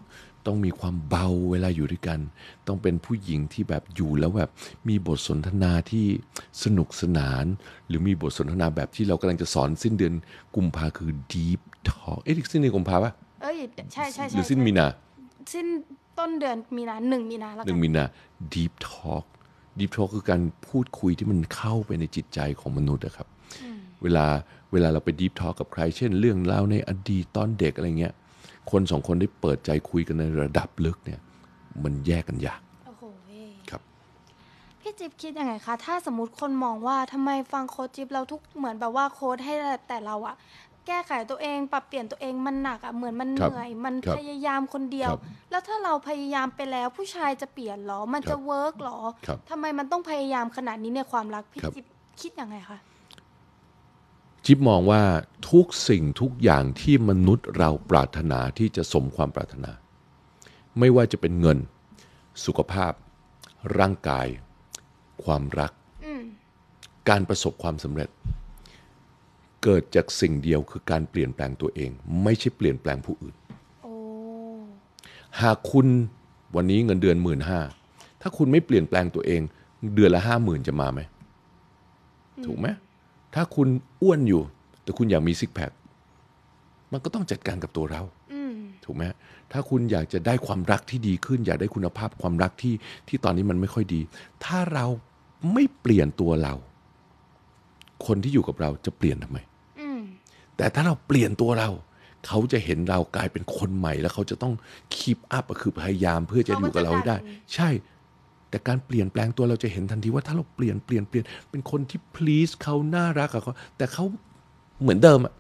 ต้องมีความเบาเวลาอยู่ด้วยกัน ต้องเป็นผู้หญิงที่แบบอยู่แล้วแบบมีบทสนทนาที่สนุกสนาน หรือมีบทสนทนาแบบที่เรากำลังจะสอนสิ้นเดือนกุมภาคือ deep talk เอ๊ะสิ้นเดือนกุมภาปะเอ้ยใช่ใช่ใช่ หรือสิ้นมีนาสิ้นต้นเดือนมีนา หนึ่งมีนาแล้วหนึ่งมีนา deep talk deep talk คือการพูดคุยที่มันเข้าไปในจิตใจของมนุษย์นะครับ เวลาเวลาเราไป deep talk กับใคร เช่น เรื่องเล่าในอดีตตอนเด็กอะไรเงี้ยคนสองคนได้เปิดใจคุยกันในระดับลึกเนี่ย มันแยกกันยากครับพี่จิ๊บคิดยังไงคะถ้าสมมติคนมองว่าทำไมฟังโค้ดจิ๊บเราทุกเหมือนแบบว่าโค้ดให้แต่เราอะแก้ไขตัวเองปรับเปลี่ยนตัวเองมันหนักอะเหมือนมันเหนื่อย มันพยายามคนเดียว แล้วถ้าเราพยายามไปแล้ว ผู้ชายจะเปลี่ยนหรอมันจะเวิร์กหรอทำไมมันต้องพยายามขนาดนี้ในความรัก พี่จิ๊บคิดยังไงคะจิบมองว่าทุกสิ่งทุกอย่างที่มนุษย์เราปรารถนาที่จะสมความปรารถนา ไม่ว่าจะเป็นเงิน สุขภาพ ร่างกาย ความรักการประสบความสำเร็จ เกิดจากสิ่งเดียวคือการเปลี่ยนแปลงตัวเอง ไม่ใช่เปลี่ยนแปลงผู้อื่นหากคุณวันนี้เงินเดือนหมื่นห้าถ้าคุณไม่เปลี่ยนแปลงตัวเอง เดือนละห้าหมื่นจะมาไหมถูกไหมถ้าคุณอ้วนอยู่ แต่คุณอยากมีซิกแพค มันก็ต้องจัดการกับตัวเราถูกไหมถ้าคุณอยากจะได้ความรักที่ดีขึ้น อยากได้คุณภาพความรักที่ที่ตอนนี้มันไม่ค่อยดี ถ้าเราไม่เปลี่ยนตัวเรา คนที่อยู่กับเราจะเปลี่ยนทำไมแต่ถ้าเราเปลี่ยนตัวเรา เขาจะเห็นเรากลายเป็นคนใหม่ แล้วเขาจะต้องคีบอัพคือพยายามเพื่อจะอยู่กับเราให้ได้ ใช่แต่การเปลี่ยนแปลงตัวเราจะเห็นทันทีว่าถ้าเราเปลี่ยนเปลี่ยนเปลี่ยนเป็นคนที่ please เขาน่ารักกับเขาแต่เขาเหมือนเดิมอ่ะ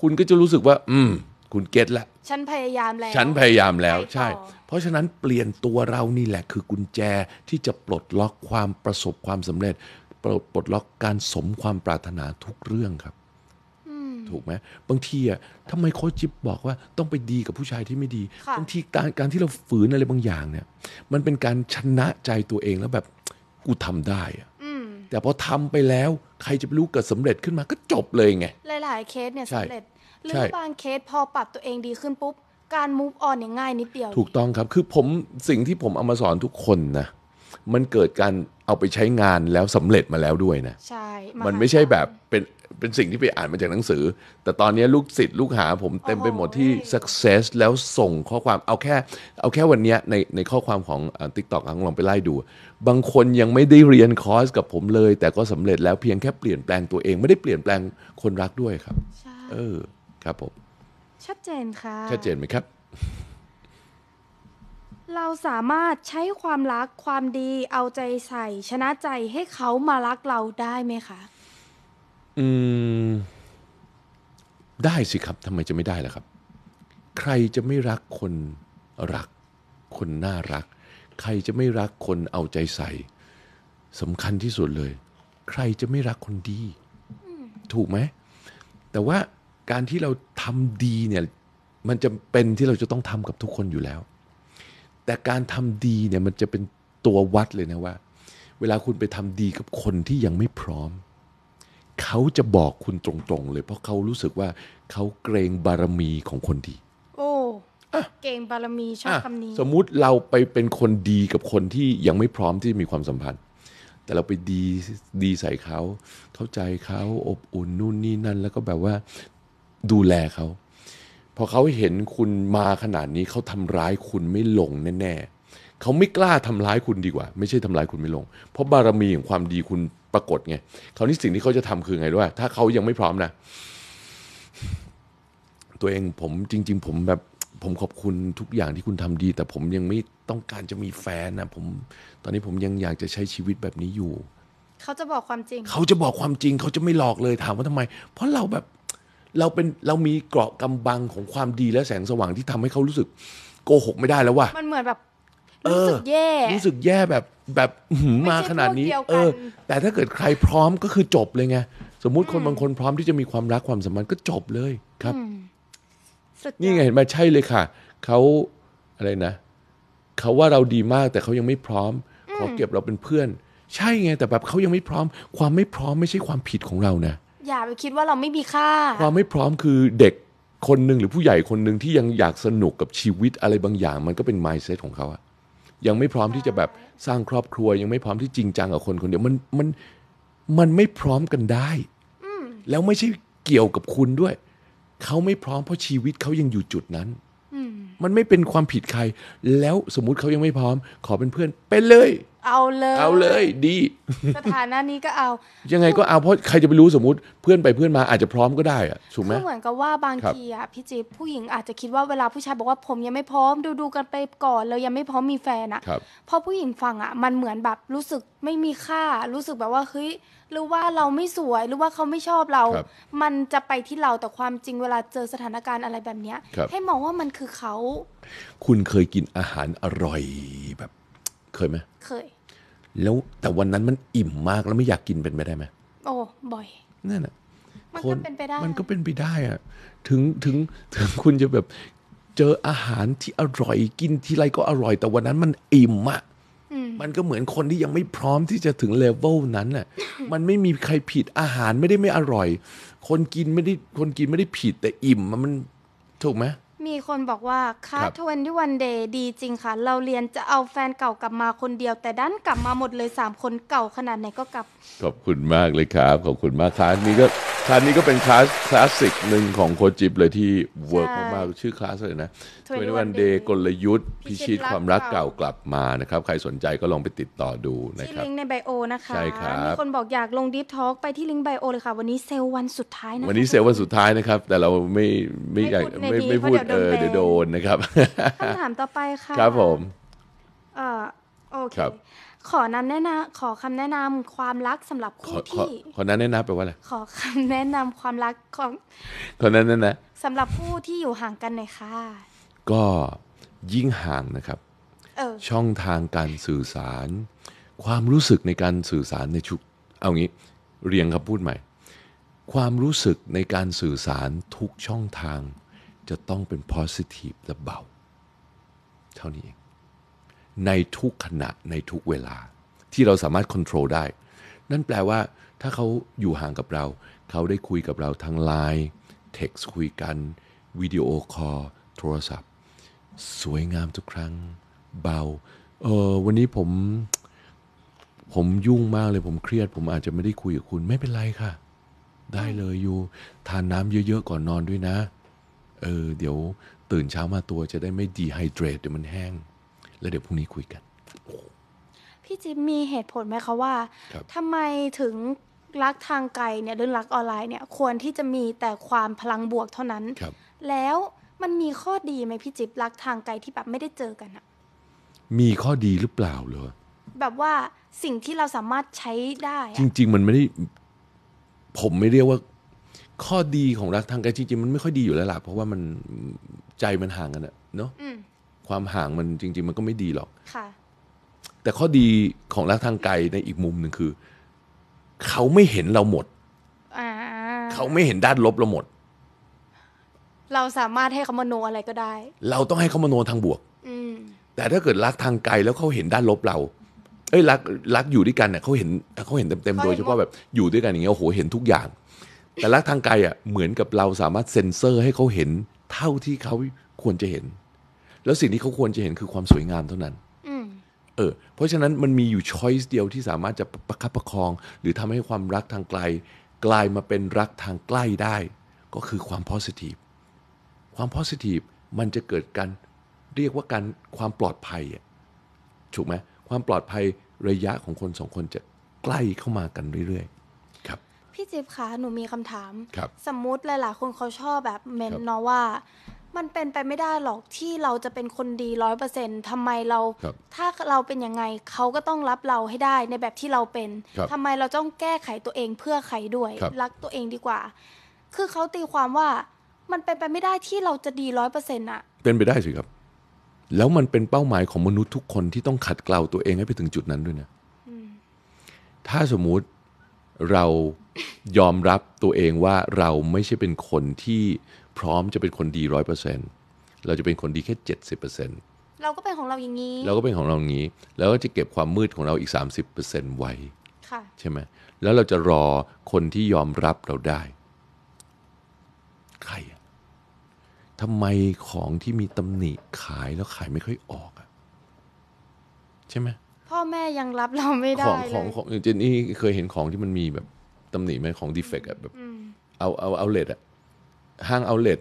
คุณก็จะรู้สึกว่า อืมคุณเก็ตละฉันพยายามแล้ว ฉันพยายามแล้วใช่ เพราะฉะนั้นเปลี่ยนตัวเรานี่แหละคือกุญแจที่จะปลดล็อกความประสบความสำเร็จปลดปลดล็อกการสมความปรารถนาทุกเรื่องครับูกไหมบางทีอ่ะทำไมโค้ชจิ๊บบอกว่าต้องไปดีกับผู้ชายที่ไม่ดี บางทีการการที่เราฝืนอะไรบางอย่างเนี่ย มันเป็นการชนะใจตัวเองแล้วแบบกูทำได้อ่ะแต่พอทำไปแล้วใครจะไปรู้เกิดสำเร็จขึ้นมาก็จบเลยไง หลาย ๆเคสเนี่ยสำเร็จหรือบางเคสพอปรับตัวเองดีขึ้นปุ๊บ การมูฟออนเนี่ยง่ายนิดเดียว ถูกต้องครับ คือผม สิ่งที่ผมเอามาสอนทุกคนนะ มันเกิดการเอาไปใช้งานแล้วสำเร็จมาแล้วด้วยนะ ใช่ มันไม่ใช่แบบเป็นเป็นสิ่งที่ไปอ่านมาจากหนังสือ แต่ตอนนี้ลูกศิษย์ลูกหาผมเต็มไปหมดที่ success แล้วส่งข้อความเอาแค่เอาแค่วันนี้ในในข้อความของ TikTok ลองลองไปไล่ดูบางคนยังไม่ได้เรียนคอร์สกับผมเลย แต่ก็สำเร็จแล้วเพียงแค่เปลี่ยนแปลงตัวเอง ไม่ได้เปลี่ยนแปลงคนรักด้วยครับเออครับผม ชัดเจนค่ะ ชัดเจนไหมครับ เราสามารถใช้ความรักความดีเอาใจใส่ ชนะใจให้เขามารักเราได้ไหมคะอืม ได้สิครับทำไมจะไม่ได้ล่ะครับ ใครจะไม่รักคนรักคนน่ารัก ใครจะไม่รักคนเอาใจใส่สำคัญที่สุดเลย ใครจะไม่รักคนดี ถูกไหม แต่ว่าการที่เราทำดีเนี่ย มันจะเป็นที่เราจะต้องทำกับทุกคนอยู่แล้ว แต่การทำดีเนี่ย มันจะเป็นตัววัดเลยนะว่า เวลาคุณไปทำดีกับคนที่ยังไม่พร้อมเขาจะบอกคุณตรง ๆเลย เพราะเขารู้สึกว่าเขาเกรงบารมีของคนดี โอ้เกรงบารมีชอบคำนี้ สมมุติเราไปเป็นคนดีกับคนที่ยังไม่พร้อมที่จะมีความสัมพันธ์ แต่เราไปดีดีใส่เขา เข้าใจเขา อบอุ่นนู่นนี่นั่น แล้วก็แบบว่าดูแลเขาพอเขาเห็นคุณมาขนาดนี้เขาทำร้ายคุณไม่ลงแน่ ๆเขาไม่กล้าทำร้ายคุณดีกว่าไม่ใช่ทำร้ายคุณไม่ลง เพราะบารมีของความดีคุณปรากฏไงคราวนี้สิ่งที่เขาจะทำคือไงด้วยถ้าเขายังไม่พร้อมนะตัวเองผมจริง ๆ ผมแบบผมขอบคุณทุกอย่างที่คุณทำดี แต่ผมยังไม่ต้องการจะมีแฟนนะผม ตอนนี้ผมยังอยากจะใช้ชีวิตแบบนี้อยู่ เขาจะบอกความจริง เขาจะบอกความจริง เขาจะไม่หลอกเลยถามว่าทำไม เพราะเราแบบเราเป็นเรามีเกราะกำบังของความดีและแสงสว่างที่ทำให้เขารู้สึก โกหกไม่ได้แล้วว่ามันเหมือนแบบรู้สึกแย่รู้สึกแย่แบบแบบมาขนาดนี้เออ แต่ถ้าเกิดใครพร้อมก็คือจบเลยไงสมมุติคนบางคนพร้อมที่จะมีความรักความสัมพันธ์ก็จบเลยครับนี่ไงเห็นไหมใช่เลยค่ะเขาอะไรนะเขาว่าเราดีมากแต่เขายังไม่พร้อมขอเก็บเราเป็นเพื่อน ใช่ไงแต่แบบเขายังไม่พร้อม ความไม่พร้อมไม่ใช่ความผิดของเรานะอย่าไปคิดว่าเราไม่มีค่าความไม่พร้อม คือเด็กคนหนึ่งหรือผู้ใหญ่คนหนึ่งที่ยังอยากสนุกกับชีวิตอะไรบางอย่าง มันก็เป็นม i n เซ e ตของเขาอะยังไม่พร้อมที่จะแบบสร้างครอบครัว ยังไม่พร้อมที่จริงจังกับคนคนเดียวมันมันมันไม่พร้อมกันได้ แล้วไม่ใช่เกี่ยวกับคุณด้วยเขาไม่พร้อมเพราะชีวิตเขายังอยู่จุดนั้นมันไม่เป็นความผิดใคร แล้วสมมุติเขายังไม่พร้อม ขอเป็นเพื่อนเป็นเลยเอาเลยเอาเลยดี สถานะนี้ก็เอา ยังไงก็เอา เพราะใครจะไปรู้สมมติเพื่อนไปเพื่อนมาอาจจะพร้อมก็ได้อะถูกไหมเหมือนกับว่าบางทีอ่ะพี่จิ๊บผู้หญิงอาจจะคิดว่าเวลาผู้ชายบอกว่าผมยังไม่พร้อมดูดูกันไปก่อนเลยยังไม่พร้อมมีแฟนอ่ะพอผู้หญิงฟังอ่ะมันเหมือนแบบรู้สึกไม่มีค่ารู้สึกแบบว่าเฮ้ยหรือว่าเราไม่สวยหรือว่าเขาไม่ชอบเรา มันจะไปที่เราแต่ความจริงเวลาเจอสถานการณ์อะไรแบบเนี้ยให้มองว่ามันคือเขาคุณเคยกินอาหารอร่อยแบบ เคยไหมเคยแล้วแต่วันนั้นมันอิ่มมากแล้วไม่อยากกินเป็นไปได้ไหมโอ้บ่อยนั่นแหละมันก็เป็นไปได้มันก็เป็นไปได้อะถึงถึงถึงคุณจะแบบเจออาหารที่อร่อยกินทีไรก็อร่อย แต่วันนั้นมันอิ่มอะมันก็เหมือนคนที่ยังไม่พร้อมที่จะถึงเลเวลนั้นน่ะมันไม่มีใครผิดอาหารไม่ได้ไม่อร่อย คนกินไม่ได้คนกินไม่ได้ผิดแต่อิ่มมันถูกไหมมีคนบอกว่าค่รัทเวนที่วันเดย์ดีจริงค่ะ เราเรียนจะเอาแฟนเก่ากลับมาคนเดียว แต่ดันกลับมาหมดเลย 3 คนเก่าขนาดไหนก็กลับ ขอบคุณมากเลยครับขอบคุณมากครับนี่ก็คลาสนี้ก็เป็นคลาสคลาสสิกหนึ่งของโคจิบเลยที่เวิร์กมากๆชื่อคลาสเลยนะทวนวันเดย์กลยุทธ์ พิชิตความรักเก่า กลับมานะครับ ใครสนใจก็ลองไปติดต่อดูนะครับ ที่ลิงก์ในไบโอนะคะใช่ครับมีคนบอกอยากลงดิฟทอล์กไปที่ลิงก์ไบโอเลยค่ะวันนี้เซลล์วันสุดท้ายนะวันนี้เซลล์วันสุดท้ายนะครับ แต่เราไม่ไม่อยากไม่ไม่พูดเออเดี๋ยวโดนนะครับ คำถามต่อไปค่ะ ครับผมเออโอเคขอนาแนะนำขอคำแนะนำความรักสำหรับคู่ที่ ขอนัแนะนำแปลว่าอะไรขอคำแนะนำความรักของขอนั้นแนะนะสำหรับผู้ที่อยู่ห่างกันหน่อยค่ะ ก็ยิ่งห่างนะครับช่องทางการสื่อสาร ความรู้สึกในการสื่อสารในชุกเอางี้เรียงคำพูดใหม่ ความรู้สึกในการสื่อสารทุกช่องทางจะต้องเป็น positive และเบาเท่านี้เองในทุกขณะในทุกเวลา ที่เราสามารถควบคุมได้ นั่นแปลว่า ถ้าเขาอยู่ห่างกับเรา เขาได้คุยกับเราทางไลน์เท็กซ์คุยกันวิดีโอคอลโทรศัพท์ สวยงามทุกครั้ง เบาเออวันนี้ผม ผมยุ่งมากเลยผมเครียด ผมอาจจะไม่ได้คุยกับคุณไม่เป็นไรค่ะ ได้เลยอยู่ ทานน้ำเยอะๆ ก่อนนอนด้วยนะเออเดี๋ยวตื่นเช้ามาตัวจะได้ไม่ดีไฮเดรตเดี๋ยวมันแห้งแล้วเดี๋ยวพรุ่งนี้คุยกัน พี่จิ๊บมีเหตุผลไหมคะว่า ทำทำไมถึงรักทางไกลเนี่ยหรือรักออนไลน์เนี่ย ควรที่จะมีแต่ความพลังบวกเท่านั้นครับแล้วมันมีข้อดีไหมพี่จิ๊บรักทางไกลที่แบบไม่ได้เจอกันอะมีข้อดีหรือเปล่าเหรอ แบบว่าสิ่งที่เราสามารถใช้ได้ จริง ๆ มันไม่ได้ ผมไม่เรียกว่า ข้อดีของรักทางไกลจริงๆมันไม่ค่อยดีอยู่แล้วล่ะ เพราะว่ามันใจมันห่างกันอะเนาะความห่างมันจริง ๆ มันก็ไม่ดีหรอกค่ะแต่ข้อดีของรักทางไกลในอีกมุมหนึ่งคือเขาไม่เห็นเราหมดเขาไม่เห็นด้านลบเราหมด เราสามารถให้เขามโนอะไรก็ได้ เราต้องให้เขามโนทางบวกอแต่ถ้าเกิดรักทางไกลแล้วเขาเห็นด้านลบเรา เอ้ยรักรักอยู่ด้วยกันเนี่ยเขาเห็นเขาเห็นเต็มๆโดยเฉพาะแบบอยู่ด้วยกันอย่างเงี้ยโอ้โหเห็นทุกอย่าง แต่รักทางไกลอ่ะเหมือนกับเราสามารถเซ็นเซอร์ให้เขาเห็นเท่าที่เขาควรจะเห็นแล้วสิ่งที่เขาควรจะเห็นคือความสวยงามเท่านั้นเออ เพราะฉะนั้นมันมีอยู่ช้อยส์เดียวที่สามารถจะประคับประคอง หรือทำให้ความรักทางไกล กลายมาเป็นรักทางใกล้ได้ ก็คือความ positive ความ positive มันจะเกิดการเรียกว่าการความปลอดภัยถูกไหม ความปลอดภัยระยะของคนสองคนจะใกล้เข้ามากันเรื่อยๆ ครับ พี่จิ๊บคะ หนูมีคำถาม สมมุติหลาย ๆ คนเขาชอบแบบเมนเนาะว่ามันเป็นไปไม่ได้หรอกที่เราจะเป็นคนดีร้อยเปอร์เซ็นต์ทำไมเรารถ้าเราเป็นยังไงเขาก็ต้องรับเราให้ได้ในแบบที่เราเป็น ทำทำไมเราต้องแก้ไขตัวเองเพื่อใครด้วย รักตัวเองดีกว่า คือเขาตีความว่า มันเป็นไปไม่ได้ที่เราจะดีร้อยเปอร์เซ็นต์อะเป็นไปได้สิครับ แล้วมันเป็นเป้าหมายของมนุษย์ทุกคนที่ต้องขัดเกลาตัวเองให้ไปถึงจุดนั้นด้วยนะถ้าสมมุติเรายอมรับตัวเองว่าเราไม่ใช่เป็นคนที่พร้อมจะเป็นคนดีร้อยเปอร์เซ็นต์เราจะเป็นคนดีแค่เจ็ดสิบเปอร์เซ็นต์เราก็เป็นของเราอย่างนี้ เราก็เป็นของเราอย่างนี้ แล้วก็จะเก็บความมืดของเราอีกสสามิบเเปอร์ซนต์ไว้ใช่ไหมแล้วเราจะรอคนที่ยอมรับเราได้ ใครทำไมของที่มีตำหนิขายแล้วขายไม่ค่อยออกอะใช่ไหมพ่อแม่ยังรับเราไม่ได้ของของของเจนนี่เคยเห็นของที่มันมีแบบตำหนิไหมของดีเฟกต์แบบเอาเอาเอาเลดอะห้างเอาเลท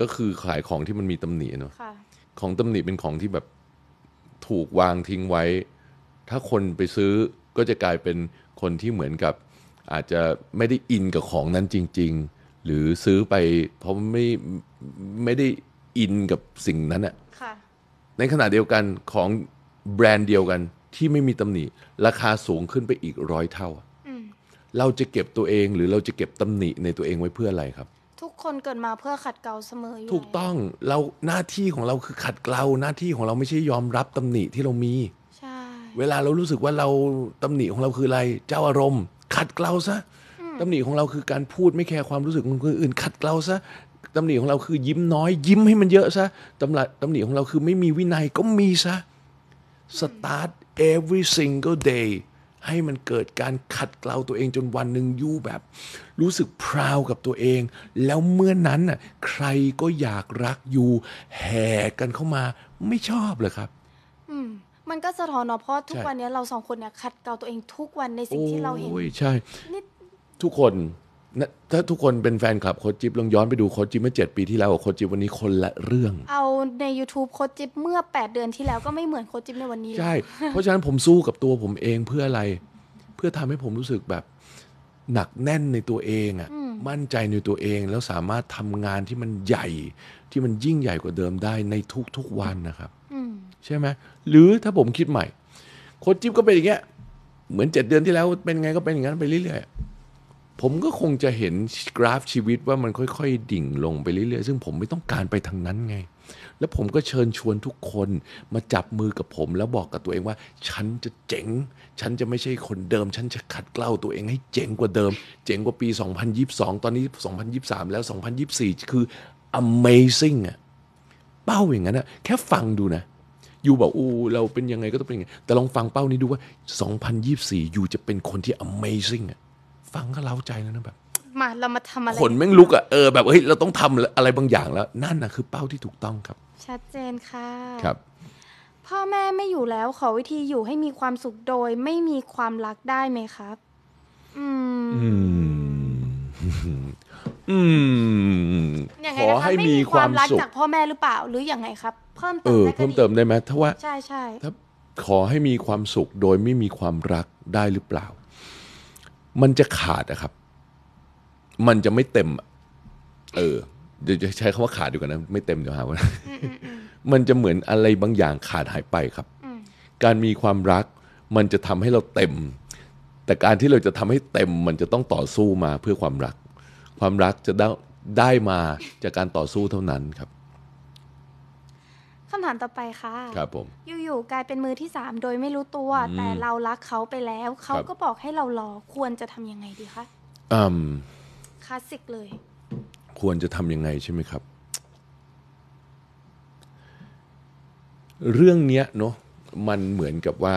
ก็คือขายของที่มันมีตำหนิเนาะของตำหนิเป็นของที่แบบถูกวางทิ้งไว้ ถ้าคนไปซื้อก็จะกลายเป็นคนที่เหมือนกับ อาจจะไม่ได้อินกับของนั้นจริง ๆ หรือซื้อไปเพราะไม่ไม่ได้อินกับสิ่งนั้นอะะในขณะเดียวกันของแบรนด์เดียวกันที่ไม่มีตำหนิราคาสูงขึ้นไปอีกร้อยเท่าเราจะเก็บตัวเองหรือเราจะเก็บตำหนิในตัวเองไว้เพื่ออะไรครับคนเกิดมาเพื่อขัดเกลาเสมออยู่ถูกต้อง เราหน้าที่ของเราคือขัดเกลาหน้าที่ของเราไม่ใช่ยอมรับตำหนิที่เรามีใช่เวลาเรารู้สึกว่าเราตำหนิของเราคืออะไร เจ้าอารมณ์ขัดเกลาซะตำหนิของเราคือการพูดไม่แคร์ความรู้สึกของคนอื่น ขัดเกลาซะตำหนิของเราคือยิ้มน้อย ยิ้มให้มันเยอะซะตำหนิตำหนิของเราคือไม่มีวินัยก็มีซะ start every single day ให้มันเกิดการขัดเกลาตัวเองจนวันหนึ่งยู่แบบ รู้สึกพราวกับตัวเอง แล้วเมื่อนนั้นน่ะใครก็อยากรักอยู่ แห่กันเข้ามา ไม่ชอบเลยครับ อืมมันก็สะท้อนเนาะเพราะทุกวันนี้เราสองคนเนี่ยขัดเกลาตัวเองทุกวันในสิ่งที่เราเห็นใช่ ทุกคนถ้าทุกคนเป็นแฟนคลับโคจิบลองย้อนไปดูโคจิบเมื่อเจ็ดปีที่แล้ว กับโคจิบวันนี้คนละเรื่อง เอาใน YouTube โคจิบเมื่อ 8 เดือนที่แล้ว ก็ไม่เหมือนโคจิบในวันนี้ใช่ เพราะฉะนั้นผมสู้กับตัวผมเองเพื่ออะไร เพื่อทำให้ผมรู้สึกแบบ หนักแน่นในตัวเองอะ่ะมั่นใจในตัวเองแล้วสามารถทำงานที่มันใหญ่ที่มันยิ่งใหญ่กว่าเดิมได้ในทุกๆวันนะครับใช่ไหมหรือถ้าผมคิดใหม่โคจิบก็เป็นอย่างเงี้ยเหมือนเจ็ดเดือนที่แล้วเป็นไงก็เป็นอย่างนั้นไปเรื่อยๆผมก็คงจะเห็นกราฟชีวิตว่ามันค่อยๆ ดิ่งลงไปเรื่อยๆ ซึ่งผมไม่ต้องการไปทางนั้นไง แล้วผมก็เชิญชวนทุกคนมาจับมือกับผมแล้วบอกกับตัวเองว่า ฉันจะเจ๋ง ฉันจะไม่ใช่คนเดิม ฉันจะขัดเกล้าตัวเองให้เจ๋งกว่าเดิม เจ๋งกว่าปี 2022 ตอนนี้ 2023 แล้ว 2024 คือ amazing อะเป้าอย่างนั้นอะแค่ฟังดูนะยูบอกอู้เราเป็นยังไงก็ต้องเป็นยังไงแต่ลองฟังเป้านี้ดูว่า 2024ยูจะเป็นคนที่ amazing อะฟังก็เล้าใจแล้วนะแบบมาเรามาทำอะไรขนแม่งลุกอ่ะเออแบบเฮ้ยเราต้องทำอะไรบางอย่างแล้ว นั่นนะคือเป้าที่ถูกต้องครับ ชัดเจนค่ะ ครับ พ่อแม่ไม่อยู่แล้วขอวิธีอยู่ให้มีความสุขโดย ไม่มีความรักได้ไหมครับ อืมอืมขอให้มีความรักจากพ่อแม่หรือเปล่าหรืออย่างไงครับเพิ่มเติมเพิ่มเติมได้ไหมถ้าว่าใช่ใช่ถ้าขอให้มีความสุขโดยไม่มีความรักได้หรือเปล่ามันจะขาดนะครับ มันจะไม่เต็ม เออ เดี๋ยวจะใช้คาว่าขาดดีกว่านะ ไม่เต็มเดี๋ยวหาว่ามันจะเหมือนอะไรบางอย่างขาดหายไปครับ การมีความรัก มันจะทำให้เราเต็ม แต่การที่เราจะทำให้เต็ม มันจะต้องต่อสู้มาเพื่อความรัก ความรักจะได้ได้มาจากการต่อสู้เท่านั้นครับำถามต่อไปค่ะครับผมอยู่ๆ กลายเป็นมือที่สามโดยไม่รู้ตัว แต่เรารักเขาไปแล้ว เขาก็บอกให้เรารอ ควรจะทำยังไงดีคะอืมคลาสสิกเลย ควรจะทำยังไงใช่ไหมครับ เรื่องเนี้ยเนาะ มันเหมือนกับว่า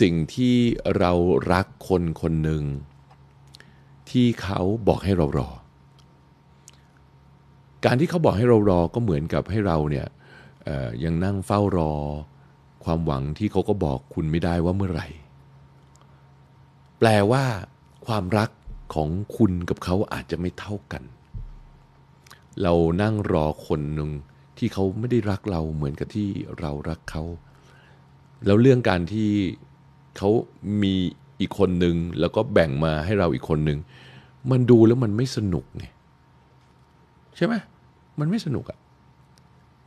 สิ่งที่เรารักคนคนหนึ่งที่เขาบอกให้เรารอ การที่เขาบอกให้เรารอ ก็เหมือนกับให้เราเนี่ยยังนั่งเฝ้ารอ ความหวังที่เขาก็บอกคุณไม่ได้ว่าเมื่อไหร่ แปลว่า ความรักของคุณกับเขาอาจจะไม่เท่ากัน เรานั่งรอคนหนึ่ง ที่เขาไม่ได้รักเราเหมือนกับที่เรารักเขา แล้วเรื่องการที่เขามีอีกคนหนึ่งแล้วก็แบ่งมาให้เราอีกคนหนึ่ง มันดูแล้วมันไม่สนุกไงใช่ไหมมันไม่สนุกอะ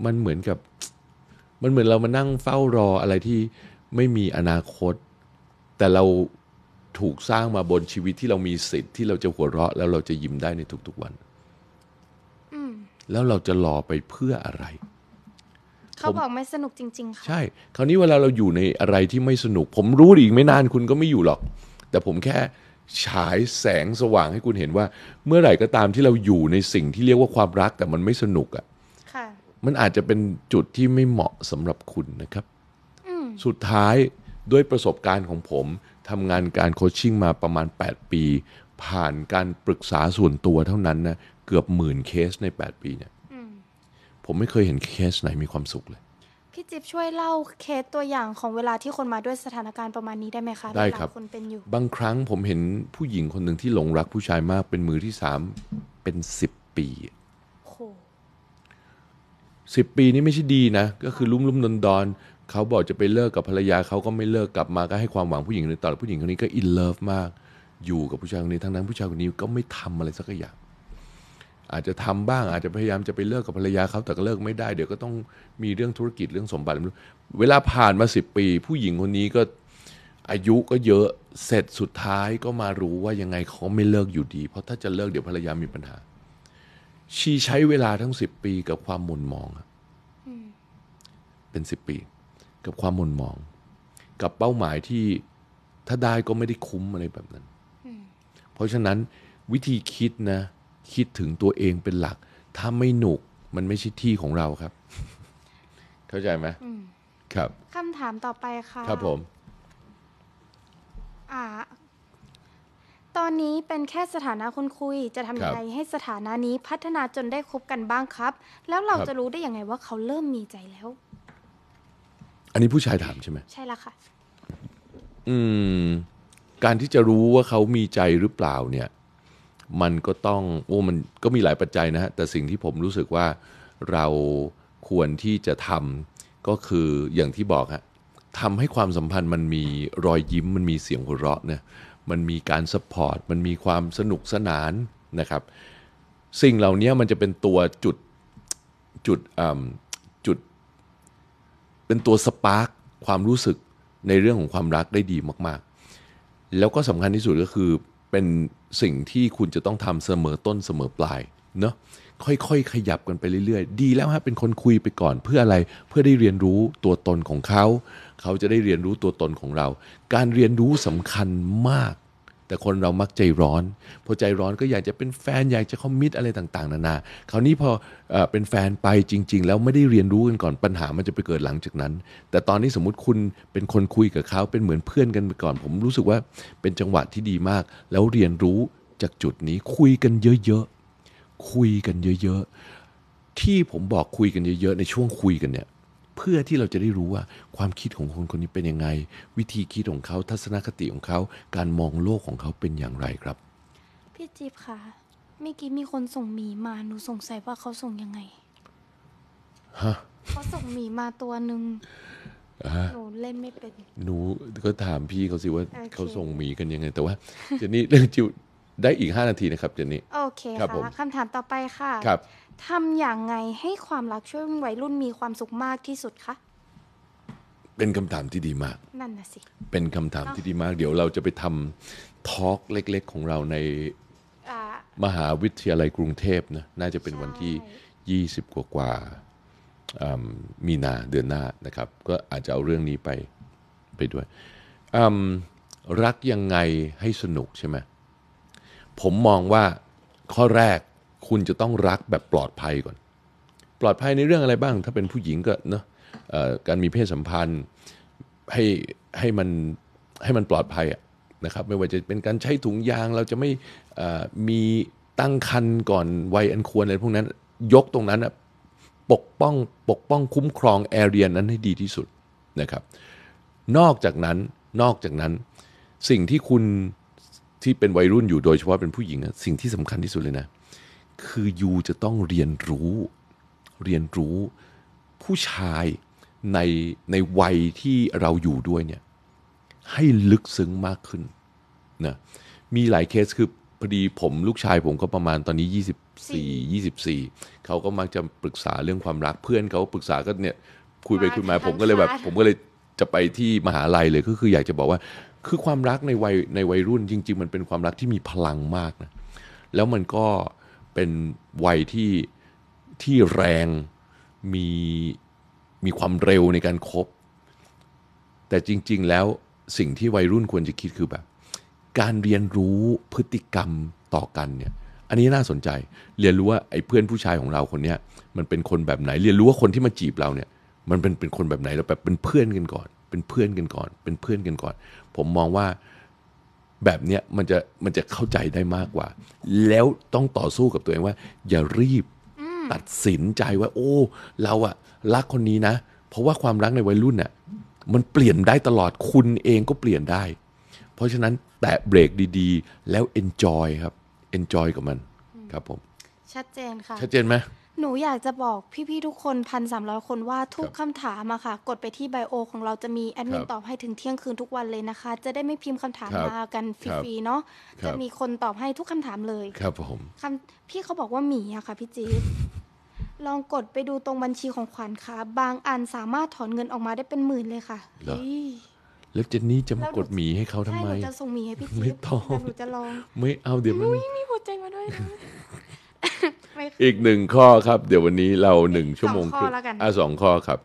มันเหมือนกับ มันเหมือนเรามานั่งเฝ้ารออะไรที่ไม่มีอนาคต แต่เราถูกสร้างมาบนชีวิตที่เรามีสิทธิ์ที่เราจะหัวเราะ แล้วเราจะยิ้มได้ในทุกๆวันแล้วเราจะรอไปเพื่ออะไรเขาบอกไม่สนุกจริงๆค่ะใช่คราวนี้เวลาเราอยู่ในอะไรที่ไม่สนุก ผมรู้อีกไม่นานคุณก็ไม่อยู่หรอก แต่ผมแค่ ฉายแสงสว่างให้คุณเห็นว่า เมื่อไหร่ก็ตามที่เราอยู่ในสิ่งที่เรียกว่าความรัก แต่มันไม่สนุกอะ่ะมันอาจจะเป็นจุดที่ไม่เหมาะสำหรับคุณนะครับ สุดท้ายด้วยประสบการณ์ของผมทำงานการโคชชิ่งมาประมาณ 8 ปี ผ่านการปรึกษาส่วนตัวเท่านั้นนะเกือบหมื่นเคสใน 8 ปีเนี่ยผมไม่เคยเห็นเคสไหนมีความสุขเลย พี่จิ๊บช่วยเล่าเคสตัวอย่างของเวลาที่คนมาด้วยสถานการณ์ประมาณนี้ได้ไหมคะได้ครับลคนเป็นอยู่บางครั้งผมเห็นผู้หญิงคนหนึ่งที่หลงรักผู้ชายมากเป็นมือที่สามเป็นสิบปีสิบปีนี้ไม่ใช่ดีนะก็คือลุ่มลุ่มดอนดอนเขาบอกจะไปเลิกกับภรรยาเขาก็ไม่เลิกกลับมาก็ให้ความหวังผู้หญิงในต่อผู้หญิงคนนี้ก็อินเลิฟมาก อยู่กับผู้ชายคนนี้ทั้งนั้นผู้ชายคนนี้ก็ไม่ทำอะไรสักอย่างอาจจะทำบ้างอาจจะพยายามจะไปเลิกกับภรรยาเขา แต่ก็เลิกไม่ได้เดี๋ยวก็ต้องมีเรื่องธุรกิจเรื่องสมบัติ เวลาผ่านมาสิบปี ผู้หญิงคนนี้ก็อายุก็เยอะเสร็จสุดท้ายก็มารู้ว่ายังไงเขาไม่เลิกอยู่ดีเพราะถ้าจะเลิกเดี๋ยวภรรยามีปัญหาชีใช้เวลาทั้งสิบปี กับความหมุนมองเป็นสิบปี กับความหมุนมอง กับเป้าหมายที่ถ้าได้ก็ไม่ได้คุ้ม อะไรแบบนั้นเพราะฉะนั้นวิธีคิดนะ คิดถึงตัวเองเป็นหลัก ถ้าไม่หนุก มันไม่ใช่ที่ของเราครับ เข้าใจไหมครับคำถามต่อไปค่ะครับผม อ่าตอนนี้เป็นแค่สถานะคนคุย จะทำยังไงให้สถานะนี้พัฒนาจนได้คบกันบ้างครับ แล้วเรารจะรู้ได้ยังไงว่าเขาเริ่มมีใจแล้ว อันนี้ผู้ชายถามใช่ไหมใช่ละค่ะ อืม การที่จะรู้ว่าเขามีใจหรือเปล่าเนี่ย มันก็ต้องโอ้มันก็มีหลายปัจจัยนะฮะ แต่สิ่งที่ผมรู้สึกว่า เราควรที่จะทำก็คืออย่างที่บอกฮะทำให้ความสัมพันธ์มันมีรอยยิ้มมันมีเสียงหัวเราะเนี่ยมันมีการสปอร์ต มันมีความสนุกสนานนะครับ สิ่งเหล่านี้มันจะเป็นตัวจุดจุดจุดเป็นตัวสปาร์คความรู้สึกในเรื่องของความรักได้ดีมากๆ แล้วก็สำคัญที่สุดก็คือเป็นสิ่งที่คุณจะต้องทำเสมอต้นเสมอปลายเนาะ ค่อยๆ ขยับกันไปเรื่อยๆ ดีแล้วฮะเป็นคนคุยไปก่อนเพื่ออะไรเพื่อได้เรียนรู้ตัวตนของเขาเขาจะได้เรียนรู้ตัวตนของเรา การเรียนรู้สำคัญมาก แต่คนเรามักใจร้อน พอใจร้อนก็อยากจะเป็นแฟน อยากจะคอมมิตอะไรต่าง ๆ นานา คราวนี้พออเป็นแฟนไปจริง ๆ แล้วไม่ได้เรียนรู้กันก่อนปัญหามันจะไปเกิดหลังจากนั้น แต่ตอนนี้สมมุติคุณเป็นคนคุยกับเขาเป็นเหมือนเพื่อนกันไปก่อน ผมรู้สึกว่าเป็นจังหวะที่ดีมาก แล้วเรียนรู้จากจุดนี้คุยกันเยอะๆคุยกันเยอะๆที่ผมบอกคุยกันเยอะๆ ในช่วงคุยกันเนี่ยเพื่อที่เราจะได้รู้ว่าความคิดของคนคนนี้เป็นยังไง วิธีคิดของเขาทัศนคติของเขา การมองโลกของเขาเป็นอย่างไรครับ พี่จิ๊บค่ะเมื่อกี้มีคนส่งหมีมาหนูสงสัยว่าเขาส่งยังไงฮะเขาส่งหมีมาตัวหนึ่งหนูเล่นไม่เป็นหนูก็ถามพี่เขาสิว่าเขาส่งหมีกันยังไง แต่ว่าเจนนี่เรื่องจิบได้อีก 5 นาทีนะครับเจนนี่โอเคครับผมค่ะคำถามต่อไปค่ะครับทำอย่างไงให้ความรักช่วยวัยรุ่นมีความสุขมากที่สุดคะ เป็นคำถามที่ดีมากนั่นน่ะสิเป็นคำถามที่ดีมาก เดี๋ยวเราจะไปทำทอล์กเล็กๆ ของเราในมหาวิทยาลัยกรุงเทพนะน่าจะเป็นวันที่20 กว่ากว่ามีนาเดือนหน้านะครับ ก็อาจจะเอาเรื่องนี้ไปไปด้วยรักยังไงให้สนุกใช่ไหมผมมองว่าข้อแรกคุณจะต้องรักแบบปลอดภัยก่อน ปลอดภัยในเรื่องอะไรบ้าง ถ้าเป็นผู้หญิงก็เนาะการมีเพศสัมพันธ์ให้ให้มันให้มันปลอดภัยนะครับไม่ว่าจะเป็นการใช้ถุงยาง เราจะไม่มีตั้งคันก่อนวัยอันควรอะไรพวกนั้น ยกตรงนั้นปกป้องปกป้องคุ้มครองแอเรียนั้นให้ดีที่สุดนะครับ นอกจากนั้นนอกจากนั้นสิ่งที่คุณที่เป็นวัยรุ่นอยู่โดยเฉพาะเป็นผู้หญิง สิ่งที่สำคัญที่สุดเลยนะ คือยูจะต้องเรียนรู้เรียนรู้ผู้ชายในในวัยที่เราอยู่ด้วยเนี่ย ให้ลึกซึ้งมากขึ้นนะมีหลายเคสคือพอดีผมลูกชาย ผมก็ประมาณตอนนี้24 24เขาก็มักจะปรึกษาเรื่องความรักเพื่อนเขาปรึกษาก็เนี่ยคุยไปคุยมาผมก็เลยแบบ ผมก็เลยจะไปที่มหาลัยเลยก็คืออยากจะบอกว่าคือความรักในวัยในวัยรุ่นจริง ๆ มันเป็นความรักที่มีพลังมากนะแล้วมันก็เป็นวัยที่ที่แรงมีมีความเร็วในการครบแต่จริง ๆ แล้วสิ่งที่วัยรุ่นควรจะคิดคือแบบ การเรียนรู้พฤติกรรมต่อกันเนี่ยอันนี้น่าสนใจเรียนรู้ว่าไอ้เพื่อนผู้ชายของเราคนเนี้ยมันเป็นคนแบบไหน เรียนรู้ว่าคนที่มาจีบเราเนี่ยมันเป็นเป็นคนแบบไหนเราแบบเป็นเพื่อนกันก่อน เป็นเพื่อนกันก่อน เป็นเพื่อนกันก่อน ผมมองว่าแบบเนี้ยมันจะมันจะเข้าใจได้มากกว่า แล้วต้องต่อสู้กับตัวเองว่า อย่ารีบตัดสินใจว่า โอ้ เราอะรักคนนี้นะ เพราะว่าความรักในวัยรุ่นน่ะมันเปลี่ยนได้ตลอดคุณเองก็เปลี่ยนได้ เพราะฉะนั้นแตะเบรกดีๆแล้ว enjoy ครับ enjoy กับมันครับผมชัดเจนค่ะชัดเจนไหมหนูอยากจะบอกพี่ๆทุกคนพันสามร้อยคนว่าทุกคำถามอะค่ะ กดไปที่ไบโอ ของเราจะมีแอดมินตอบให้ถึงเที่ยงคืนทุกวันเลยนะคะ จะได้ไม่พิมพ์คำถามมากันฟรีๆเนาะจะมีคนตอบให้ทุกคำถามเลยครับผมคาพี่เขาบอกว่าหมีอะค่ะพี่จี๊ดลองกดไปดูตรงบัญชีของขวัญค่ะบางอันสามารถถอนเงินออกมาได้เป็นหมื่นเลยค่ะแล้วเจนนี่จะมากดหมีให้เขาทำไมจะส่งหมีให้พี่จี๊ดไม่ต้องหนูจะลอง ไม่เอาเดี๋ยวมันมีหัวใจมาด้วยนะอีกหนึ่งข้อครับ เดี๋ยววันนี้เราหนึ่งชั่วโมงครึ่งอ่ะสองข้อครับ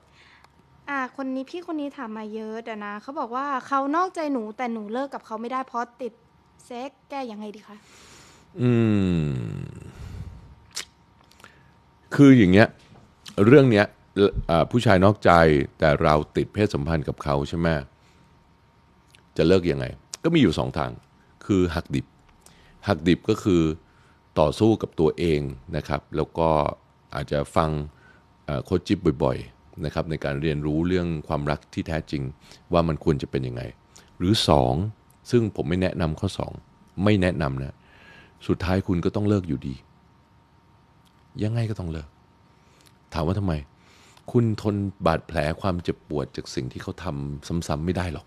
อ่า คนนี้พี่คนนี้ถามมาเยอะแต่นะเขาบอกว่าเขานอกใจหนูแต่หนูเลิกกับเขาไม่ได้เพราะติด เซ็กแก้ยังไงดีคะอืม คืออย่างเงี้ย เรื่องเนี้ยผู้ชายนอกใจแต่เราติดเพศสัมพันธ์กับเขาใช่ไหมจะเลิกยังไงก็มีอยู่สองทางคือหักดิบ หักดิบก็คือต่อสู้กับตัวเองนะครับ แล้วก็อาจจะฟังโคชจิบบ่อย ๆ นะครับ ในการเรียนรู้เรื่องความรักที่แท้จริง ว่ามันควรจะเป็นยังไง หรือ 2 ซึ่งผมไม่แนะนำข้อ 2 ไม่แนะนำนะสุดท้ายคุณก็ต้องเลิกอยู่ดี ยังไงก็ต้องเลิก ถามว่าทำไม คุณทนบาดแผลความเจ็บปวดจากสิ่งที่เขาทำซ้ำๆไม่ได้หรอก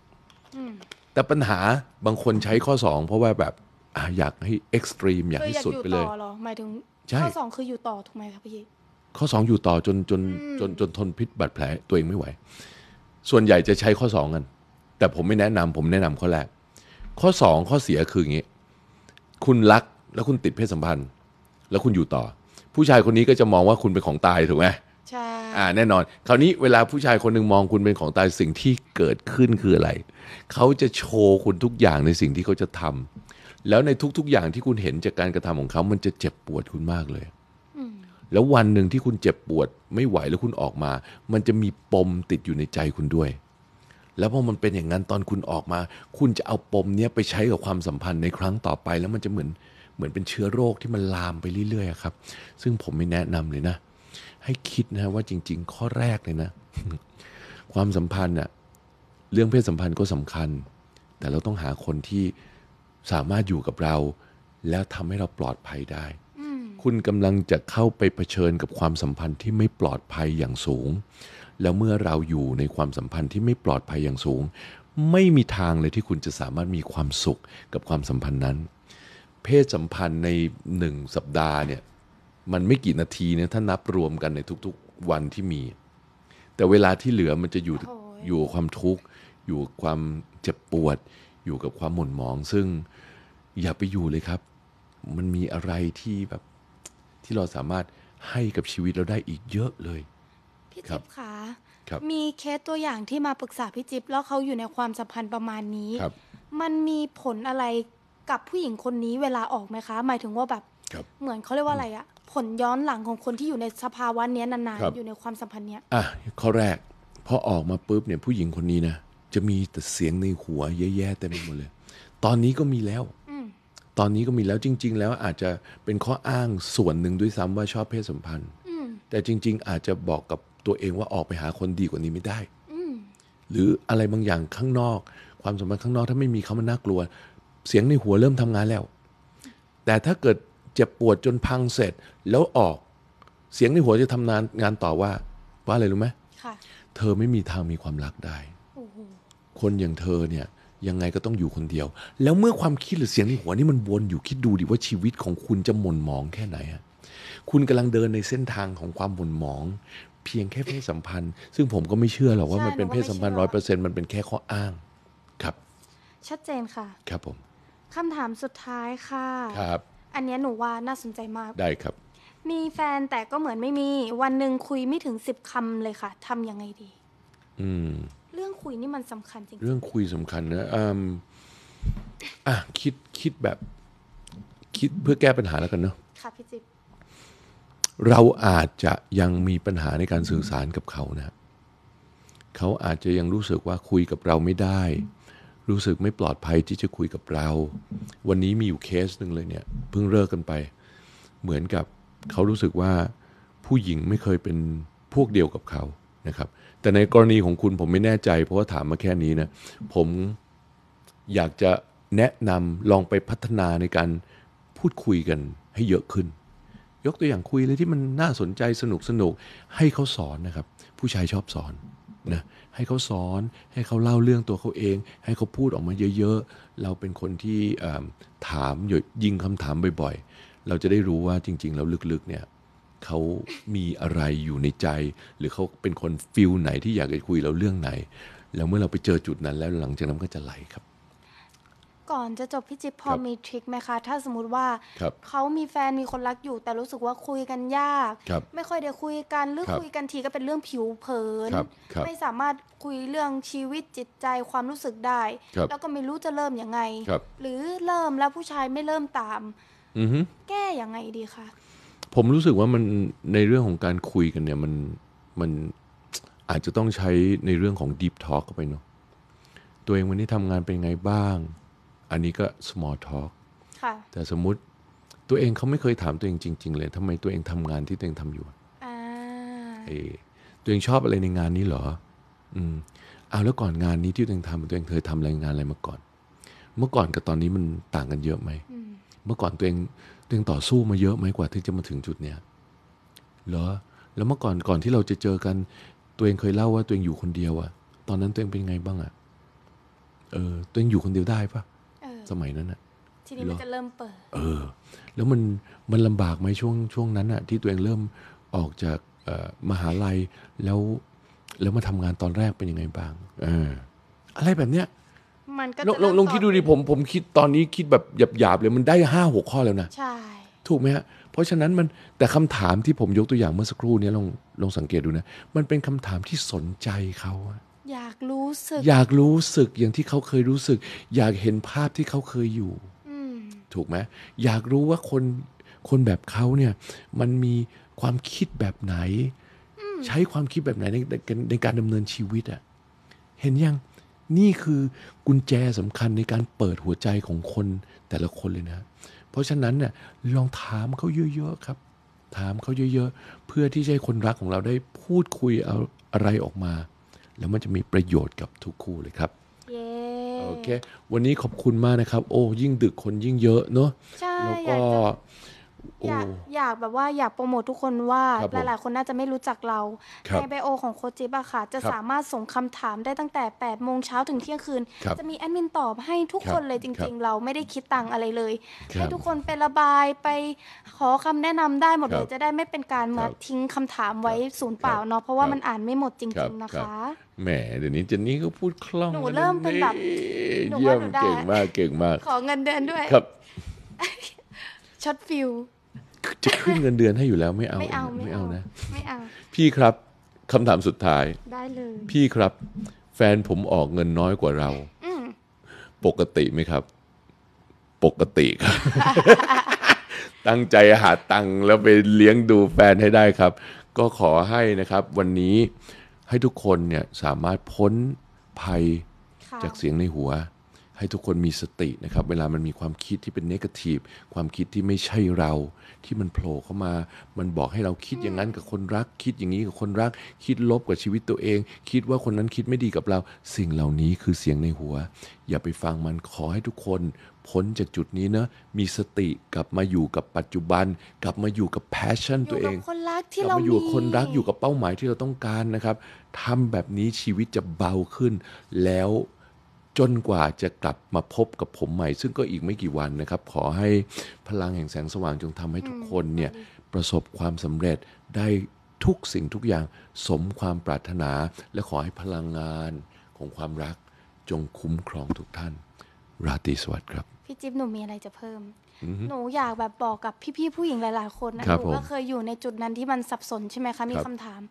แต่ปัญหาบางคนใช้ข้อ2เพราะว่าแบบออยากให้เอ็กซ์ตรีมอยากให้สุดไปเลยหรอ หมายถึงใช่ข้อสองคืออยู่ต่อถูกไหมครับพี่ข้อสองอยู่ต่อจนจนจนจนทนพิษบาดแผล ตัวเองไม่ไหว ส่วนใหญ่จะใช้ข้อสองกัน แต่ผมไม่แนะนำผมแนะนำข้อแรก ข้อสองข้อเสียคืออย่างนี้ คุณรักแล้วคุณติดเพศสัมพันธ์ แล้วคุณอยู่ต่อ ผู้ชายคนนี้ก็จะมองว่าคุณเป็นของตายถูกไหมใช่อ่าแน่นอนคราวนี้เวลาผู้ชายคนหนึ่งมองคุณเป็นของตายสิ่งที่เกิดขึ้นคืออะไร เขาจะโชว์คุณทุกอย่างในสิ่งที่เขาจะทำแล้วในทุกๆอย่างที่คุณเห็นจากการกระทำของเขา มันจะเจ็บปวดคุณมากเลยแล้ววันหนึ่งที่คุณเจ็บปวด ไม่ไหวแล้วคุณออกมา มันจะมีปมติดอยู่ในใจคุณด้วย แล้วพอมันเป็นอย่างนั้นตอนคุณออกมา คุณจะเอาปมเนี้ยไปใช้กับความสัมพันธ์ในครั้งต่อไป แล้วมันจะเหมือน เหมือนเป็นเชื้อโรคที่มันลามไปเรื่อยๆครับ ซึ่งผมไม่แนะนำเลยนะ ให้คิดนะ ว่าจริงๆ ข้อแรกเลยนะ ความสัมพันธ์เนี่ยเรื่องเพศสัมพันธ์ก็สำคัญ แต่เราต้องหาคนที่สามารถอยู่กับเราแล้วทำให้เราปลอดภัยได้ คุณกำลังจะเข้าไปเผชิญกับความสัมพันธ์ที่ไม่ปลอดภัยอย่างสูง แล้วเมื่อเราอยู่ในความสัมพันธ์ที่ไม่ปลอดภัยอย่างสูง ไม่มีทางเลยที่คุณจะสามารถมีความสุขกับความสัมพันธ์นั้น เพศสัมพันธ์ในหนึ่งสัปดาห์เนี่ย มันไม่กี่นาทีเนี่ยถ้านับรวมกันในทุก ๆวันที่มี แต่เวลาที่เหลือมันจะอยู่อยู่ความทุกข์ อยู่ความเจ็บปวดอยู่กับความหม่นหมอง ซึ่งอย่าไปอยู่เลยครับ มันมีอะไรที่แบบที่เราสามารถให้กับชีวิตเราได้อีกเยอะเลยพี่จิ๊บคะมีเคสตัวอย่างที่มาปรึกษาพี่จิ๊บแล้วเขาอยู่ในความสัมพันธ์ประมาณนี้ มันมีผลอะไรกับผู้หญิงคนนี้เวลาออกไหมคะ หมายถึงว่าแบบบเหมือนเขาเรียกว่าอะไรอะผลย้อนหลังของคนที่อยู่ในสภาวะนี้นานๆ อยู่ในความสัมพันธ์เนี้ยอ่ะข้อแรกพอออกมาปุ๊บเนี่ยผู้หญิงคนนี้นะจะมีแต่เสียงในหัวแย่ๆเต็มไปหมดเลย ตอนนี้ก็มีแล้ว ตอนนี้ก็มีแล้วจริง ๆ แล้วอาจจะเป็นข้ออ้างส่วนหนึ่งด้วยซ้ำว่าชอบเพศสัมพันธ์แต่จริง ๆ อาจจะบอกกับตัวเองว่าออกไปหาคนดีกว่านี้ไม่ได้ หรืออะไรบางอย่างข้างนอก ความสัมพันธ์ข้างนอก ถ้าไม่มีเขามันน่ากลัว เสียงในหัวเริ่มทำงานแล้ว แต่ถ้าเกิดเจ็บปวดจนพังเสร็จ แล้วออกเสียงในหัวจะทำงานงานต่อว่าว่าอะไรรู้ไหมเธอไม่มีทางมีความรักได้คนอย่างเธอเนี่ยยังไงก็ต้องอยู่คนเดียว แล้วเมื่อความคิดหรือเสียงในหัวนี่มันวนอยู่คิดดูดิว่าชีวิตของคุณจะหม่นหมองแค่ไหนฮะคุณกำลังเดินในเส้นทางของความหม่นหมอง เพียงแค่เพศสัมพันธ์ ซึ่งผมก็ไม่เชื่อหรอกว่ามันเป็นเพศสัมพันธ์ร้อยเปอร์เซ็นต์มันเป็นแค่ข้ออ้าง ครับ ชัดเจนค่ะ ครับผม คำถามสุดท้ายค่ะครับ อันนี้หนูว่าน่าสนใจมากได้ครับ มีแฟนแต่ก็เหมือนไม่มี วันหนึ่งคุยไม่ถึงสิบคำเลยค่ะทำยังไงดี อืมเรื่องคุยนี่มันสำคัญจริงเรื่องคุยสำคัญนะอ่าอ่ะคิดคิดแบบคิดเพื่อแก้ปัญหาแล้วกันเนาะค่ะพี่จิ๊บเราอาจจะยังมีปัญหาในการสื่อสารกับเขานะเขาอาจจะยังรู้สึกว่าคุยกับเราไม่ได้ รู้สึกไม่ปลอดภัยที่จะคุยกับเรา วันนี้มีอยู่เคสหนึ่งเลยเนี่ยเพิ่งเลิกกันไป เหมือนกับเขารู้สึกว่า ผู้หญิงไม่เคยเป็นพวกเดียวกับเขานะครับแต่ในกรณีของคุณ ผมไม่แน่ใจ เพราะว่าถามมาแค่นี้นะผมอยากจะแนะนำลองไปพัฒนาในการพูดคุยกันให้เยอะขึ้น ยกตัวอย่างคุยเลยที่มันน่าสนใจสนุกสนุกให้เขาสอนนะครับ ผู้ชายชอบสอนนะให้เขาสอนให้เขาเล่าเรื่องตัวเขาเอง ให้เขาพูดออกมาเยอะๆ เราเป็นคนที่ถามยิงคำถามบ่อยๆ เราจะได้รู้ว่าจริงๆแล้วลึกๆเนี่ยเขามีอะไรอยู่ในใจ หรือเขาเป็นคนฟิลไหนที่อยากจะคุยเราเรื่องไหน แล้วเมื่อเราไปเจอจุดนั้นแล้วหลังจากนั้นก็จะไหลครับ ก่อนจะจบพี่จิ๊บพอมีทริคไหมคะถ้าสมมติว่าเขามีแฟนมีคนรักอยู่ แต่รู้สึกว่าคุยกันยากไม่ค่อยได้คุยกันหรือคุยกันทีก็เป็นเรื่องผิวเผิน ไม่สามารถคุยเรื่องชีวิตจิตใจความรู้สึกได้ แล้วก็ไม่รู้จะเริ่มยังไงรหรือเริ่มแล้วผู้ชายไม่เริ่มตามแก้ยังไงดีคะผมรู้สึกว่ามันในเรื่องของการคุยกันเนี่ย มันมันอาจจะต้องใช้ในเรื่องของ Deep Talk ไปเนาะตัวเองวันนี้ทำงานเป็นไงบ้าง อันนี้ก็ Small Talk แต่สมมุติตัวเองเขาไม่เคยถามตัวเองจริงๆเลยทำไมตัวเองทำงานที่ ตัวเองทำอยู่เอตัวเองชอบอะไรในงานนี้เหรอ อืมเอาแล้วก่อนงานนี้ที่ตัวเองทำตัวเองเคยทำอะไรงานอะไรมาก่อน เมื่อก่อนกับตอนนี้มันต่างกันเยอะไหมเมื่อก่อนตัวเองตึงต่อสู้มาเยอะไหมกว่าที่จะมาถึงจุดเนี้ยเหรอแล้วเมื่อก่อนก่อนที่เราจะเจอกัน ตัวเองเคยเล่าว่าตัวเองอยู่คนเดียวอะตอนนั้นตัวเองเป็นไงบ้างอะเออ ตัวเองอยู่คนเดียวได้ปะสมัยนั้นอะทีนี้มันจะเริ่มเปิด เออ แล้วมัน มันลำบากไหมช่วงช่วงนั้นอะที่ตัวเองเริ่มออกจากมหาลัย แล้ว แล้วมาทำงานตอนแรกเป็นยังไงบ้างออะไรแบบเนี้ยมันก็ลองลองลองคิดดูดิผม ผมคิดตอนนี้คิดแบบหยาบๆเลยมันได้ห้าหกข้อแล้วนะใช่ถูกไหมฮะเพราะฉะนั้นมันแต่คำถามที่ผมยกตัวอย่างเมื่อสักครู่นี้ลองลองสังเกตดูนะ มันเป็นคำถามที่สนใจเขาอยากรู้สึก อยากรู้สึกอย่างที่เขาเคยรู้สึก อยากเห็นภาพที่เขาเคยอยู่ถูกไหมอยากรู้ว่าคนคนแบบเขาเนี่ย มันมีความคิดแบบไหนใช้ความคิดแบบไหนในในการดำเนินชีวิตอะเห็นยังนี่คือกุญแจสำคัญในการเปิดหัวใจของคนแต่ละคนเลยนะ เพราะฉะนั้นเนี่ย ลองถามเขาเยอะๆครับ ถามเขาเยอะๆ เพื่อที่จะให้คนรักของเราได้พูดคุยเอาอะไรออกมา แล้วมันจะมีประโยชน์กับทุกคู่เลยครับโอเค วันนี้ขอบคุณมากนะครับ โอ้ยิ่งดึกคนยิ่งเยอะเนาะแล้วก็อยากอยากแบบว่าอยากโปรโมททุกคนว่า หลาย ๆ คนน่าจะไม่รู้จักเรารในไบโอของโคจิบอะค่ะ จะสามารถส่งคำถามได้ตั้งแต่8ปดโมงเช้าถึงเที่ยงคืนคจะมีแอดมินตอบให้ทุกคคนเลยจริง ๆ เราไม่ได้คิดตังอะไรเลย ให้ทุกคนไประบายไป ขอคำแนะนำได้หมดเลย จะได้ไม่เป็นการมาทิ้งคำถามไว้ศูนย์เปล่าเนาะเพราะว่ามันอ่านไม่หมดจริงๆ นะคะแหมเดี๋ยวนี้เจนนี่ก็พูดคล่องหนูเริ่มเป็นแบบเยี่ยมเก่งมากเก่งมากขอเงินเดือนด้วยครับช็อตฟิลจะขึ้นเงินเดือนให้อยู่แล้ว ไม่เอาไม่เอาไม่เอานะไม่เอา พี่ครับคำถามสุดท้าย ได้เลย พี่ครับ แฟนผมออกเงินน้อยกว่าเรา ปกติไหมครับ ปกติครับ ตั้งใจหาตังค์แล้วไปเลี้ยงดูแฟนให้ได้ครับ ก็ขอให้นะครับวันนี้ให้ทุกคนเนี่ยสามารถพ้นภัยจากเสียงในหัวให้ทุกคนมีสตินะครับ เวลามันมีความคิดที่เป็นเนกาทีฟ ความคิดที่ไม่ใช่เรา ที่มันโผล่เข้ามา มันบอกให้เราคิดอย่างนั้นกับคนรัก คิดอย่างนี้กับคนรัก คิดลบกับชีวิตตัวเอง คิดว่าคนนั้นคิดไม่ดีกับเรา สิ่งเหล่านี้คือเสียงในหัว อย่าไปฟังมัน ขอให้ทุกคนพ้นจากจุดนี้นะ มีสติกลับมาอยู่กับปัจจุบัน กลับมาอยู่กับแพชชั่นตัวเองคนรักที่เราอยู่กับคนรักอยู่กับเป้าหมายที่เราต้องการนะครับทำแบบนี้ชีวิตจะเบาขึ้น แล้วจนกว่าจะกลับมาพบกับผมใหม่ ซึ่งก็อีกไม่กี่วันนะครับ ขอให้พลังแห่งแสงสว่างจงทำให้ทุกคนเนี่ยประสบความสำเร็จได้ทุกสิ่งทุกอย่างสมความปรารถนา และขอให้พลังงานของความรัก จงคุ้มครองทุกท่าน ราตรีสวัสดิ์ครับ พี่จิ๊บหนูมีอะไรจะเพิ่มหนูอยากแบบบอกกับพี่ ๆ ผู้หญิงหลาย ๆ คนนะหนูก็เคยอยู่ในจุดนั้นที่มันสับสนใช่ไหมคะ มีคำถาม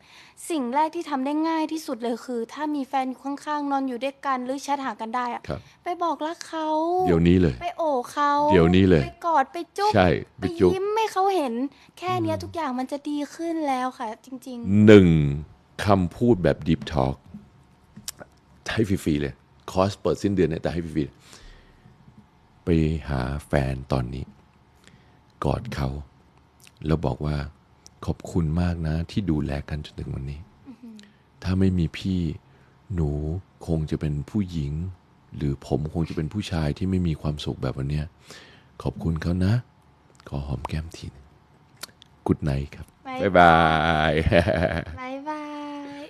สิ่งแรกที่ทำได้ง่ายที่สุดเลยคือ ถ้ามีแฟนอยู่ข้างๆนอนอยู่ด้วยกันหรือแชทหากันได้อะไปบอกรักเขาเดี๋ยวนี้เลยไปโอบเขาเดี๋ยวนี้เลยไปกอดไปจุ๊บใช่ไปยิ้มให้เขาเห็นแค่นี้ทุกอย่างมันจะดีขึ้นแล้วค่ะ จริงๆหนึ่งคำพูดแบบดิฟทอลกให้ฟรีๆเลยคอสเปิดสิ้นเดือนเนี่ยแต่ให้ฟรีๆไปหาแฟนตอนนี้ กอดเขา แล้วบอกว่าขอบคุณมากนะที่ดูแลกันจนถึงวันนี้ ถ้าไม่มีพี่หนูคงจะเป็นผู้หญิง หรือผมคงจะเป็นผู้ชายที่ไม่มีความสุขแบบวันนี้ขอบคุณเขานะขอหอมแก้มทีนึงกุดไนครับ บ๊ายบาย บ๊ายบาย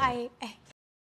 ไอ